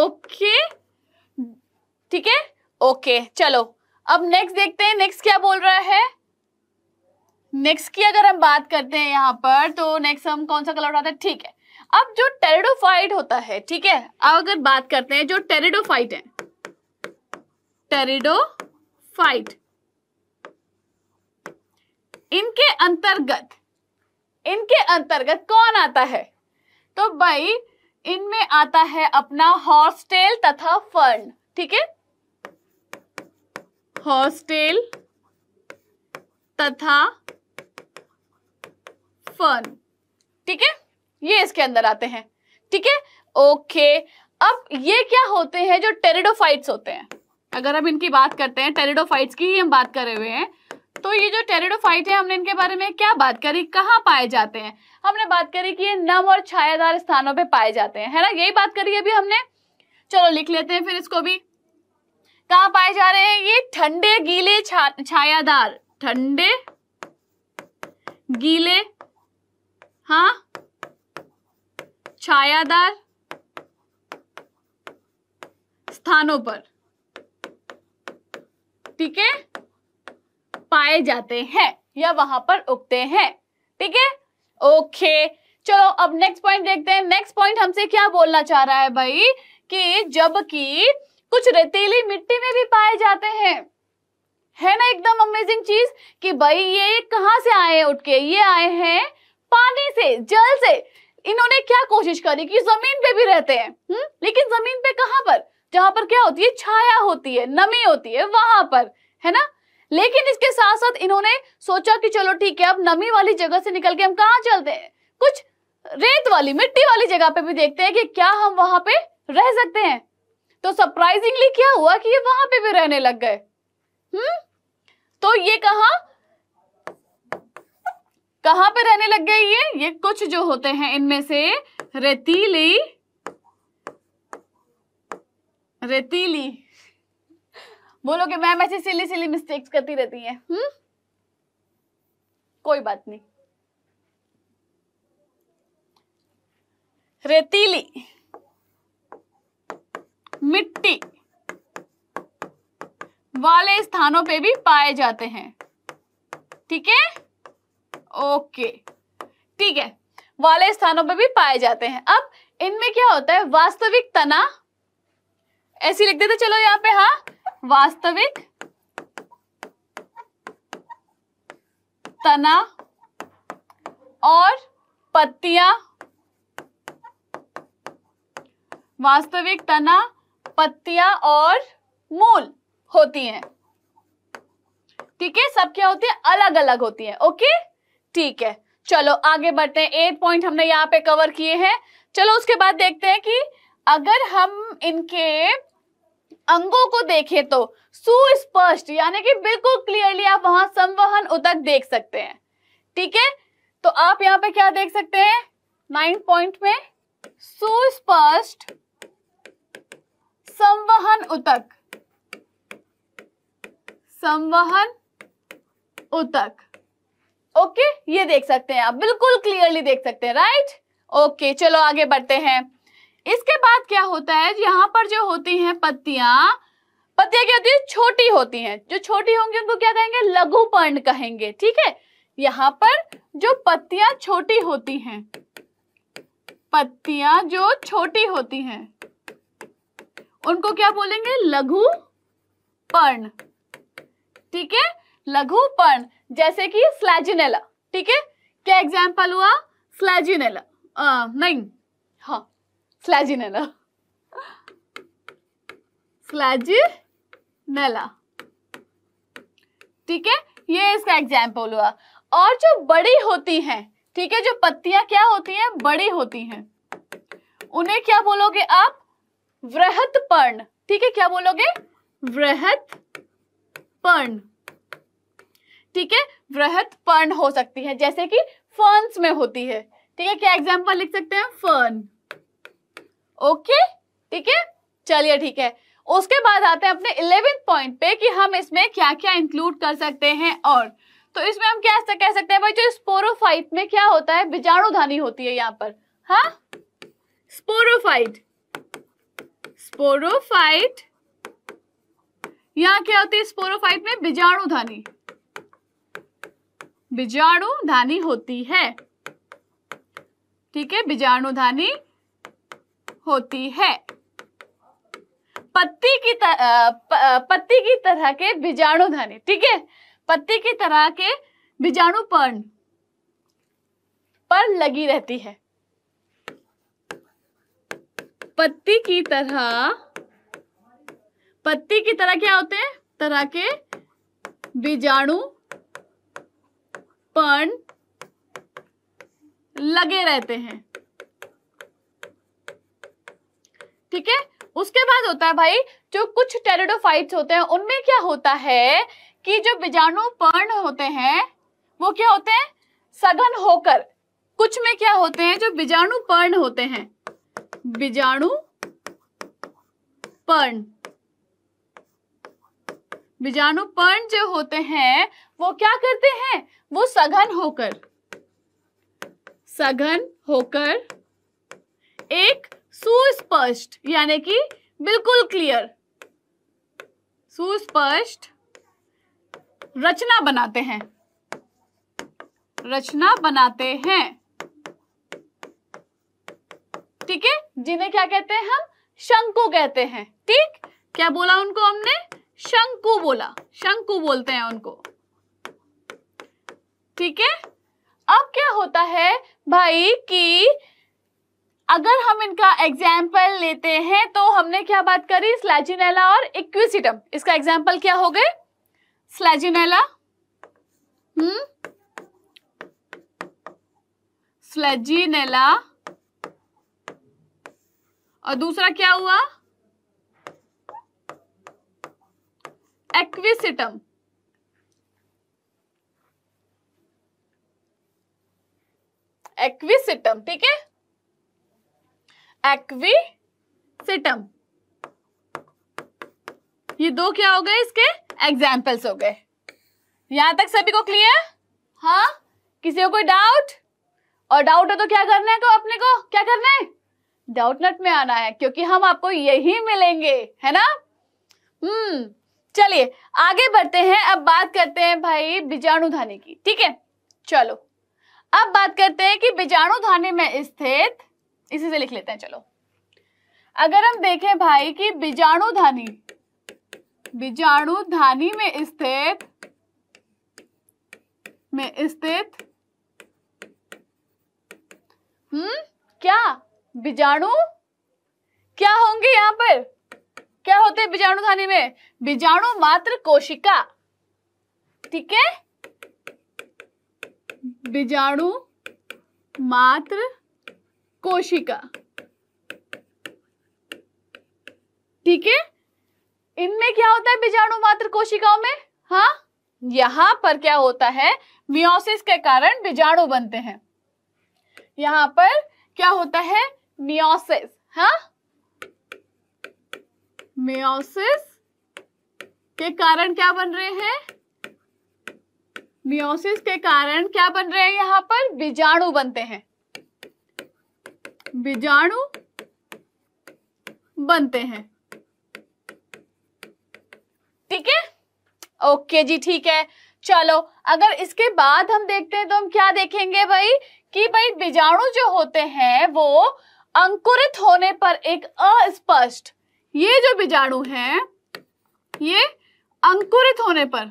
ओके ठीक है ओके चलो अब नेक्स्ट देखते हैं नेक्स्ट क्या बोल रहा है नेक्स्ट की अगर हम बात करते हैं यहाँ पर तो नेक्स्ट हम कौन सा कलर उठाते हैं ठीक है अब जो टेरिडोफाइट होता है ठीक है अब अगर बात करते हैं जो टेरिडोफाइट है टेरिडोफाइट इनके अंतर्गत इनके अंतर्गत कौन आता है तो भाई इनमें आता है अपना हॉस्टेल तथा फर्न ठीक है हॉस्टेल तथा फन ठीक है ये इसके अंदर आते हैं ठीक है ओके अब ये क्या होते हैं जो टेरिडोफाइट्स होते हैं अगर हम इनकी बात करते हैं टेरिडोफाइट्स की ही हम बात रहे हुए हैं तो ये जो टेरिडोफाइट है हमने इनके बारे में क्या बात करी कहाँ पाए जाते हैं हमने बात करी कि ये नम और छायादार स्थानों पे पाए जाते हैं है ना यही बात करी अभी हमने चलो लिख लेते हैं फिर इसको भी कहाँ पाए जा रहे हैं ये ठंडे गीले छायादार ठंडे गीले हाँ छायादार स्थानों पर ठीक है पाए जाते हैं या वहां पर उगते हैं ठीक है ओके चलो अब नेक्स्ट पॉइंट देखते हैं नेक्स्ट पॉइंट हमसे क्या बोलना चाह रहा है भाई कि जबकि कुछ रेतीली मिट्टी में भी पाए जाते हैं है ना एकदम अमेजिंग चीज कि भाई ये कहाँ से आए उठ के ये आए हैं पानी से जल से इन्होंने क्या कोशिश करी कि जमीन पे भी रहते हैं हु? हम्म? लेकिन जमीन पे कहां पर जहां पर क्या होती है छाया होती है नमी होती है वहां पर है ना लेकिन इसके साथ साथ इन्होंने सोचा कि चलो ठीक है अब नमी वाली जगह से निकल के हम कहा चलते हैं कुछ रेत वाली मिट्टी वाली जगह पे भी देखते हैं कि क्या हम वहां पे रह सकते हैं तो सरप्राइजिंगली क्या हुआ कि ये वहां पे भी रहने लग गए हम्म तो ये कहा कहां पे रहने लग गए ये ये कुछ जो होते हैं इनमें से रेतीली रेतीली बोलोगे मैम ऐसी सिली सिली मिस्टेक्स करती रहती है हम्म कोई बात नहीं रेतीली मिट्टी वाले स्थानों पे भी पाए जाते हैं ठीक है ओके ठीक है वाले स्थानों पर भी पाए जाते हैं अब इनमें क्या होता है वास्तविक तना ऐसी लिख देते चलो यहां पे हा वास्तविक तना और पत्तियां वास्तविक तना पत्तियां और मूल होती हैं ठीक है सब क्या होती है अलग अलग होती है ओके ठीक है चलो आगे बढ़ते हैं एट पॉइंट हमने यहाँ पे कवर किए हैं चलो उसके बाद देखते हैं कि अगर हम इनके अंगों को देखें तो सुस्पष्ट यानी कि बिल्कुल क्लियरली आप वहां संवहन उदक देख सकते हैं ठीक है तो आप यहाँ पे क्या देख सकते हैं नाइन पॉइंट में सुस्पष्ट संवहन उतक संवहन उतक ओके ये देख सकते हैं आप बिल्कुल क्लियरली देख सकते हैं राइट ओके चलो आगे बढ़ते हैं इसके बाद क्या होता है यहाँ पर जो होती हैं पत्तियां पत्तियां क्या होती है छोटी होती हैं जो छोटी होंगी उनको क्या कहेंगे लघुपर्ण कहेंगे ठीक है यहाँ पर जो पत्तियां छोटी होती हैं पत्तियां जो छोटी होती हैं उनको क्या बोलेंगे लघु पर्ण ठीक है लघुपर्ण जैसे कि स्लैजिनेला ठीक है क्या एग्जाम्पल हुआ स्लैजिनेला नहीं हाँ स्लैजिनेला स्लैजिनेला ठीक है ये इसका एग्जाम्पल हुआ और जो बड़ी होती हैं ठीक है जो पत्तियां क्या होती हैं बड़ी होती हैं उन्हें क्या बोलोगे आप वृहत पर्ण ठीक है क्या बोलोगे वृहत पर्ण ठीक है वृहत पर्ण हो सकती है जैसे कि फर्न्स में होती है ठीक है क्या एग्जाम्पल लिख सकते हैं फर्न ओके ठीक है चलिए ठीक है उसके बाद आते हैं अपने इलेवेंथ पॉइंट पे कि हम इसमें क्या क्या इंक्लूड कर सकते हैं और तो इसमें हम क्या कह सकते हैं भाई जो स्पोरोफाइट में क्या होता है बीजाणुधानी होती है यहाँ पर हा स्पोरोफाइट स्पोरोफाइट यहाँ क्या होती है स्पोरोफाइट में बीजाणुधानी बीजाणुधानी होती है ठीक है बीजाणुधानी होती है पत्ती की तरह पत्ती की तरह के बीजाणुधानी ठीक है पत्ती की तरह के बीजाणु पर्ण पर लगी रहती है पत्ती की तरह पत्ती की तरह क्या होते हैं तरह के बीजाणु पण लगे रहते हैं ठीक है उसके बाद होता है भाई जो कुछ टेरिडोफाइट्स होते हैं उनमें क्या होता है कि जो बीजाणुपर्ण होते हैं वो क्या होते हैं सघन होकर कुछ में क्या होते हैं जो बीजाणुपर्ण होते हैं बीजाणु पर्ण बीजाणुपर्ण जो होते हैं वो क्या करते हैं वो सघन होकर सघन होकर एक सुस्पष्ट यानी कि बिल्कुल क्लियर सुस्पष्ट रचना बनाते हैं रचना बनाते हैं ठीक है जिन्हें क्या कहते हैं हम शंकु कहते हैं ठीक क्या बोला उनको हमने शंकु बोला शंकु बोलते हैं उनको ठीक है अब क्या होता है भाई कि अगर हम इनका एग्जाम्पल लेते हैं तो हमने क्या बात करी स्लैजिनेला और इक्विसिटम इसका एग्जाम्पल क्या हो गए स्लैजिनेला हम्म स्लैजिनेला और दूसरा क्या हुआ एक्विसिटम एक्विसिटम ठीक है एक्विसिटम ये दो क्या हो गए इसके एग्जाम्पल्स हो गए यहां तक सभी को क्लियर हाँ किसी को कोई डाउट और डाउट है तो क्या करना है तो अपने को क्या करना है डाउट नट में आना है क्योंकि हम आपको यही मिलेंगे है ना हम्म चलिए आगे बढ़ते हैं अब बात करते हैं भाई बीजाणु धानी की ठीक है चलो अब बात करते हैं कि बीजाणु धानी में स्थित इसी से लिख लेते हैं चलो अगर हम देखें भाई कि बीजाणु धानी बीजाणु धानी में स्थित में स्थित हम्म क्या बीजाणु क्या होंगे यहां पर क्या होते हैं बीजाणु धानी में बीजाणु मात्र कोशिका ठीक है बीजाणु मात्र कोशिका ठीक है इनमें क्या होता है बीजाणु मात्र कोशिकाओं में हा यहां पर क्या होता है मियोसिस के कारण बीजाणु बनते हैं यहां पर क्या होता है मियोसिस हाँ मेयोसिस के कारण क्या बन रहे हैं मियोसिस के कारण क्या बन रहे हैं यहां पर बीजाणु बनते हैं बीजाणु बनते हैं ठीक है ओके जी ठीक है चलो अगर इसके बाद हम देखते हैं तो हम क्या देखेंगे भाई कि भाई बीजाणु जो होते हैं वो अंकुरित होने पर एक अस्पष्ट ये जो बीजाणु हैं ये अंकुरित होने पर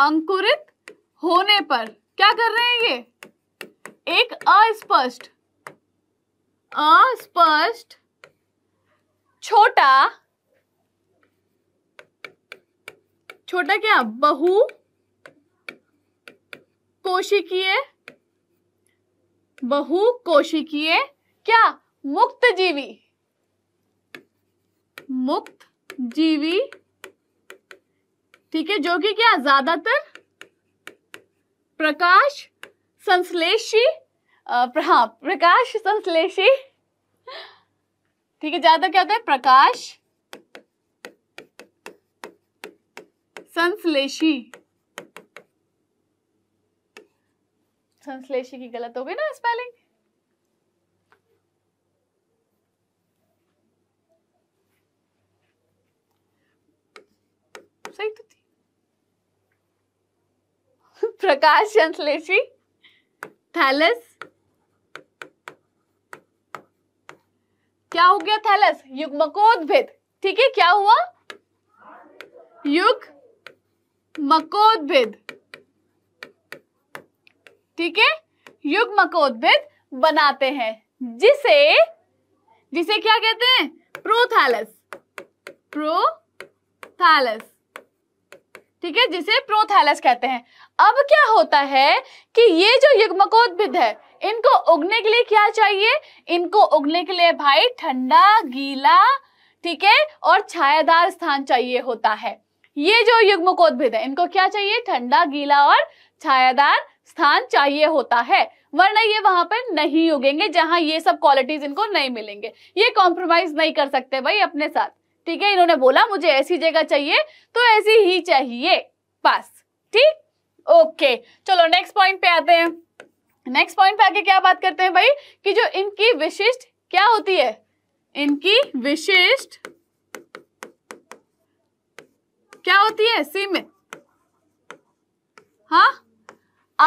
अंकुरित होने पर क्या कर रहे हैं ये एक अस्पष्ट अस्पष्ट छोटा छोटा क्या बहु कोशिकीय बहु कोशिकीय क्या मुक्त जीवी मुक्त जीवी ठीक है जो कि क्या ज्यादातर प्रकाश संश्लेषी हाँ प्रकाश संश्लेषी ठीक है ज्यादा क्या होता है प्रकाश संश्लेषी संश्लेषी की गलत हो गई ना स्पेलिंग सकती थी प्रकाश संश्लेषी थैलस क्या हो गया थैलस युग्मकोद्भिद ठीक है क्या हुआ युग मकोद्भिद ठीक है युग मकोद्भिद बनाते हैं जिसे जिसे क्या कहते हैं प्रोथैलस प्रोथैलस ठीक है जिसे प्रोथैलस कहते हैं अब क्या होता है कि ये जो युग्मकोद्भिद है इनको उगने के लिए क्या चाहिए इनको उगने के लिए भाई ठंडा गीला ठीक है और छायादार स्थान चाहिए होता है ये जो युग्मकोद्भिद है इनको क्या चाहिए ठंडा गीला और छायादार स्थान चाहिए होता है वरना ये वहां पर नहीं उगेंगे जहां ये सब क्वालिटीज इनको नहीं मिलेंगे ये कॉम्प्रोमाइज नहीं कर सकते भाई अपने साथ ठीक है इन्होंने बोला मुझे ऐसी जगह चाहिए तो ऐसी ही चाहिए पास ठीक ओके चलो नेक्स्ट पॉइंट पे आते हैं नेक्स्ट पॉइंट पे आके क्या बात करते हैं भाई कि जो इनकी विशिष्ट क्या होती है इनकी विशिष्ट क्या होती है सीमित हाँ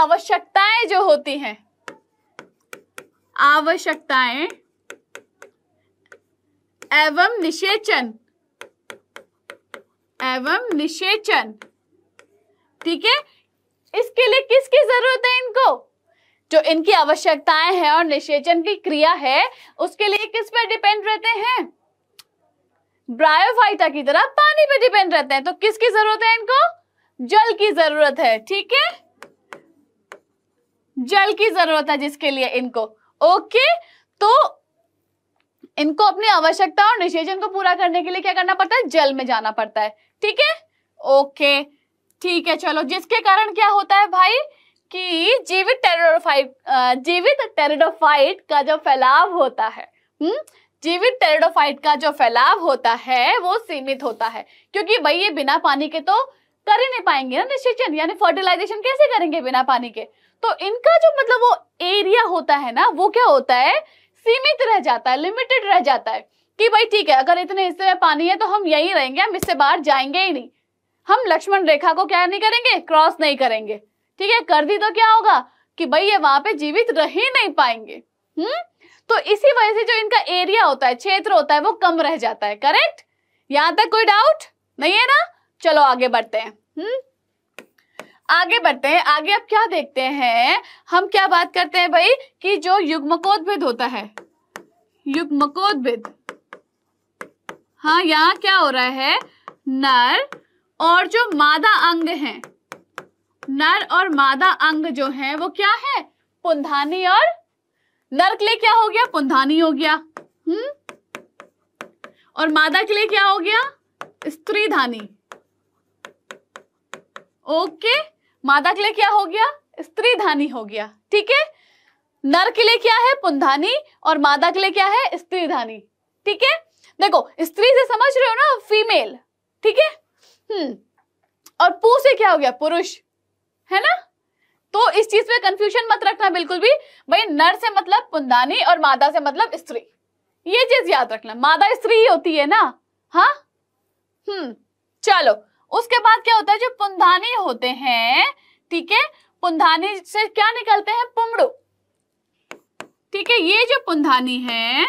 आवश्यकताएं जो होती हैं आवश्यकताएं एवं निषेचन एवं निषेचन ठीक है इसके लिए किसकी जरूरत है इनको जो इनकी आवश्यकताएं हैं और निषेचन की क्रिया है उसके लिए किस पर डिपेंड रहते हैं ब्रायोफाइटा की तरह पानी पर डिपेंड रहते हैं तो किसकी जरूरत है इनको जल की जरूरत है ठीक है जल की जरूरत है जिसके लिए इनको ओके तो इनको अपनी आवश्यकता और निषेचन को पूरा करने के लिए क्या करना पड़ता है जल में जाना पड़ता है ठीक है ओके ठीक है चलो जिसके कारण क्या होता है भाई कि जीवित टेरिडोफाइट जीवित टेरिडोफाइट का जो फैलाव होता है हुँ? हम्म, जीवित टेरिडोफाइट का जो फैलाव होता है वो सीमित होता है क्योंकि भाई ये बिना पानी के तो कर ही नहीं पाएंगे ना निश्चित यानी फर्टिलाइजेशन कैसे करेंगे बिना पानी के तो इनका जो मतलब वो एरिया होता है ना वो क्या होता है सीमित रह जाता है लिमिटेड रह जाता है कि भाई ठीक है अगर इतने हिस्से में पानी है तो हम यही रहेंगे हम इससे बाहर जाएंगे ही नहीं हम लक्ष्मण रेखा को क्या नहीं करेंगे क्रॉस नहीं करेंगे ठीक है कर दी तो क्या होगा कि भाई ये वहां पे जीवित रह ही नहीं पाएंगे हम्म तो इसी वजह से जो इनका एरिया होता है क्षेत्र होता है वो कम रह जाता है करेक्ट यहां तक कोई डाउट नहीं है ना चलो आगे बढ़ते हैं हम्म आगे बढ़ते हैं आगे अब क्या देखते हैं हम क्या बात करते हैं भाई कि जो युग्मकोद्भिद होता है युग्मकोद्भिद हाँ यहाँ क्या हो रहा है नर और जो मादा अंग हैं नर और मादा अंग जो हैं वो क्या है पुंधानी और नर के लिए क्या हो गया पुंधानी हो गया हम्म और मादा के लिए क्या हो गया स्त्रीधानी ओके मादा के लिए क्या हो गया स्त्रीधानी हो गया ठीक है नर के लिए क्या है पुंधानी और मादा के लिए क्या है स्त्रीधानी ठीक है देखो स्त्री से समझ रहे हो ना फीमेल ठीक है हम्म और पू से क्या हो गया पुरुष है ना तो इस चीज पे कंफ्यूजन मत रखना बिल्कुल भी भाई नर से मतलब पुंदानी और मादा से मतलब स्त्री ये चीज याद रखना मादा स्त्री ही होती है ना हाँ हम्म चलो उसके बाद क्या होता है जो पुंधानी होते हैं ठीक है पुंधानी से क्या निकलते हैं पुमड़ू ठीक है ये जो पुंधानी है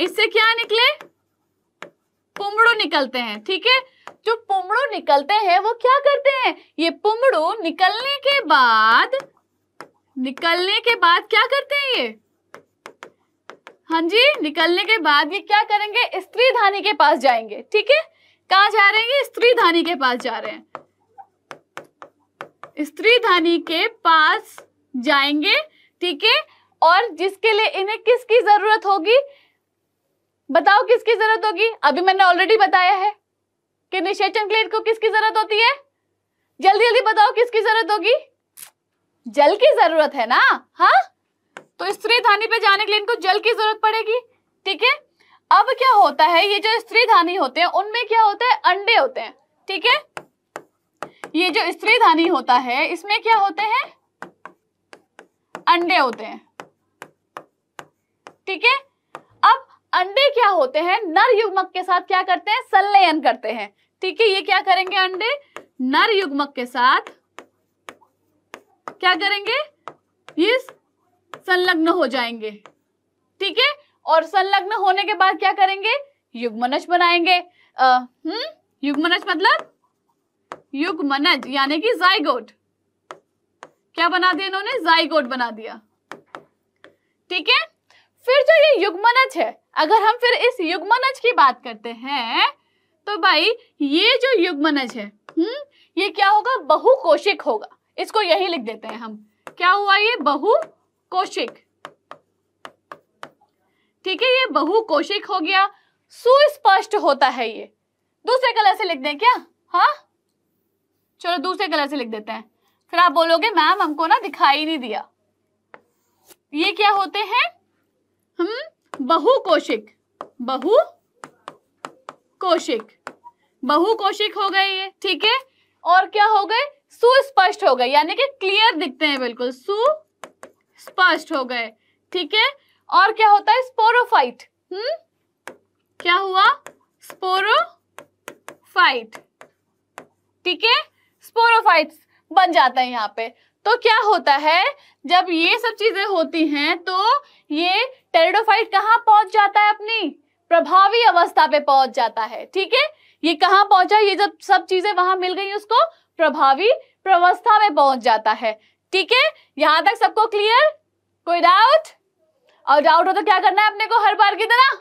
इससे क्या निकले पुमड़ू निकलते हैं ठीक है जो पुमड़ू निकलते हैं वो क्या करते हैं ये पुमड़ू निकलने के बाद निकलने के बाद क्या करते हैं ये हाँ जी निकलने के बाद ये क्या करेंगे स्त्री धानी के पास जाएंगे ठीक है कहा जा रहे हैं स्त्री धानी के पास जा रहे हैं स्त्री धानी के पास जाएंगे ठीक है और जिसके लिए इन्हें किसकी जरूरत होगी बताओ किसकी जरूरत होगी अभी मैंने ऑलरेडी बताया है कि निषेचन क्लेट को किसकी जरूरत होती है जल्दी जल्दी बताओ किसकी जरूरत होगी जल की जरूरत है ना हाँ तो स्त्री धानी पे जाने के लिए इनको जल की जरूरत पड़ेगी ठीक है अब क्या होता है ये जो स्त्री धानी होते हैं उनमें क्या होता है अंडे होते हैं ठीक है ये जो स्त्री धानी होता है इसमें क्या होते हैं अंडे होते हैं ठीक है अंडे क्या होते हैं नर युग्मक के साथ क्या करते हैं संलयन करते हैं ठीक है ये क्या करेंगे अंडे नर युग्मक के साथ क्या करेंगे ये संलग्न हो जाएंगे ठीक है और संलग्न होने के बाद क्या करेंगे युग्मनज बनाएंगे हम्म युग्मनज मतलब युग्मनज यानी कि जायगोट क्या बना दिया इन्होंने जायगोट बना दिया ठीक है फिर जो ये युग्मनज है अगर हम फिर इस युग्मनज की बात करते हैं तो भाई ये जो युग्मनज है हम्म ये क्या होगा बहुकोशिक होगा इसको यही लिख देते हैं हम क्या हुआ ये बहुकोशिक ठीक है ये बहुकोशिक हो गया सुस्पष्ट होता है ये दूसरे कलर से लिख दें क्या हाँ चलो दूसरे कलर से लिख देते हैं फिर आप बोलोगे मैम हमको ना दिखाई नहीं दिया ये क्या होते हैं हम बहु कोशिक बहु कोशिक बहु कोशिक हो गए ये ठीक है और क्या हो गए सुस्पष्ट हो गए यानी कि क्लियर दिखते हैं बिल्कुल सुस्पष्ट हो गए ठीक है और क्या होता है स्पोरोफाइट हम्म क्या हुआ स्पोरोफाइट ठीक है स्पोरोफाइट्स बन जाता है यहाँ पे तो क्या होता है जब ये सब चीजें होती हैं तो ये टेरिडोफाइट कहाँ पहुंच जाता है अपनी प्रभावी अवस्था पे पहुंच जाता है ठीक है ये कहाँ पहुंचा ये जब सब चीजें वहां मिल गई उसको प्रभावी प्रवस्था में पहुंच जाता है ठीक है यहां तक सबको क्लियर कोई डाउट और डाउट हो तो क्या करना है अपने को हर बार की तरह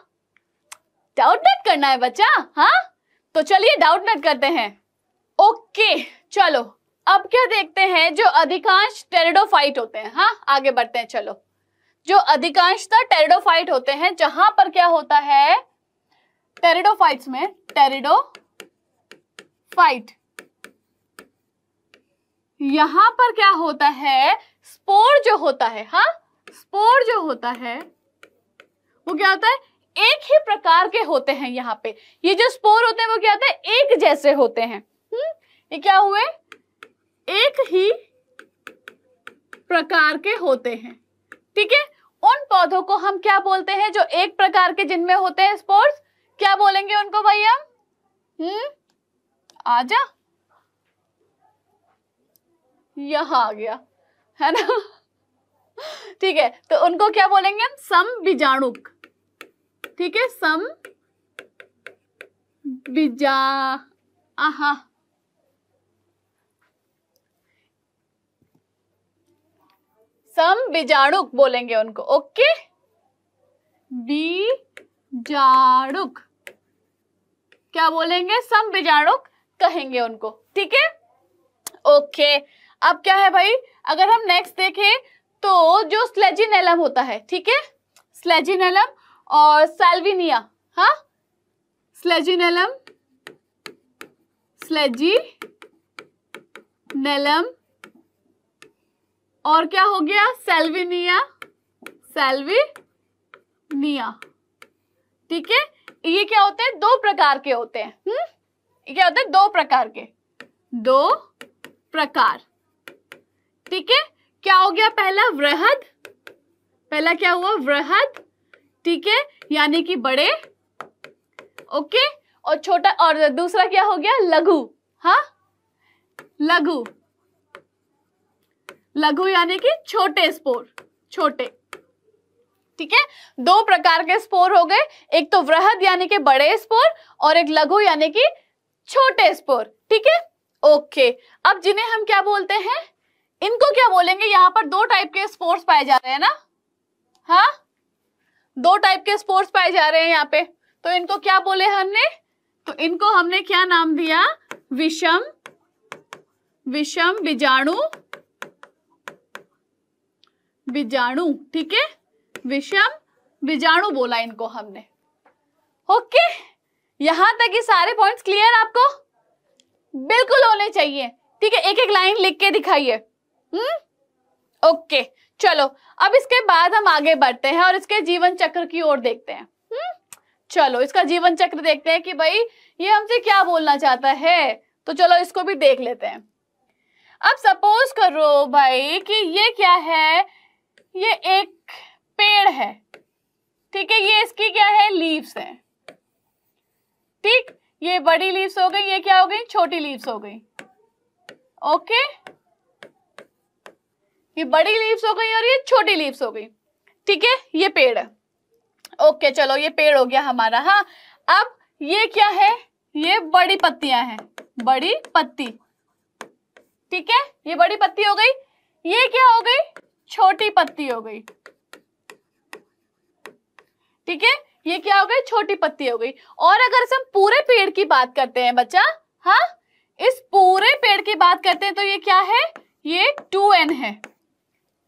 डाउट मत करना है बच्चा हाँ तो चलिए डाउट मत करते हैं ओके चलो अब क्या देखते हैं जो अधिकांश टेरिडोफाइट होते हैं हाँ आगे बढ़ते हैं चलो जो अधिकांशता टेरिडोफाइट होते हैं जहां पर क्या होता है टेरिडोफाइट्स में फाइट यहां पर क्या होता है स्पोर जो होता है हा स्पोर जो होता है वो क्या होता है एक ही प्रकार के होते हैं यहाँ पे ये जो स्पोर होते हैं वो क्या होते हैं एक जैसे होते हैं हम्म ये क्या हुए एक ही प्रकार के होते हैं ठीक है उन पौधों को हम क्या बोलते हैं जो एक प्रकार के जिनमें होते हैं स्पोर्ट्स क्या बोलेंगे उनको भाई हम हम्म जा यहां आ गया है ना ठीक है तो उनको क्या बोलेंगे हम सम बीजाणुक ठीक है सम बीजा आहा सम बीजाणुक बोलेंगे उनको ओके बीजाणुक क्या बोलेंगे सम बीजाणुक कहेंगे उनको ठीक है ओके अब क्या है भाई अगर हम नेक्स्ट देखें तो जो स्लेजिनेलम होता है ठीक है स्लेजिनेलम और सेल्विनिया हाँ स्लेजिनेलम स्लेजी नेलम और क्या हो गया सेल्विनिया सेल्विनिया ठीक है ये क्या होते हैं दो प्रकार के होते हैं हम्म ये क्या होते हैं दो प्रकार के दो प्रकार ठीक है क्या हो गया पहला वृहद पहला क्या हुआ वृहद ठीक है यानी कि बड़े ओके और छोटा और दूसरा क्या हो गया लघु हा लघु लघु यानी कि छोटे स्पोर छोटे ठीक है दो प्रकार के स्पोर हो गए एक तो वृहद यानी कि बड़े स्पोर और एक लघु यानी कि छोटे स्पोर ठीक है ओके अब जिन्हें हम क्या बोलते हैं इनको क्या बोलेंगे यहाँ पर दो टाइप के स्पोर्स पाए जा रहे हैं ना हाँ दो टाइप के स्पोर्स पाए जा रहे हैं यहाँ पे तो इनको क्या बोले हमने तो इनको हमने क्या नाम दिया विषम विषम बीजाणु बीजाणु ठीक है विषम बीजाणु बोला इनको हमने ओके यहां तक ये सारे पॉइंट्स क्लियर आपको बिल्कुल होने चाहिए ठीक है एक एक लाइन लिख के दिखाइए हम्म ओके चलो अब इसके बाद हम आगे बढ़ते हैं और इसके जीवन चक्र की ओर देखते हैं हुँ? हम्म? चलो इसका जीवन चक्र देखते हैं कि भाई ये हमसे क्या बोलना चाहता है तो चलो इसको भी देख लेते हैं अब सपोज करो भाई कि ये क्या है ये एक पेड़ है ठीक है ये इसकी क्या है लीव्स है ठीक ये बड़ी लीव्स हो गई ये क्या हो गई छोटी लीव्स हो गई ओके ये बड़ी लीव्स हो गई और ये छोटी लीव्स हो गई ठीक है ये पेड़ ओके चलो ये पेड़ हो गया हमारा हाँ अब ये क्या है ये बड़ी पत्तियां हैं बड़ी पत्ती ठीक है ये बड़ी पत्ती हो गई ये क्या हो गई छोटी पत्ती हो गई ठीक है ये क्या हो गई छोटी पत्ती हो गई और अगर हम पूरे पेड़ की बात करते हैं बच्चा हाँ इस पूरे पेड़ की बात करते हैं तो ये क्या है ये टू एन है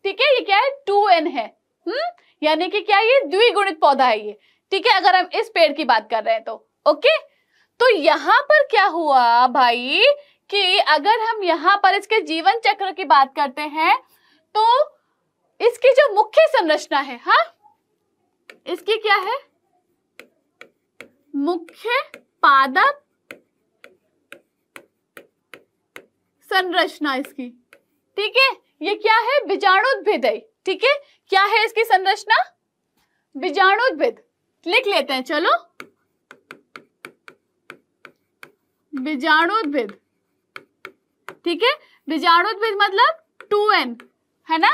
ठीक है ये क्या है टू एन है हम्म यानी कि क्या ये द्विगुणित पौधा है ये ठीक है अगर हम इस पेड़ की बात कर रहे हैं तो ओके तो यहां पर क्या हुआ भाई कि अगर हम यहां पर इसके जीवन चक्र की बात करते हैं तो इसकी जो मुख्य संरचना है हा इसकी क्या है मुख्य पादप संरचना इसकी ठीक है ये क्या है बीजाणुद्भिदय ठीक है क्या है इसकी संरचना बीजाणुद्भिद लिख लेते हैं चलो बीजाणुद्भिद ठीक है बीजाणुद्भिद मतलब टू एन है ना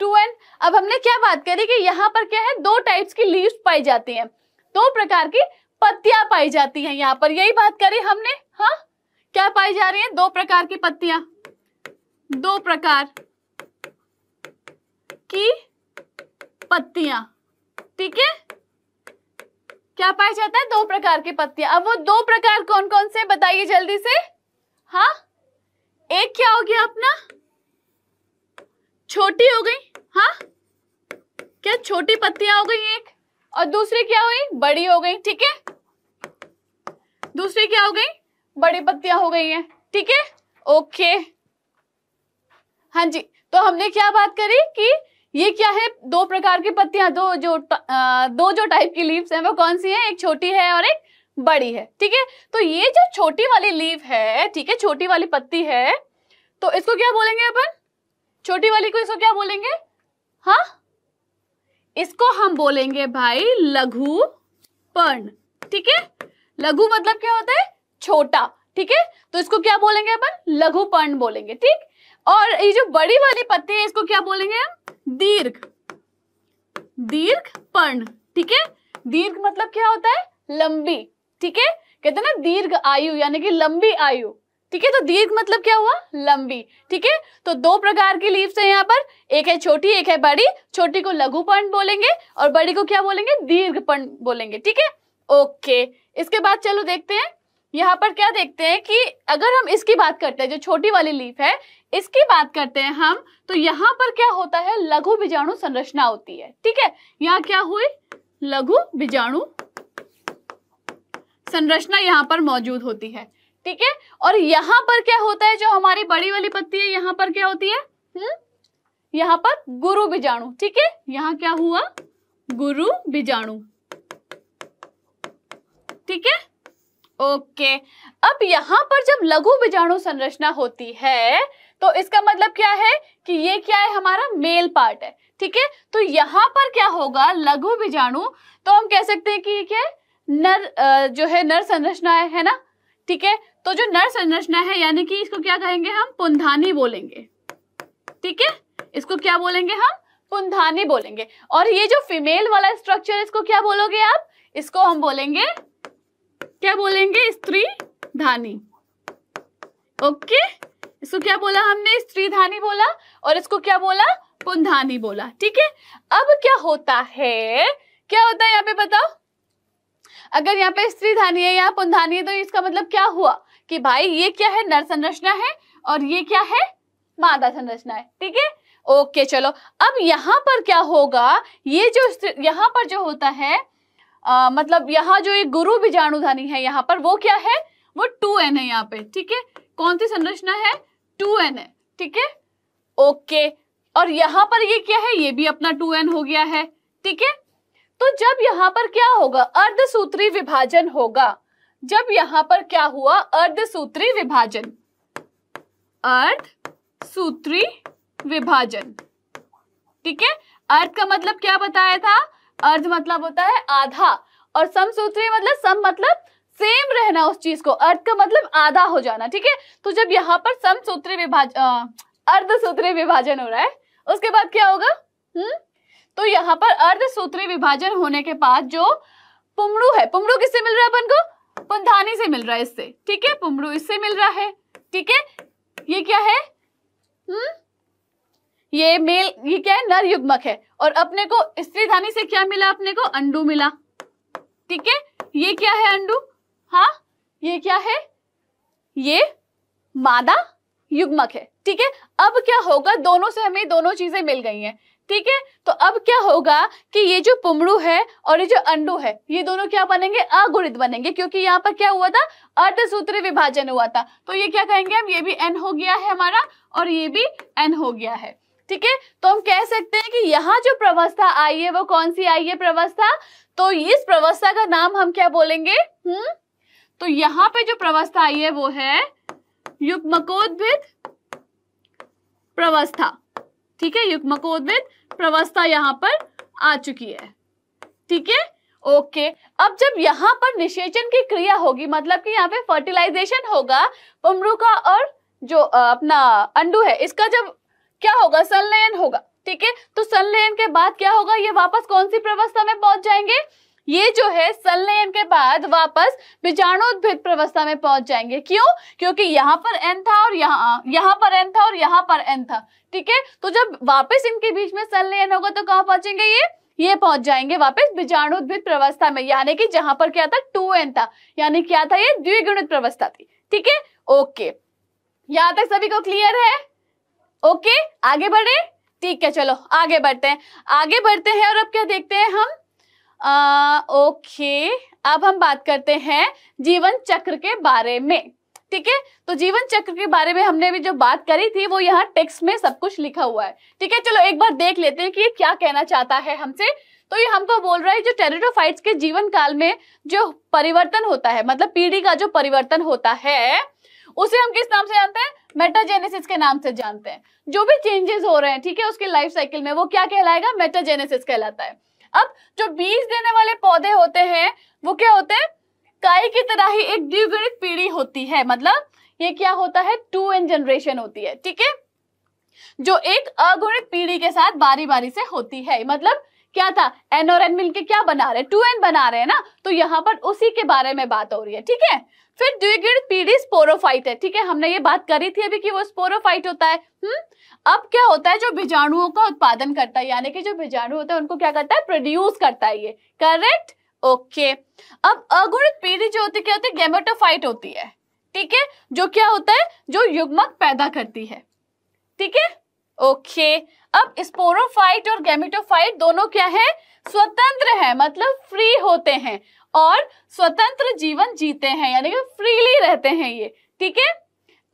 टू एन अब हमने क्या बात करी कि यहाँ पर क्या है दो टाइप्स की लीव पाई जाती हैं दो प्रकार की पत्तियां पाई जाती हैं यहाँ पर यही बात करी हमने हाँ क्या पाई जा रही है दो प्रकार की पत्तियां दो प्रकार की पत्तियां ठीक है क्या पाया जाता है दो प्रकार की पत्तियां अब वो दो प्रकार कौन कौन से बताइए जल्दी से हाँ एक क्या हो गया अपना छोटी हो गई हाँ क्या छोटी पत्तियां हो गई एक और दूसरी क्या हुई बड़ी हो गई ठीक है दूसरी क्या हो गई बड़ी पत्तियां हो गई हैं ठीक है ओके हाँ जी तो हमने क्या बात करी कि ये क्या है दो प्रकार की पत्तियां दो जो आ, दो जो टाइप की लीव्स हैं वो कौन सी हैं एक छोटी है और एक बड़ी है ठीक है तो ये जो छोटी वाली लीव है ठीक है छोटी वाली पत्ती है तो इसको क्या बोलेंगे अपन छोटी वाली को इसको क्या बोलेंगे हाँ इसको हम बोलेंगे भाई लघुपर्ण ठीक है लघु मतलब क्या होता है छोटा ठीक है तो इसको क्या बोलेंगे अपन लघुपर्ण बोलेंगे ठीक और ये जो बड़ी वाली पत्ती है इसको क्या बोलेंगे हम दीर्घ दीर्घ पर्ण ठीक है दीर्घ मतलब क्या होता है लंबी ठीक है कहते ना दीर्घ आयु यानी कि लंबी आयु ठीक है तो दीर्घ मतलब क्या हुआ लंबी ठीक है तो दो प्रकार की लीव्स है यहाँ पर एक है छोटी एक है बड़ी छोटी को पंड बोलेंगे और बड़ी को क्या बोलेंगे पंड बोलेंगे ठीक है ओके इसके बाद चलो देखते हैं यहाँ पर क्या देखते हैं कि अगर हम इसकी बात करते हैं जो छोटी वाली लीफ है इसकी बात करते हैं हम तो यहाँ पर क्या होता है लघु बीजाणु संरचना होती है ठीक है यहाँ क्या हुई लघु बीजाणु संरचना यहाँ पर मौजूद होती है ठीक है और यहाँ पर क्या होता है जो हमारी बड़ी वाली पत्ती है यहाँ पर क्या होती है हुँ? हम्म? यहाँ पर गुरु बीजाणु ठीक है यहाँ क्या हुआ गुरु बीजाणु ठीक है ओके अब यहाँ पर जब लघु बीजाणु संरचना होती है तो इसका मतलब क्या है कि ये क्या है हमारा मेल पार्ट है ठीक है तो यहाँ पर क्या होगा लघु बीजाणु तो हम कह सकते हैं कि ये क्या है नर जो है नर संरचना है ना ठीक है तो जो नर संरचना है यानी कि इसको क्या कहेंगे हम पुंधानी बोलेंगे ठीक है इसको क्या बोलेंगे हम पुंधानी बोलेंगे और ये जो फीमेल वाला स्ट्रक्चर इसको क्या बोलोगे आप इसको हम बोलेंगे क्या बोलेंगे स्त्री धानी ओके इसको क्या बोला हमने स्त्री धानी बोला और इसको क्या बोला पुंधानी बोला ठीक है अब क्या होता है क्या होता है यहाँ पे बताओ अगर यहाँ पे स्त्री धानी है या पुनधानी है तो इसका मतलब क्या हुआ कि भाई ये क्या है नर संरचना है और ये क्या है मादा संरचना है ठीक है ओके चलो अब यहाँ पर क्या होगा ये जो यहाँ पर जो होता है आ, मतलब यहाँ जो एक गुरु बीजाणुधानी है यहाँ पर वो क्या है वो टू एन है यहाँ पे ठीक है कौन सी संरचना है टू एन है ठीक है ओके और यहाँ पर ये क्या है ये भी अपना टू एन हो गया है ठीक है तो जब यहाँ पर क्या होगा अर्धसूत्री विभाजन होगा जब यहाँ पर क्या हुआ अर्धसूत्री विभाजन अर्ध सूत्री विभाजन ठीक है अर्ध का मतलब क्या बताया था अर्ध मतलब होता है आधा और समसूत्री मतलब सम मतलब सेम रहना उस चीज को अर्ध का मतलब आधा हो जाना ठीक है तो जब यहाँ पर समसूत्री विभाजन अर्धसूत्री विभाजन हो रहा है उसके बाद क्या होगा हम्म तो यहाँ पर अर्ध सूत्री विभाजन होने के बाद जो पुमड़ू है पुमड़ू किससे मिल रहा है अपन को पुंधानी से मिल रहा है इससे ठीक है पुमड़ू इससे मिल रहा है ठीक है ये क्या है हम्म ये मेल ये क्या है नर युग्मक है और अपने को स्त्री धानी से क्या मिला अपने को अंडू मिला ठीक है ये क्या है अंडू हाँ ये क्या है ये मादा युग्मक है ठीक है अब क्या होगा दोनों से हमें दोनों चीजें मिल गई हैं ठीक है तो अब क्या होगा कि ये जो पुमड़ू है और ये जो अंडू है ये दोनों क्या बनेंगे अगुणित बनेंगे क्योंकि यहाँ पर क्या हुआ था अर्धसूत्र विभाजन हुआ था तो ये क्या कहेंगे हम ये भी एन हो गया है हमारा और ये भी एन हो गया है ठीक है तो हम कह सकते हैं कि यहाँ जो प्रवस्था आई है वो कौन सी आई है प्रवस्था तो इस प्रवस्था का नाम हम क्या बोलेंगे हम्म तो यहाँ पे जो प्रवस्था आई है वो है युग्मकोद्भिद प्रवस्था ठीक है युग्मकोद्विद प्रवस्था यहाँ पर आ चुकी है ठीक है ओके okay. अब जब यहाँ पर निषेचन की क्रिया होगी मतलब कि यहाँ पे फर्टिलाइजेशन होगा पमरू का और जो अपना अंडू है इसका जब क्या होगा संलयन होगा ठीक है तो संलयन के बाद क्या होगा ये वापस कौन सी प्रवस्था में पहुंच जाएंगे ये जो है संलयन के बाद वापस बीजाणुद्भिद प्रवस्था में पहुंच जाएंगे क्यों क्योंकि यहां पर एन था और यहाँ यहां पर एन था और यहां पर एन था ठीक है तो जब वापस इनके बीच में संलयन होगा तो कहां पहुंचेंगे ये ये पहुंच जाएंगे वापस बीजाणुद्भिद प्रवस्था में यानी कि जहां पर क्या था टू एन था यानी क्या था ये द्विगुणित प्रवस्था थी ठीक है ओके यहां तक सभी को क्लियर है ओके आगे बढ़े ठीक है चलो आगे बढ़ते हैं आगे बढ़ते हैं और अब क्या देखते हैं हम ओके अब हम बात करते हैं जीवन चक्र के बारे में ठीक है तो जीवन चक्र के बारे में हमने भी जो बात करी थी वो यहाँ टेक्स्ट में सब कुछ लिखा हुआ है ठीक है चलो एक बार देख लेते हैं कि ये क्या कहना चाहता है हमसे तो ये हमको बोल रहा है जो टेरिटोफाइट्स के जीवन काल में जो परिवर्तन होता है मतलब पीढ़ी का जो परिवर्तन होता है उसे हम किस नाम से जानते हैं मेटाजेनेसिस के नाम से जानते हैं जो भी चेंजेस हो रहे हैं ठीक है उसके लाइफ साइकिल में वो क्या कहलाएगा मेटाजेनेसिस कहलाता है अब जो बीज देने वाले पौधे होते हैं वो क्या होते हैं काई की तरह ही एक द्विगुणित पीढ़ी होती है मतलब ये क्या होता है टू एन जनरेशन होती है ठीक है जो एक अगुणित पीढ़ी के साथ बारी बारी से होती है मतलब क्या था एन और एन मिलके क्या बना रहे टू एन बना रहे हैं ना तो यहाँ पर उसी के बारे में बात हो रही है ठीक है फिर द्विगीर्ण पीढ़ी स्पोरोफाइट है ठीक है हमने ये बात करी थी अभी कि वो स्पोरोफाइट होता है हम्म अब क्या होता है जो बीजाणुओं का उत्पादन करता है यानी कि जो बीजाणु होता है उनको क्या करता है प्रोड्यूस करता है ये करेक्ट ओके okay. अब अगुणित पीढ़ी जो होती क्या होती है गेमेटोफाइट होती है ठीक है जो क्या होता है जो युग्मक पैदा करती है ठीक है ओके अब स्पोरोफाइट और गैमेटोफाइट दोनों क्या है स्वतंत्र है मतलब फ्री होते हैं और स्वतंत्र जीवन जीते हैं यानी कि फ्रीली रहते हैं ये ठीक है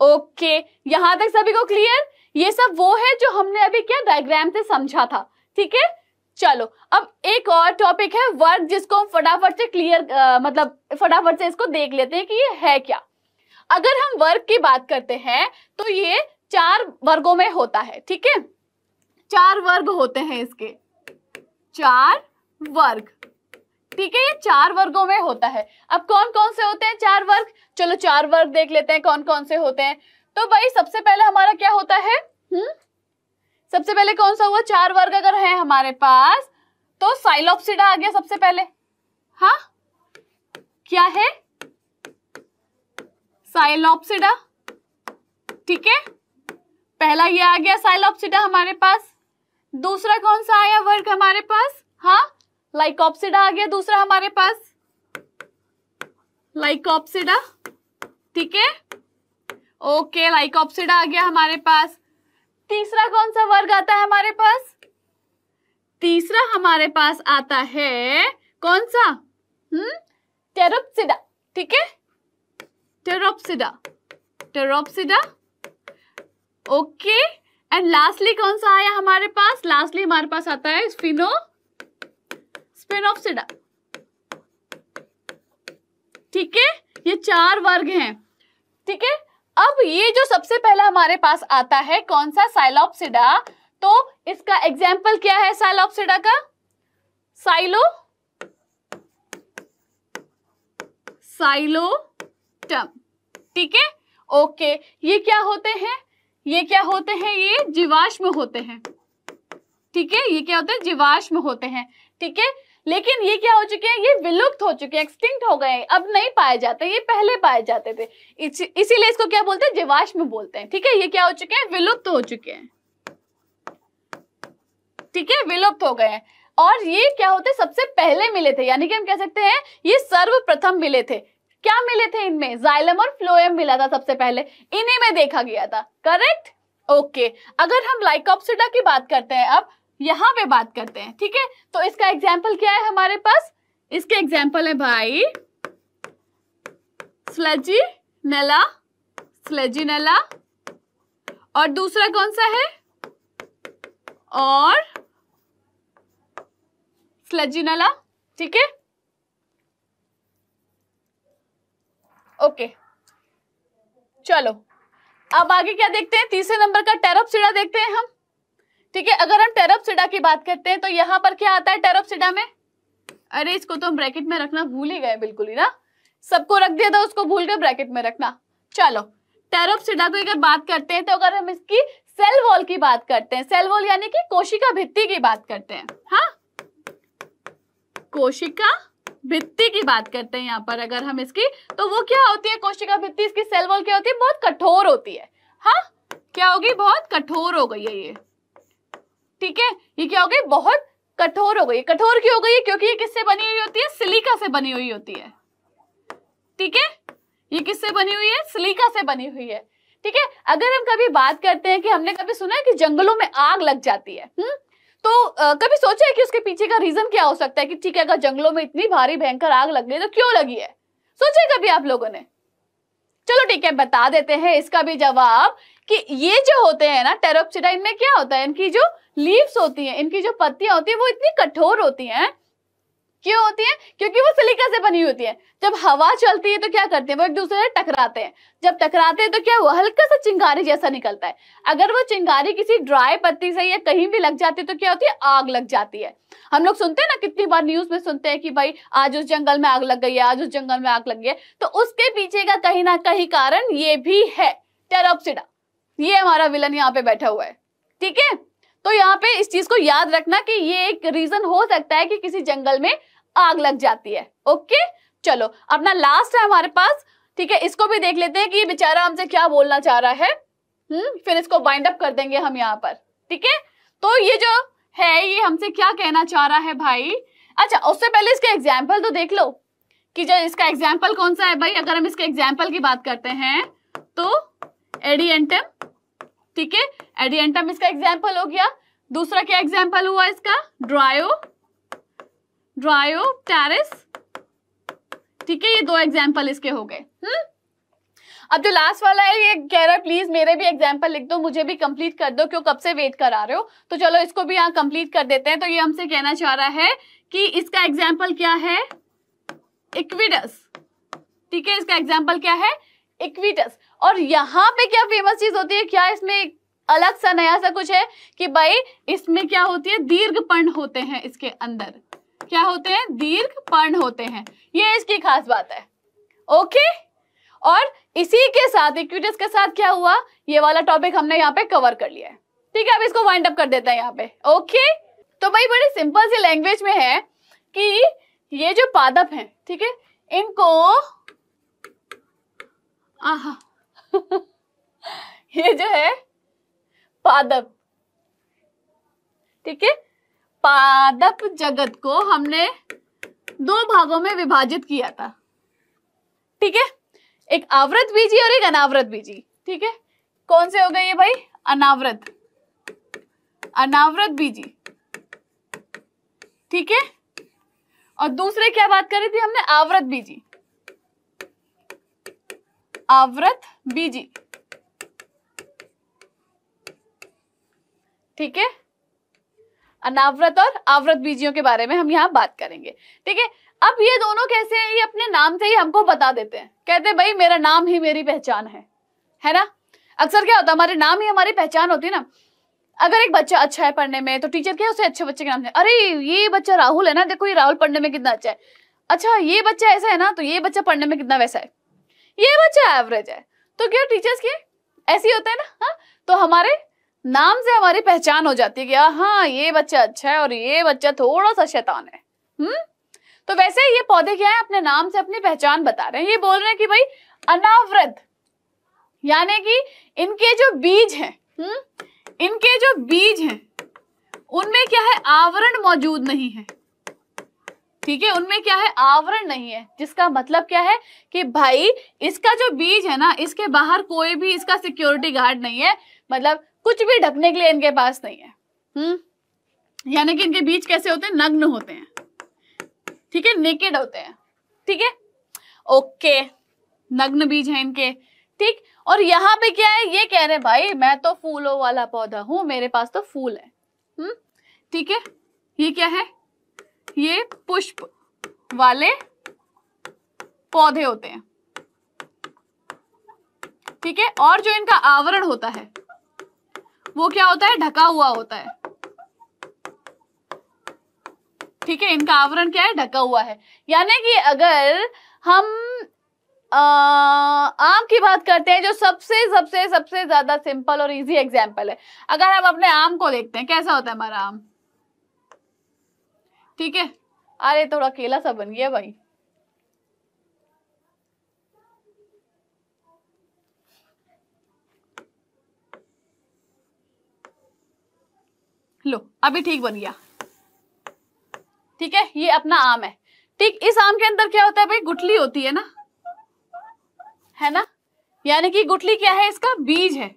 ओके यहां तक सभी को क्लियर ये सब वो है जो हमने अभी क्या डायग्राम से समझा था ठीक है चलो अब एक और टॉपिक है वर्ग जिसको हम फटाफट से क्लियर मतलब फटाफट से इसको देख लेते हैं कि ये है क्या अगर हम वर्ग की बात करते हैं तो ये चार वर्गों में होता है ठीक है चार वर्ग होते हैं इसके चार वर्ग ठीक है ये चार वर्गों में होता है अब कौन कौन से होते हैं चार वर्ग चलो चार वर्ग देख लेते हैं कौन कौन से होते हैं तो भाई सबसे पहले हमारा क्या होता है हुँ? हम्म? सबसे पहले कौन सा हुआ चार वर्ग अगर है हमारे पास तो साइलोपसिडा आ गया सबसे पहले हाँ क्या है साइलोपसिडा ठीक है पहला ये आ गया साइलोपसिडा हमारे पास दूसरा कौन सा आया वर्ग हमारे पास हाँ लाइकॉप्सिडा आ गया दूसरा हमारे पास लाइकॉप्सिडा ठीक है ओके लाइकॉप्सिडा आ गया हमारे पास तीसरा कौन सा वर्ग आता है हमारे पास तीसरा हमारे पास आता है कौन सा हम्म टेरोप्सिडा ठीक है pteropsida pteropsida okay and lastly कौन सा आया हमारे पास लास्टली हमारे पास आता है स्पिनो सिडा ठीक है ये चार वर्ग हैं ठीक है अब ये जो सबसे पहला हमारे पास आता है कौन सा साइलोपसिडा तो इसका एग्जाम्पल क्या है साइलोपसिडा का साइलो टम ठीक है ओके ये क्या होते हैं ये क्या होते हैं ये जीवाश्म होते हैं ठीक है ये क्या होते हैं जीवाश्म होते हैं ठीक है लेकिन ये क्या हो चुके हैं ये विलुप्त हो चुके हैं एक्सटिंक्ट हो गए हैं अब नहीं पाए जाते ये पहले पाए जाते थे इस, इसीलिए इसको क्या बोलते हैं जीवाश्म बोलते हैं ठीक है ये क्या हो चुके हैं विलुप्त हो चुके हैं ठीक है विलुप्त हो गए हैं और ये क्या होते सबसे पहले मिले थे यानी कि हम कह सकते हैं ये सर्वप्रथम मिले थे क्या मिले थे इनमें जाइलम और फ्लोएम मिला था सबसे पहले इन्हीं में देखा गया था करेक्ट ओके okay. अगर हम लाइकोप्सिडा की बात करते हैं अब यहां पे बात करते हैं ठीक है तो इसका एग्जाम्पल क्या है हमारे पास इसके एग्जाम्पल है भाई स्लजी नला स्लजी नला और दूसरा कौन सा है और नला ठीक है ओके चलो अब आगे क्या देखते हैं तीसरे नंबर का टेरप सीढ़ा देखते हैं हम ठीक है अगर हम टेरपसिडा की बात करते हैं तो यहाँ पर क्या आता है टेरपसिडा में अरे इसको तो हम ब्रैकेट में रखना भूल ही गए बिल्कुल ही ना सबको रख दिया था उसको भूल के ब्रैकेट में रखना चलो टेरोपसिडा की अगर बात करते हैं तो अगर हम इसकी सेल वॉल की बात करते हैं सेल वॉल यानी कि कोशिका भित्ति की बात करते हैं हाँ कोशिका भित्ति की बात करते हैं यहाँ पर अगर हम इसकी तो वो क्या होती है कोशिका भित्ति इसकी सेल वॉल क्या होती है बहुत कठोर होती है हाँ क्या होगी बहुत कठोर हो गई है ये ठीक है ये क्या हो गई बहुत कठोर हो गई कठोर क्यों हो गई क्योंकि ये किससे बनी हुई होती है सिलिका से बनी हुई होती है ठीक है ये किससे बनी हुई है सिलिका से बनी हुई है ठीक है अगर हम कभी बात करते हैं कि हमने कभी सुना है कि जंगलों में आग लग जाती है हुँ? हम्म? तो आ, कभी सोचा है कि उसके पीछे का रीजन क्या हो सकता है कि ठीक है अगर जंगलों में इतनी भारी भयंकर आग लग गई तो क्यों लगी है सोचे कभी आप लोगों ने चलो ठीक है बता देते हैं इसका भी जवाब कि ये जो होते हैं ना टेरोप्सिडाइन इनमें क्या होता है इनकी जो लीव्स होती हैं इनकी जो पत्तियां होती है वो इतनी कठोर होती हैं क्यों होती है क्योंकि वो सिलिका से बनी होती है जब हवा चलती है तो क्या करते हैं वो एक दूसरे से टकराते हैं जब टकराते हैं तो क्या हुआ हल्का सा चिंगारी जैसा निकलता है अगर वो चिंगारी किसी ड्राई पत्ती से या कहीं भी लग जाती है तो क्या होती है आग लग जाती है हम लोग सुनते हैं ना कितनी बार न्यूज में सुनते हैं कि भाई आज उस जंगल में आग लग गई है आज उस जंगल में आग लग गई है तो उसके पीछे का कहीं ना कहीं कारण ये भी है टेरोप्सिडा ये हमारा विलन यहाँ पे बैठा हुआ है ठीक है तो यहाँ पे इस चीज को याद रखना कि ये एक रीजन हो सकता है कि किसी जंगल में आग लग जाती है ओके चलो अपना लास्ट है हमारे पास ठीक है इसको भी देख लेते हैं कि ये बेचारा हमसे क्या बोलना चाह रहा है हम्म फिर इसको वाइंड अप कर देंगे हम यहाँ पर ठीक है तो ये जो है ये हमसे क्या कहना चाह रहा है भाई अच्छा उससे पहले इसके एग्जाम्पल तो देख लो कि जो इसका एग्जाम्पल कौन सा है भाई अगर हम इसके एग्जाम्पल की बात करते हैं तो एडियंटम ठीक है एडियंटम इसका एग्जाम्पल हो गया दूसरा क्या एग्जाम्पल हुआ इसका ड्रायो ड्रायो टेरिस ठीक है ये दो एग्जाम्पल इसके हो गए हम्म अब जो लास्ट वाला है ये कह रहा है प्लीज मेरे भी एग्जाम्पल लिख दो मुझे भी कंप्लीट कर दो क्यों कब से वेट करा रहे हो तो चलो इसको भी यहां कंप्लीट कर देते हैं तो ये हमसे कहना चाह रहा है कि इसका एग्जाम्पल क्या है इक्विडस ठीक है इसका एग्जाम्पल क्या है इक्विटस और यहाँ पे क्या फेमस चीज होती है क्या इसमें अलग सा नया सा कुछ है कि भाई इसमें क्या होती है दीर्घ पर्ण होते हैं इसके अंदर क्या होते हैं दीर्घ पर्ण होते हैं ये इसकी खास बात है ओके और इसी के साथ इक्विटस के साथ क्या हुआ ये वाला टॉपिक हमने यहाँ पे कवर कर लिया है ठीक है अब इसको वाइंड अप कर देते हैं यहाँ पे ओके तो भाई बड़ी सिंपल सी लैंग्वेज में है कि ये जो पादप है ठीक है इनको आहा ये जो है पादप ठीक है पादप जगत को हमने दो भागों में विभाजित किया था ठीक है एक आवृत बीजी और एक अनावृत बीजी ठीक है कौन से हो गए ये भाई अनावृत अनावृत बीजी ठीक है और दूसरे क्या बात करी थी हमने आवृत बीजी आवृत बीजी ठीक है अनावृत और आवृत बीजियों के बारे में हम यहाँ बात करेंगे ठीक है अब ये दोनों कैसे हैं ये अपने नाम से ही हमको बता देते हैं कहते हैं भाई मेरा नाम ही मेरी पहचान है है ना अक्सर क्या होता है हमारे नाम ही हमारी पहचान होती है ना अगर एक बच्चा अच्छा है पढ़ने में तो टीचर क्या उसे अच्छे बच्चे के नाम से अरे ये बच्चा राहुल है ना देखो ये राहुल पढ़ने में कितना अच्छा है अच्छा ये बच्चा ऐसा है ना तो ये बच्चा पढ़ने में कितना वैसा है ये बच्चा एवरेज है तो क्या टीचर्स के ऐसे होते होता है ना हाँ तो हमारे नाम से हमारी पहचान हो जाती है कि हाँ, हाँ ये बच्चा अच्छा है और ये बच्चा थोड़ा सा शैतान है हम्म तो वैसे ये पौधे क्या है अपने नाम से अपनी पहचान बता रहे हैं ये बोल रहे हैं कि भाई अनावृत यानी कि इनके जो बीज हैं हम्म इनके जो बीज हैं उनमें क्या है आवरण मौजूद नहीं है ठीक है उनमें क्या है आवरण नहीं है जिसका मतलब क्या है कि भाई इसका जो बीज है ना इसके बाहर कोई भी इसका सिक्योरिटी गार्ड नहीं है मतलब कुछ भी ढकने के लिए इनके पास नहीं है हम्म यानी कि इनके बीज कैसे होते हैं नग्न होते हैं ठीक है नेकेड होते हैं ठीक है ओके नग्न बीज है इनके ठीक और यहाँ पे क्या है ये कह रहे भाई मैं तो फूलों वाला पौधा हूं मेरे पास तो फूल है हम्म ठीक है ये क्या है ये पुष्प वाले पौधे होते हैं ठीक है और जो इनका आवरण होता है वो क्या होता है ढका हुआ होता है ठीक है इनका आवरण क्या है ढका हुआ है यानी कि अगर हम आ, आम की बात करते हैं जो सबसे सबसे सबसे ज्यादा सिंपल और इजी एग्जाम्पल है अगर हम अपने आम को देखते हैं कैसा होता है हमारा आम ठीक है अरे थोड़ा केला सा बन गया भाई लो अभी ठीक बन गया ठीक है ये अपना आम है ठीक इस आम के अंदर क्या होता है भाई गुठली होती है ना है ना यानी कि गुठली क्या है इसका बीज है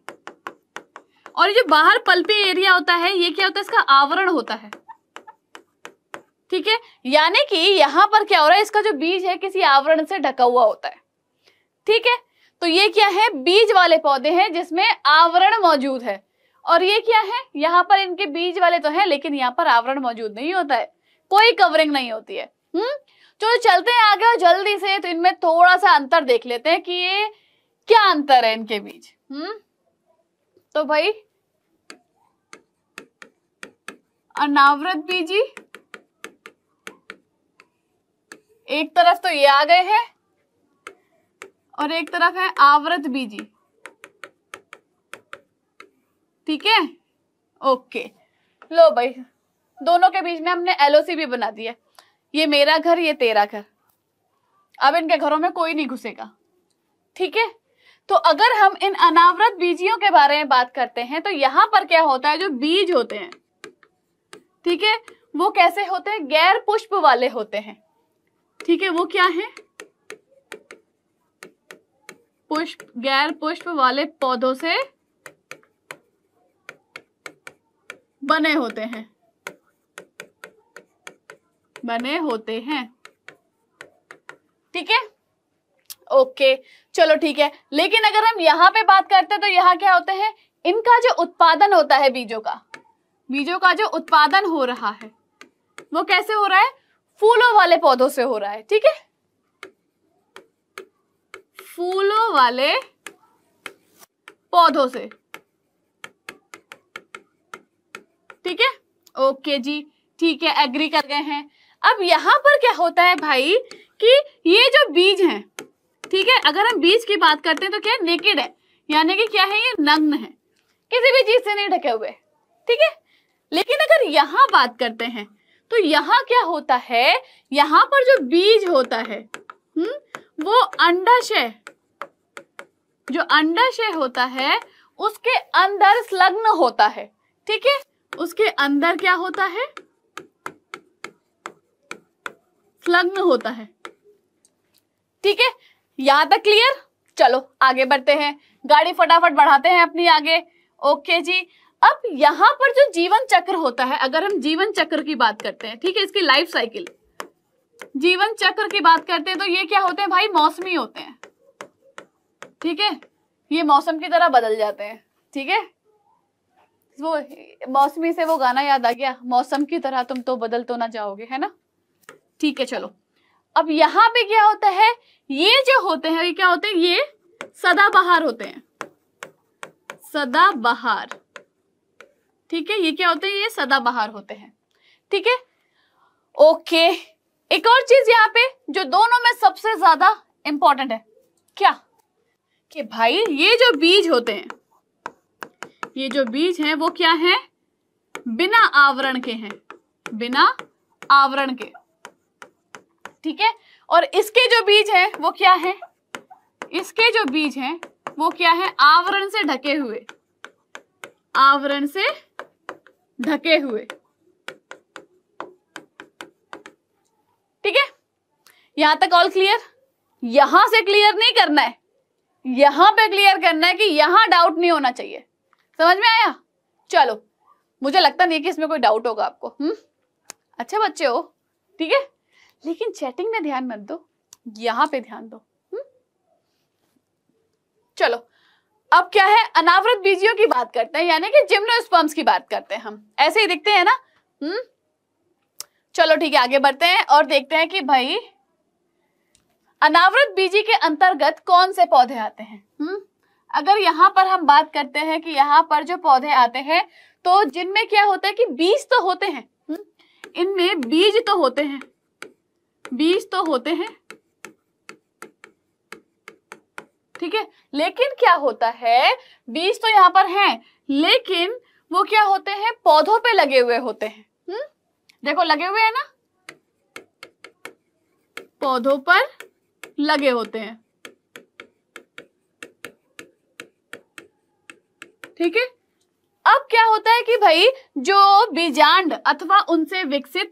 और ये जो बाहर पल्पी एरिया होता है ये क्या होता है इसका आवरण होता है ठीक है यानी कि यहाँ पर क्या हो रहा है इसका जो बीज है किसी आवरण से ढका हुआ होता है ठीक है तो ये क्या है बीज वाले पौधे हैं जिसमें आवरण मौजूद है और ये क्या है यहाँ पर इनके बीज वाले तो हैं लेकिन यहाँ पर आवरण मौजूद नहीं होता है कोई कवरिंग नहीं होती है हम्म चलो चलते हैं आगे और जल्दी से तो इनमें थोड़ा सा अंतर देख लेते हैं कि ये क्या अंतर है इनके बीज हम्म तो भाई अनावृत बीजी एक तरफ तो ये आ गए हैं और एक तरफ है आवृत बीजी ठीक है ओके लो भाई दोनों के बीच में हमने एलओसी भी बना दिया ये मेरा घर ये तेरा घर अब इनके घरों में कोई नहीं घुसेगा ठीक है तो अगर हम इन अनावृत बीजियों के बारे में बात करते हैं तो यहां पर क्या होता है जो बीज होते हैं ठीक है वो कैसे होते हैं गैर पुष्प वाले होते हैं ठीक है वो क्या है पुष्प गैर पुष्प वाले पौधों से बने होते हैं बने होते हैं ठीक है ओके चलो ठीक है लेकिन अगर हम यहां पे बात करते हैं तो यहां क्या होते हैं इनका जो उत्पादन होता है बीजों का बीजों का जो उत्पादन हो रहा है वो कैसे हो रहा है फूलों वाले पौधों से हो रहा है ठीक है फूलों वाले पौधों से ठीक है ओके जी ठीक है एग्री कर गए हैं अब यहां पर क्या होता है भाई कि ये जो बीज है ठीक है अगर हम बीज की बात करते हैं तो क्या नेकेड है यानी कि क्या है ये नग्न है किसी भी चीज से नहीं ढके हुए ठीक है लेकिन अगर यहां बात करते हैं तो यहाँ क्या होता है यहाँ पर जो बीज होता है हम्म वो अंडाशय जो अंडाशय होता है उसके अंदर संलग्न होता है ठीक है उसके अंदर क्या होता है संलग्न होता है ठीक है यहां तक क्लियर चलो आगे बढ़ते हैं गाड़ी फटाफट बढ़ाते हैं अपनी आगे ओके जी अब यहां पर जो जीवन चक्र होता है अगर हम जीवन चक्र की बात करते हैं ठीक है इसकी लाइफ साइकिल जीवन चक्र की बात करते हैं तो ये क्या होते हैं भाई मौसमी होते हैं ठीक है ये मौसम की तरह बदल जाते हैं ठीक है वो मौसमी से वो गाना याद आ गया मौसम की तरह तुम तो बदल तो ना जाओगे है ना ठीक है चलो अब यहां पे क्या होता है ये जो होते हैं ये क्या होते हैं ये सदाबहार होते हैं सदाबहार ठीक है ये क्या होते हैं ये सदाबहार होते हैं ठीक है ओके एक और चीज यहाँ पे जो दोनों में सबसे ज्यादा इंपॉर्टेंट है क्या कि भाई ये जो बीज होते हैं ये जो बीज हैं वो क्या है बिना आवरण के हैं बिना आवरण के ठीक है और इसके जो बीज हैं वो क्या है इसके जो बीज हैं वो क्या है आवरण से ढके हुए आवरण से ढके हुए ठीक है यहां तक ऑल क्लियर यहां से क्लियर नहीं करना है यहां पे क्लियर करना है कि यहां डाउट नहीं होना चाहिए समझ में आया चलो मुझे लगता नहीं कि इसमें कोई डाउट होगा आपको हम्म अच्छे बच्चे हो ठीक है लेकिन चैटिंग में ध्यान मत दो यहां पे ध्यान दो हुँ? हम्म? चलो अब क्या है अनावृत बीजियों की बात करते हैं यानी कि जिम्नोस्पर्म्स की बात करते हैं हम ऐसे ही दिखते हैं ना हम्म चलो ठीक है आगे बढ़ते हैं और देखते हैं कि भाई अनावृत बीजी के अंतर्गत कौन से पौधे आते हैं हम्म अगर यहाँ पर हम बात करते हैं कि यहाँ पर जो पौधे आते हैं तो जिनमें क्या होता है कि बीज तो होते हैं हम्म? इनमें बीज तो होते हैं बीज तो होते हैं ठीक है लेकिन क्या होता है बीज तो यहाँ पर हैं लेकिन वो क्या होते हैं पौधों पे लगे हुए होते हैं हुँ? हम्म? देखो लगे हुए है ना पौधों पर लगे होते हैं ठीक है अब क्या होता है कि भाई जो बीजांड अथवा उनसे विकसित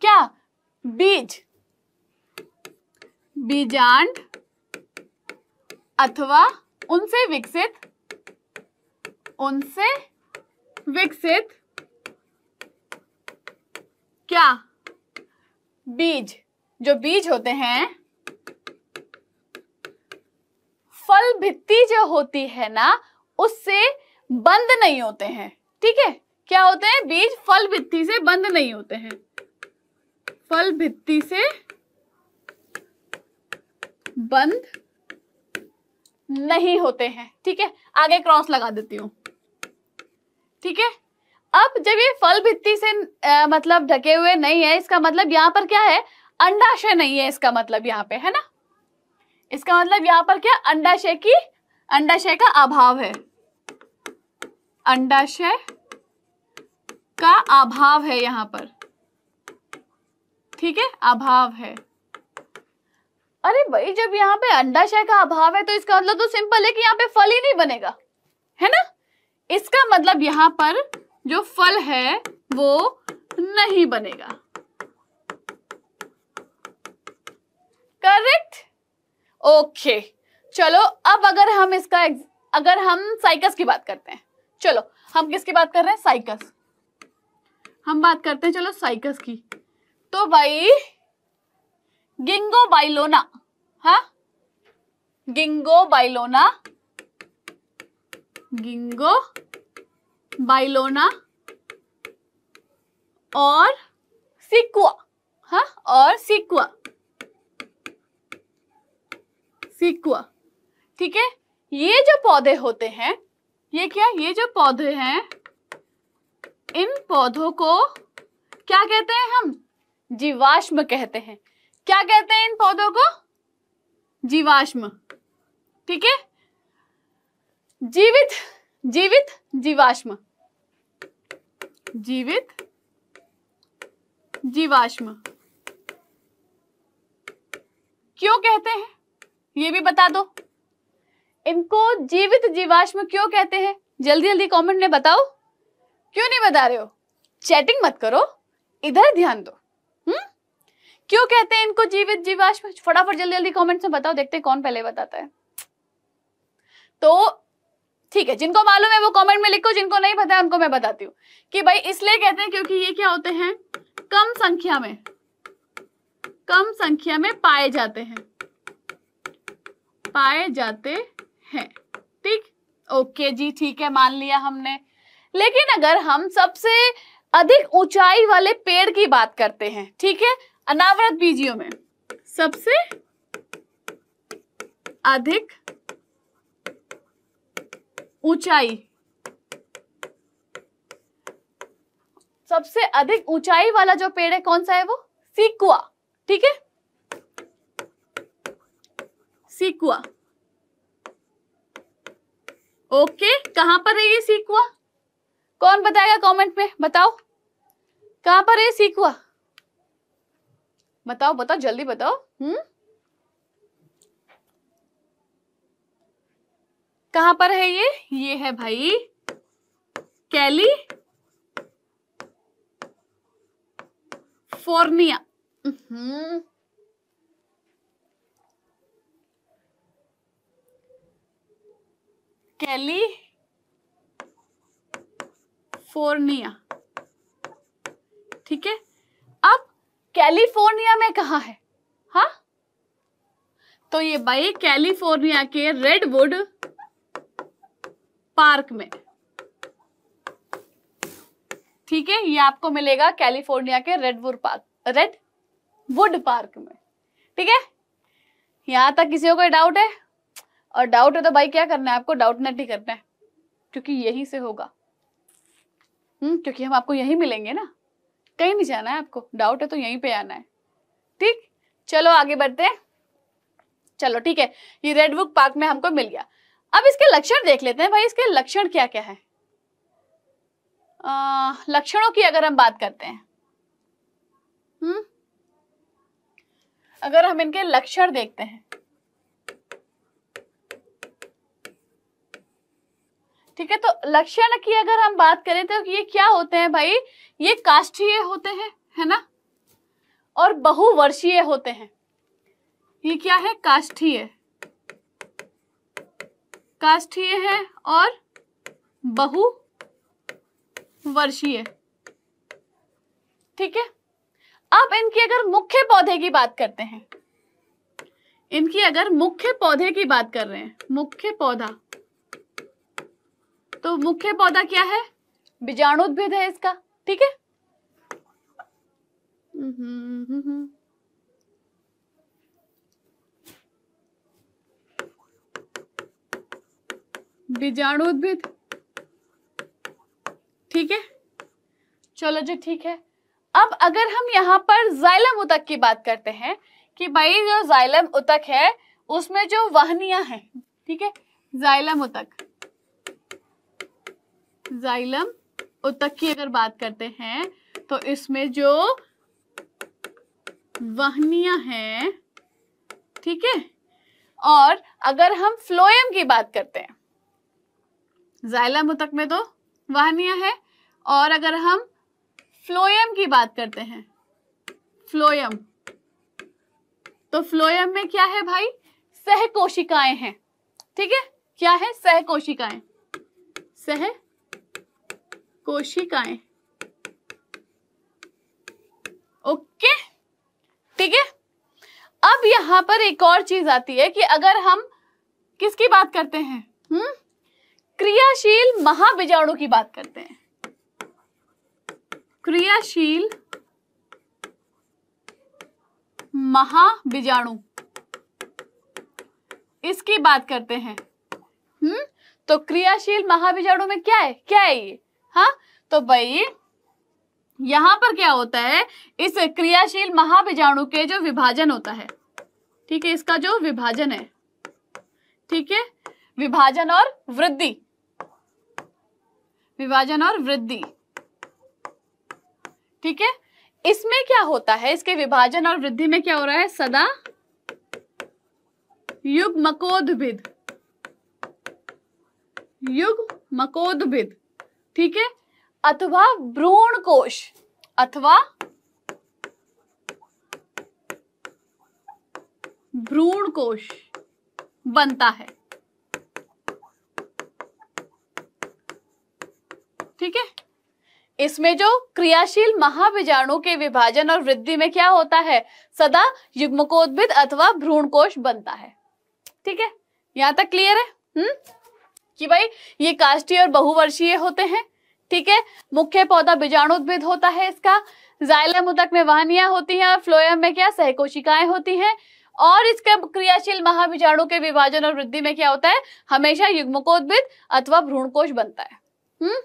क्या बीज बीजांड अथवा उनसे विकसित उनसे विकसित क्या बीज जो बीज होते हैं फल भित्ति जो होती है ना उससे बंद नहीं होते हैं ठीक है क्या होते हैं बीज फल भित्ति से बंद नहीं होते हैं फल भित्ति से बंद नहीं होते हैं ठीक है आगे क्रॉस लगा देती हूँ ठीक है अब जब ये फल भित्ती से आ, मतलब ढके हुए नहीं है इसका मतलब यहाँ पर क्या है अंडाशय नहीं है इसका मतलब यहाँ पे है ना इसका मतलब यहाँ पर क्या अंडाशय की अंडाशय का अभाव है अंडाशय का अभाव है यहाँ पर ठीक है अभाव है अरे भाई जब यहाँ पे अंडाशय का अभाव है तो इसका मतलब तो सिंपल है कि यहाँ पे फल ही नहीं बनेगा है ना इसका मतलब यहाँ पर जो फल है वो नहीं बनेगा करेक्ट ओके okay. चलो अब अगर हम इसका अगर हम साइकस की बात करते हैं चलो हम किसकी बात कर रहे हैं साइकस हम बात करते हैं चलो साइकस की तो भाई गिंगो बाइलोना हा गिंगो बाइलोना गिंगो बाइलोना और सिक्वा हा और सिक्वा सिक्वा ठीक है ये जो पौधे होते हैं ये क्या ये जो पौधे हैं इन पौधों को क्या कहते हैं हम जीवाश्म कहते हैं क्या कहते हैं इन पौधों को जीवाश्म ठीक है जीवित जीवित जीवाश्म जीवित जीवाश्म क्यों कहते हैं ये भी बता दो इनको जीवित जीवाश्म क्यों कहते हैं जल्दी जल्दी कमेंट में बताओ क्यों नहीं बता रहे हो चैटिंग मत करो इधर ध्यान दो क्यों कहते हैं इनको जीवित जीवाश्म फटाफट जल्दी जल्दी कॉमेंट्स में बताओ देखते हैं कौन पहले बताता है तो ठीक है जिनको मालूम है वो कमेंट में लिखो जिनको नहीं पता है उनको मैं बताती हूँ कि भाई इसलिए कहते हैं क्योंकि ये क्या होते हैं कम संख्या में कम संख्या में पाए जाते हैं पाए जाते हैं ठीक ओके जी ठीक है मान लिया हमने लेकिन अगर हम सबसे अधिक ऊंचाई वाले पेड़ की बात करते हैं ठीक है अनावरत बीजियों में सबसे अधिक ऊंचाई सबसे अधिक ऊंचाई वाला जो पेड़ है कौन सा है वो सीकुआ ठीक है सीकुआ ओके कहां पर है ये सीकुआ कौन बताएगा कमेंट में बताओ कहां पर है सीकुआ बताओ बताओ जल्दी बताओ हम्म कहां पर है ये ये है भाई कैली फोर्निया कैली फोर्निया ठीक है अब कैलिफोर्निया में कहा है हा तो ये भाई कैलिफोर्निया के रेडवुड पार्क में ठीक है ये आपको मिलेगा कैलिफोर्निया के redwood park redwood park में ठीक है यहां तक किसी को कोई डाउट है और डाउट है तो भाई क्या करना है आपको डाउट नेट ही करना है क्योंकि यही से होगा हम्म क्योंकि हम आपको यही मिलेंगे ना कहीं नहीं जाना है आपको डाउट है तो यहीं पे आना है ठीक चलो आगे बढ़ते हैं चलो ठीक है ये रेड बुक पार्क में हमको मिल गया अब इसके लक्षण देख लेते हैं भाई इसके लक्षण क्या क्या है लक्षणों की अगर हम बात करते हैं हम्म अगर हम इनके लक्षण देखते हैं ठीक है तो लक्षण की अगर हम बात करें तो ये क्या होते हैं भाई ये काष्ठीय होते हैं है ना और बहुवर्षीय होते हैं ये क्या है काष्ठीय काष्ठीय है और बहुवर्षीय ठीक है अब इनकी अगर मुख्य पौधे की बात करते हैं इनकी अगर मुख्य पौधे की बात कर रहे हैं मुख्य पौधा तो मुख्य पौधा क्या है बीजाणु उद्भिद है इसका ठीक है हम्म, हम्म, हम्म। उद्भिद ठीक है चलो जी ठीक है अब अगर हम यहाँ पर जाइलम उतक की बात करते हैं कि भाई जो जाइलम उतक है उसमें जो वहनिया हैं ठीक है जाइलम उतक जाइलम उतक की अगर बात करते हैं तो इसमें जो वहनियां हैं ठीक है और अगर हम फ्लोएम की बात करते हैं जाइलम उतक में तो वाहनियां है और अगर हम फ्लोएम की बात करते हैं फ्लोएम तो फ्लोएम में क्या है भाई सह कोशिकाएं हैं ठीक है क्या है सह कोशिकाएं सह कोशिकाएं ओके ठीक है अब यहां पर एक और चीज आती है कि अगर हम किसकी बात करते हैं हम्म क्रियाशील महाबीजाणु की बात करते हैं क्रियाशील महाबीजाणु इसकी बात करते हैं हम्म तो क्रियाशील महाबीजाणु में क्या है क्या है ये हाँ तो भाई यहां पर क्या होता है इस क्रियाशील महाबीजाणु के जो विभाजन होता है ठीक है इसका जो विभाजन है ठीक है विभाजन और वृद्धि विभाजन और वृद्धि ठीक है इसमें क्या होता है इसके विभाजन और वृद्धि में क्या हो रहा है सदा युग मकोदिद युग मकोदिद ठीक है अथवा भ्रूण कोश अथवा भ्रूण कोश बनता है ठीक है इसमें जो क्रियाशील महाविजाणु के विभाजन और वृद्धि में क्या होता है सदा युग्मकोद्भिद अथवा भ्रूण कोश बनता है ठीक है यहां तक क्लियर है हम्म कि भाई ये काष्टीय और बहुवर्षीय होते हैं ठीक है मुख्य पौधा बीजाणुद्भिद होता है इसका जायलम उदक में वाहनियां होती हैं और फ्लोयम में क्या सहकोशिकाएं होती हैं और इसके क्रियाशील महाबीजाणु के विभाजन और वृद्धि में क्या होता है हमेशा युग्मकोद्भिद अथवा भ्रूणकोश बनता है हम्म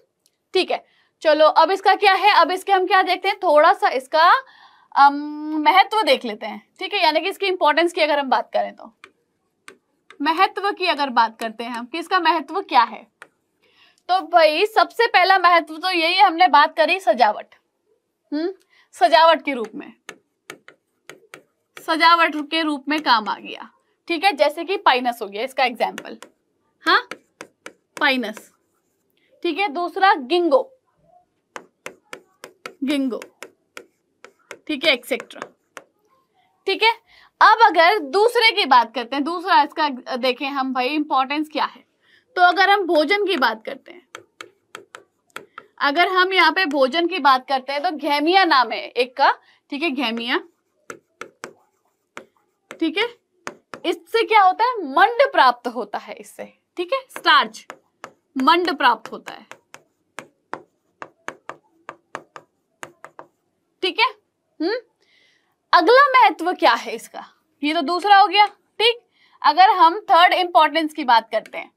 ठीक है चलो अब इसका क्या है अब इसके हम क्या देखते हैं थोड़ा सा इसका महत्व देख लेते हैं ठीक है यानी कि इसकी इंपॉर्टेंस की अगर हम बात करें तो महत्व की अगर बात करते हैं हम कि इसका महत्व क्या है तो भाई सबसे पहला महत्व तो यही हमने बात करी सजावट हम्म सजावट के रूप में सजावट के रूप में काम आ गया ठीक है जैसे कि पाइनस हो गया इसका एग्जाम्पल हा पाइनस ठीक है दूसरा गिंगो गिंगो ठीक है एक्सेट्रा ठीक है अब अगर दूसरे की बात करते हैं दूसरा इसका देखें हम भाई इंपॉर्टेंस क्या है तो अगर हम भोजन की बात करते हैं अगर हम यहाँ पे भोजन की बात करते हैं तो घेमिया नाम है एक का ठीक है घेमिया ठीक है इससे क्या होता है मंड प्राप्त होता है इससे ठीक है स्टार्च मंड प्राप्त होता है ठीक है हम्म अगला महत्व क्या है इसका ये तो दूसरा हो गया ठीक अगर हम थर्ड इंपॉर्टेंस की बात करते हैं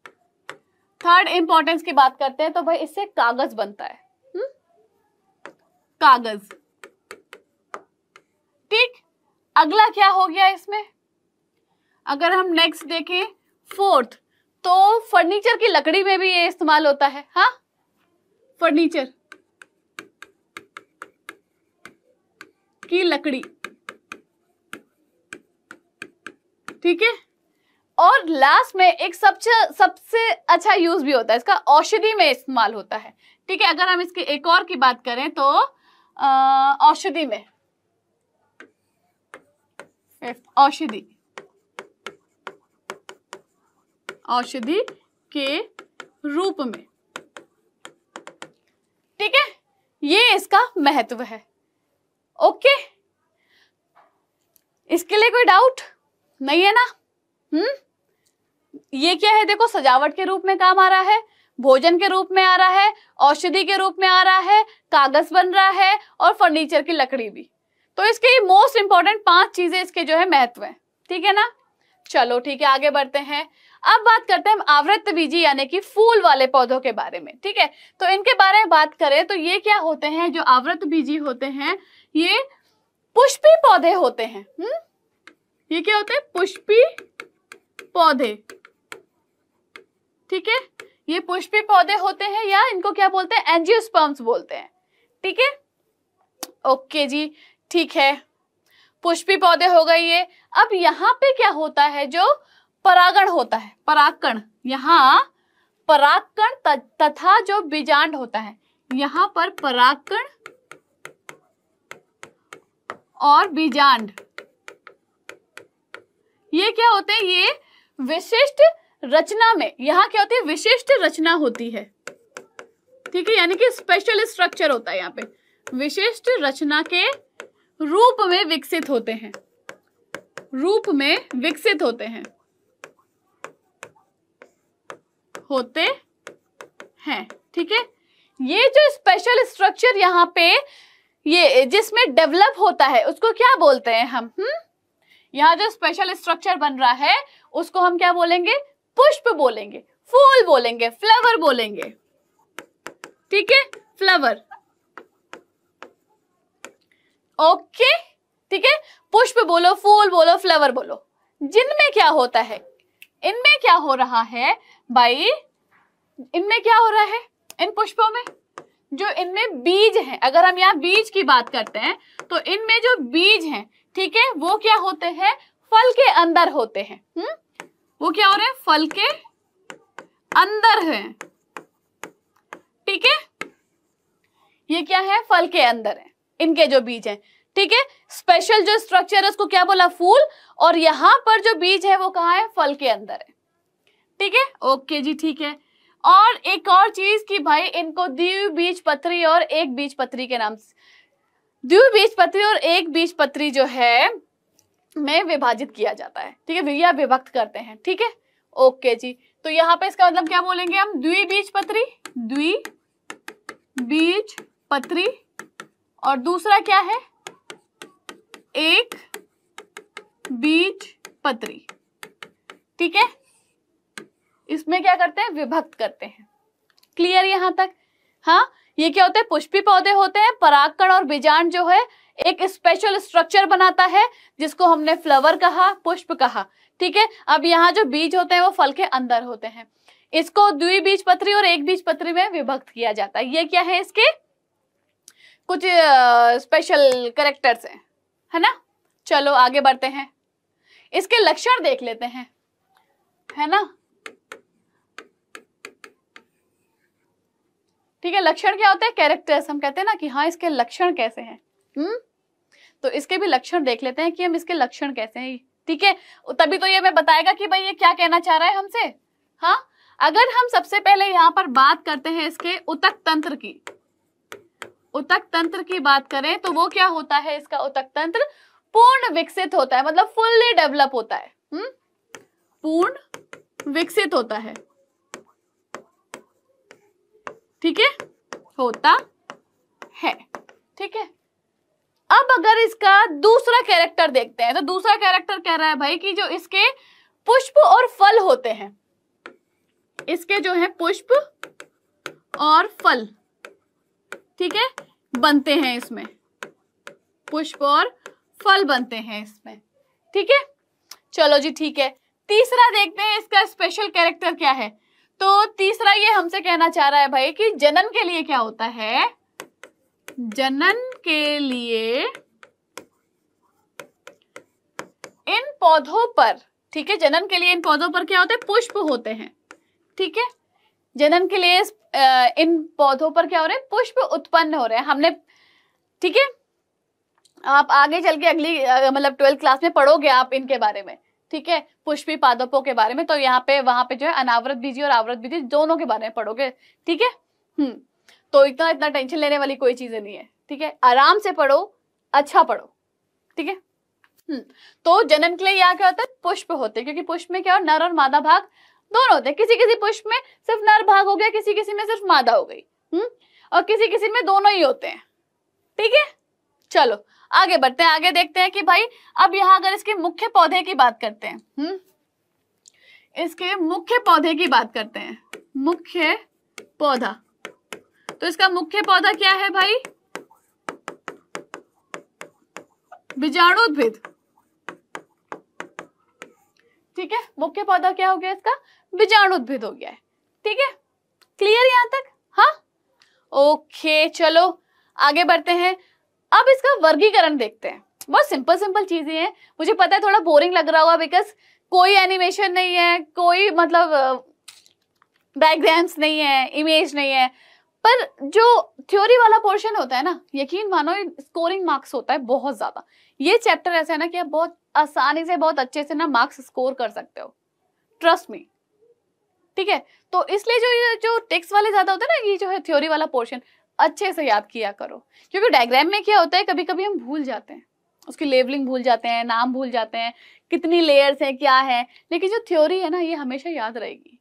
थर्ड इंपॉर्टेंस की बात करते हैं तो भाई इससे कागज बनता है हम्म? कागज ठीक अगला क्या हो गया इसमें अगर हम नेक्स्ट देखें फोर्थ तो फर्नीचर की लकड़ी में भी ये इस्तेमाल होता है हा फर्नीचर की लकड़ी ठीक है और लास्ट में एक सबसे सबसे अच्छा यूज भी होता है इसका औषधि में इस्तेमाल होता है ठीक है अगर हम इसकी एक और की बात करें तो औषधि में औषधि औषधि के रूप में ठीक है ये इसका महत्व है ओके इसके लिए कोई डाउट नहीं है ना हम्म ये क्या है देखो सजावट के रूप में काम आ रहा है भोजन के रूप में आ रहा है औषधि के रूप में आ रहा है कागज बन रहा है और फर्नीचर की लकड़ी भी तो इसके मोस्ट इंपॉर्टेंट पांच चीजें इसके जो है महत्व है ठीक है ना चलो ठीक है आगे बढ़ते हैं अब बात करते हैं आवृत बीजी यानी कि फूल वाले पौधों के बारे में ठीक है तो इनके बारे में बात करें तो ये क्या होते हैं जो आवृत बीजी होते हैं ये पुष्पी पौधे होते हैं हम्म ये क्या होते हैं पुष्पी पौधे ठीक है ये पुष्पी पौधे होते हैं या इनको क्या बोलते हैं एंजियोस्पर्म्स बोलते हैं ठीक है ओके जी ठीक है पुष्पी पौधे हो गए ये अब यहाँ पे क्या होता है जो परागण होता है परागकण यहाँ परागकण तथा जो बीजांड होता है यहां पर परागकण और बीजांड ये क्या होते हैं ये विशिष्ट रचना में यहाँ क्या होती है विशिष्ट रचना होती है ठीक है यानी कि स्पेशल स्ट्रक्चर होता है यहाँ पे विशिष्ट रचना के रूप में विकसित होते हैं रूप में विकसित होते हैं होते हैं ठीक है ये जो स्पेशल स्ट्रक्चर यहाँ पे ये जिसमें डेवलप होता है उसको क्या बोलते हैं हम हम्म यहाँ जो स्पेशल स्ट्रक्चर बन रहा है उसको हम क्या बोलेंगे पुष्प बोलेंगे फूल बोलेंगे फ्लावर बोलेंगे ठीक है फ्लावर ओके ठीक है पुष्प बोलो फूल बोलो फ्लावर बोलो जिनमें क्या होता है इनमें क्या हो रहा है भाई इनमें क्या हो रहा है इन पुष्पों में जो इनमें बीज है अगर हम यहाँ बीज की बात करते हैं तो इनमें जो बीज हैं ठीक है वो क्या होते हैं फल के अंदर होते हैं हम्म वो क्या हो रहे हैं फल के अंदर है ठीक है ये क्या है फल के अंदर है इनके जो बीज है ठीक है स्पेशल जो स्ट्रक्चर है उसको क्या बोला फूल और यहां पर जो बीज है वो कहा है फल के अंदर है ठीक है ओके जी ठीक है और एक और चीज कि भाई इनको द्वि बीज पत्री और एक बीज पत्री के नाम से द्विबीजपत्री और एक बीजपत्री जो है में विभाजित किया जाता है ठीक है या विभक्त करते हैं ठीक है ओके जी तो यहाँ पे इसका मतलब क्या बोलेंगे हम द्विबीजपत्री द्वि बीज पत्री और दूसरा क्या है एक बीज पत्री ठीक है इसमें क्या करते हैं विभक्त करते हैं क्लियर यहां तक हाँ ये क्या होते हैं पुष्पी पौधे होते हैं परागकण और बीजाण जो है एक स्पेशल स्ट्रक्चर बनाता है जिसको हमने फ्लावर कहा पुष्प कहा ठीक है अब यहाँ जो बीज होते हैं वो फल के अंदर होते हैं इसको बीज पत्री और एक बीज पत्री में विभक्त किया जाता है ये क्या है इसके कुछ स्पेशल करेक्टर्स है है ना चलो आगे बढ़ते हैं इसके लक्षण देख लेते हैं है ना ठीक है लक्षण क्या होते हैं कैरेक्टर्स हम कहते हैं ना कि हाँ इसके लक्षण कैसे हैं हम्म तो इसके भी लक्षण देख लेते हैं कि हम इसके लक्षण कैसे हैं ठीक है तभी तो ये मैं बताएगा कि भाई ये क्या कहना चाह रहा है हमसे हाँ अगर हम सबसे पहले यहाँ पर बात करते हैं इसके उतक तंत्र की उतक तंत्र की बात करें तो वो क्या होता है इसका उतक तंत्र पूर्ण विकसित होता है मतलब फुल्ली डेवलप होता है हम्म पूर्ण विकसित होता है ठीक है होता है ठीक है अब अगर इसका दूसरा कैरेक्टर देखते हैं तो दूसरा कैरेक्टर कह रहा है भाई कि जो इसके पुष्प और फल होते हैं इसके जो है पुष्प और फल ठीक है बनते हैं इसमें पुष्प और फल बनते हैं इसमें ठीक है चलो जी ठीक है तीसरा देखते हैं इसका स्पेशल कैरेक्टर क्या है तो तीसरा ये हमसे कहना चाह रहा है भाई कि जनन के लिए क्या होता है जनन के लिए इन पौधों पर ठीक है जनन के लिए इन पौधों पर क्या होते हैं पुष्प होते हैं ठीक है जनन के लिए इन पौधों पर क्या हो रहे हैं पुष्प उत्पन्न हो रहे हैं हमने ठीक है आप आगे चल के अगली मतलब ट्वेल्थ क्लास में पढ़ोगे आप इनके बारे में ठीक है पुष्पी पादपों के बारे में तो यहाँ पे वहां पे जो है अनावृत बीजी और आवृत बीजी दोनों के बारे में पढ़ोगे ठीक है हम्म तो इतना इतना टेंशन लेने वाली कोई चीज नहीं है ठीक है आराम से पढ़ो अच्छा पढ़ो ठीक है हम्म, तो जन्म के लिए यहाँ क्या होता है पुष्प होते क्योंकि पुष्प में क्या हो नर और मादा भाग दोनों होते हैं किसी किसी पुष्प में सिर्फ नर भाग हो गया किसी किसी में सिर्फ मादा हो गई हम्म और किसी किसी में दोनों ही होते हैं ठीक है चलो आगे बढ़ते हैं आगे देखते हैं कि भाई अब यहाँ अगर इसके मुख्य पौधे की बात करते हैं हम्म इसके मुख्य पौधे की बात करते हैं मुख्य पौधा तो इसका मुख्य पौधा क्या है भाई बीजाणुद्भिद ठीक है मुख्य पौधा क्या हो गया इसका बीजाणुद्भिद हो गया है ठीक है क्लियर यहां तक हाँ ओके चलो आगे बढ़ते हैं अब इसका वर्गीकरण देखते हैं बहुत सिंपल सिंपल चीजें हैं मुझे पता है थोड़ा बोरिंग लग रहा होगा बिकॉज कोई एनिमेशन नहीं है कोई मतलब डायग्राम्स नहीं है इमेज नहीं है पर जो थ्योरी वाला पोर्शन होता है ना यकीन मानो स्कोरिंग मार्क्स होता है बहुत ज्यादा ये चैप्टर ऐसा है ना कि आप बहुत आसानी से बहुत अच्छे से ना मार्क्स स्कोर कर सकते हो ट्रस्ट मी ठीक है तो इसलिए जो ये जो टेक्स्ट वाले ज्यादा होते हैं ना ये जो है थ्योरी वाला पोर्शन अच्छे से याद किया करो क्योंकि डायग्राम में क्या होता है कभी कभी हम भूल जाते हैं उसकी लेबलिंग भूल जाते हैं नाम भूल जाते हैं कितनी लेयर्स हैं क्या है लेकिन जो थ्योरी है ना ये हमेशा याद रहेगी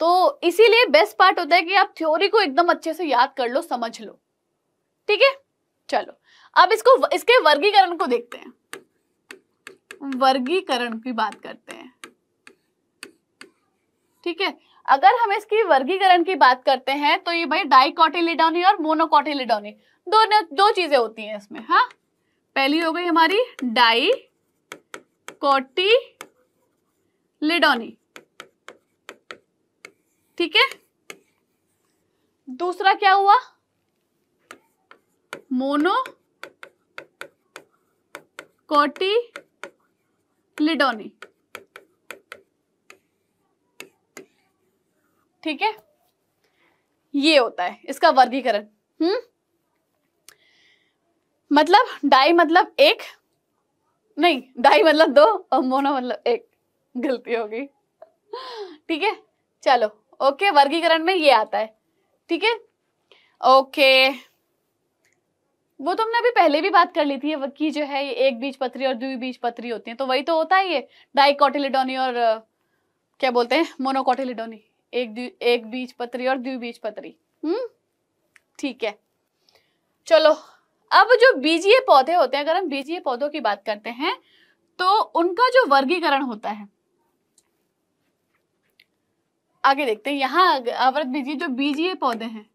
तो इसीलिए बेस्ट पार्ट होता है कि आप थ्योरी को एकदम अच्छे से याद कर लो समझ लो ठीक है चलो अब इसको इसके वर्गीकरण को देखते हैं वर्गीकरण की बात करते हैं ठीक है अगर हम इसकी वर्गीकरण की बात करते हैं तो ये भाई डाइकॉटिलिडोनी और मोनोकॉटिलिडोनी दो न, दो चीजें होती हैं इसमें हाँ पहली हो गई हमारी डाई कॉटिलिडोनी ठीक है दूसरा क्या हुआ मोनो कॉटिलिडोनी ठीक है ये होता है इसका वर्गीकरण हम्म मतलब डाई मतलब एक नहीं डाई मतलब दो और मोनो मतलब एक गलती होगी ठीक है चलो ओके वर्गीकरण में ये आता है ठीक है ओके वो तुमने तो अभी पहले भी बात कर ली थी कि जो है ये एक बीज पत्री और द्वि बीज पत्री होती है तो वही तो होता है ये डाइकोटिलिडोनी और क्या बोलते हैं मोनोकॉटिलिडोनी एक एक बीज पत्री और द्विबीज पत्री हम्म ठीक है चलो अब जो बीजीय पौधे होते हैं अगर हम बीजीय पौधों की बात करते हैं तो उनका जो वर्गीकरण होता है आगे देखते हैं यहां आवृत बीजी जो बीजीय पौधे हैं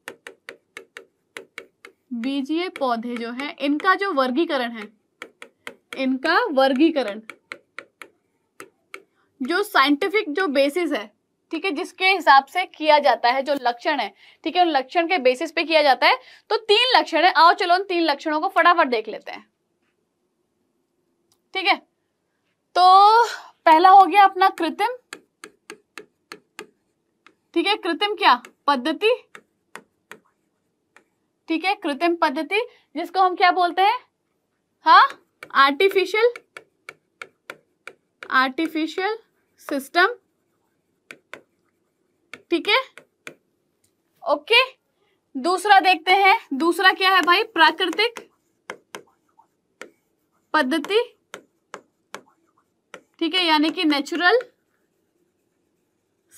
बीजीय पौधे जो हैं इनका जो वर्गीकरण है इनका वर्गीकरण जो साइंटिफिक जो बेसिस है ठीक है जिसके हिसाब से किया जाता है जो लक्षण है ठीक है उन लक्षण के बेसिस पे किया जाता है तो तीन लक्षण है आओ चलो उन तीन लक्षणों को फटाफट देख लेते हैं ठीक है तो पहला हो गया अपना कृत्रिम ठीक है कृत्रिम क्या पद्धति ठीक है कृत्रिम पद्धति जिसको हम क्या बोलते हैं हा आर्टिफिशियल आर्टिफिशियल सिस्टम ठीक है ओके दूसरा देखते हैं दूसरा क्या है भाई प्राकृतिक पद्धति ठीक है यानी कि नेचुरल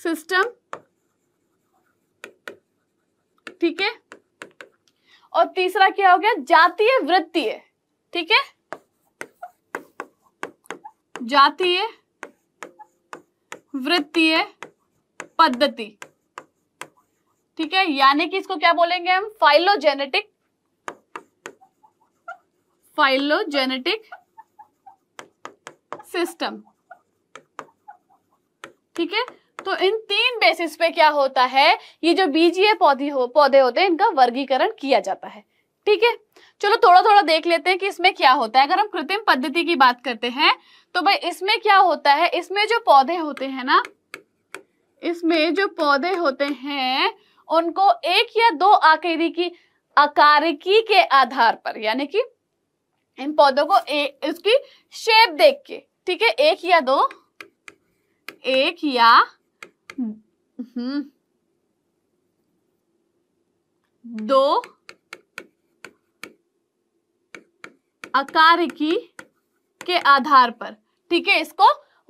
सिस्टम ठीक है और तीसरा क्या हो गया जातीय वृत्तीय ठीक है जातीय वृत्तीय पद्धति ठीक है यानी कि इसको क्या बोलेंगे हम फाइलोजेनेटिक फाइलोजेनेटिक सिस्टम ठीक है तो इन तीन बेसिस पे क्या होता है ये जो बीजीय पौधे हो पौधे होते हैं इनका वर्गीकरण किया जाता है ठीक है चलो थोड़ा थोड़ा देख लेते हैं कि इसमें क्या होता है अगर हम कृत्रिम पद्धति की बात करते हैं तो भाई इसमें क्या होता है इसमें जो पौधे होते हैं ना इसमें जो पौधे होते हैं उनको एक या दो आकृति की आकारिकी के आधार पर यानी कि इन पौधों को ए, इसकी शेप देख के ठीक है एक या दो एक या हम्म, दो आकार की के आधार पर ठीक है इसको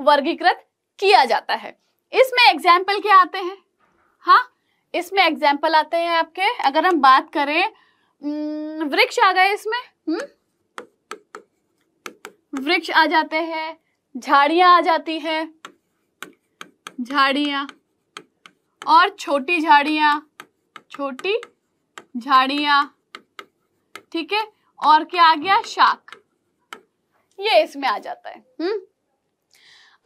वर्गीकृत किया जाता है इसमें एग्जाम्पल क्या आते हैं हाँ इसमें एग्जाम्पल आते हैं आपके अगर हम बात करें वृक्ष आ गए इसमें हम्म वृक्ष आ जाते हैं झाड़ियां आ जाती है झाड़ियां और छोटी झाड़ियां छोटी झाड़ियां ठीक है और क्या आ गया शाक ये इसमें आ जाता है हम्म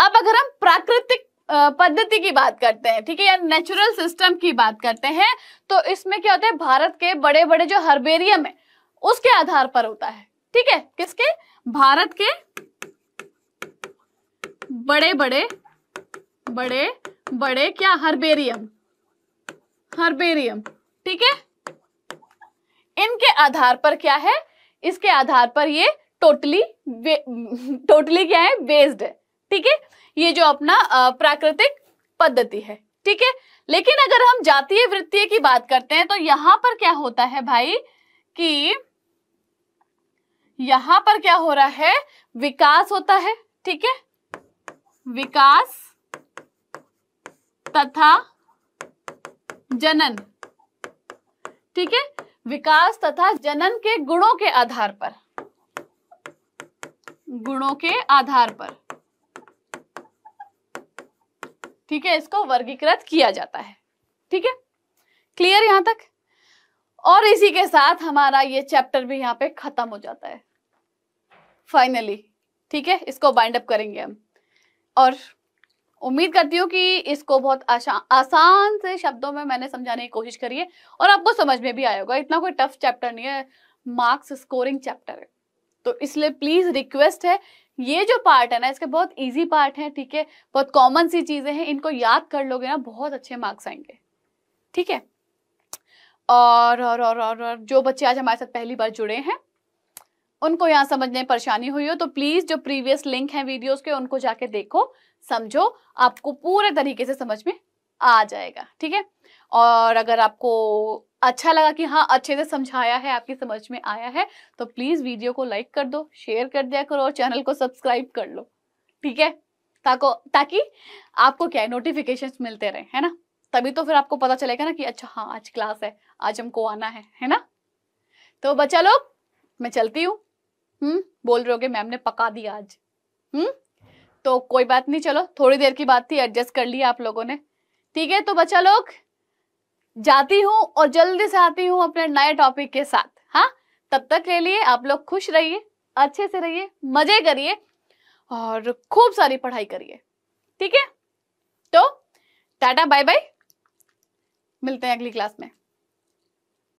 अब अगर हम प्राकृतिक पद्धति की बात करते हैं ठीक है या नेचुरल सिस्टम की बात करते हैं तो इसमें क्या होता है भारत के बड़े बड़े जो हर्बेरियम है उसके आधार पर होता है ठीक है किसके भारत के बड़े बड़े बड़े बड़े क्या हर्बेरियम हर्बेरियम ठीक है इनके आधार पर क्या है इसके आधार पर ये टोटली टोटली क्या है बेस्ड है ठीक है ये जो अपना प्राकृतिक पद्धति है ठीक है लेकिन अगर हम जातीय वृत्तीय की बात करते हैं तो यहां पर क्या होता है भाई कि यहां पर क्या हो रहा है विकास होता है ठीक है विकास तथा जनन ठीक है विकास तथा जनन के गुणों के आधार पर गुणों के आधार पर ठीक है इसको वर्गीकृत किया जाता है ठीक है क्लियर यहां तक और इसी के साथ हमारा ये चैप्टर भी यहाँ पे खत्म हो जाता है फाइनली ठीक है इसको बाइंड अप करेंगे हम और उम्मीद करती हूँ कि इसको बहुत आसान से शब्दों में मैंने समझाने की कोशिश करी है और आपको समझ में भी आया होगा इतना कोई टफ चैप्टर नहीं है मार्क्स स्कोरिंग चैप्टर है तो इसलिए प्लीज रिक्वेस्ट है ये जो पार्ट है ना इसके बहुत इजी पार्ट है ठीक है बहुत कॉमन सी चीजें हैं इनको याद कर लोगे ना बहुत अच्छे मार्क्स आएंगे ठीक है और और और और, और जो बच्चे आज हमारे साथ पहली बार जुड़े हैं उनको यहाँ समझने में परेशानी हुई हो तो प्लीज जो प्रीवियस लिंक है वीडियोस के उनको जाके देखो समझो आपको पूरे तरीके से समझ में आ जाएगा ठीक है और अगर आपको अच्छा लगा कि हाँ अच्छे से समझाया है आपकी समझ में आया है तो प्लीज वीडियो को लाइक कर दो शेयर कर दिया करो और चैनल को सब्सक्राइब कर लो ठीक है ताको ताकि आपको क्या है नोटिफिकेशन मिलते रहे है ना तभी तो फिर आपको पता चलेगा ना कि अच्छा हाँ आज क्लास है आज हमको आना है है ना तो बच्चा लोग मैं चलती हूँ हम्म बोल रहे हो मैम ने पका दिया आज हम्म तो कोई बात नहीं चलो थोड़ी देर की बात थी एडजस्ट कर लिया आप लोगों ने ठीक है तो बच्चा लोग जाती हूँ और जल्दी से आती हूँ अपने नए टॉपिक के साथ हाँ तब तक ले लिए आप लोग खुश रहिए अच्छे से रहिए मजे करिए और खूब सारी पढ़ाई करिए ठीक है तो टाटा बाय बाय मिलते हैं अगली क्लास में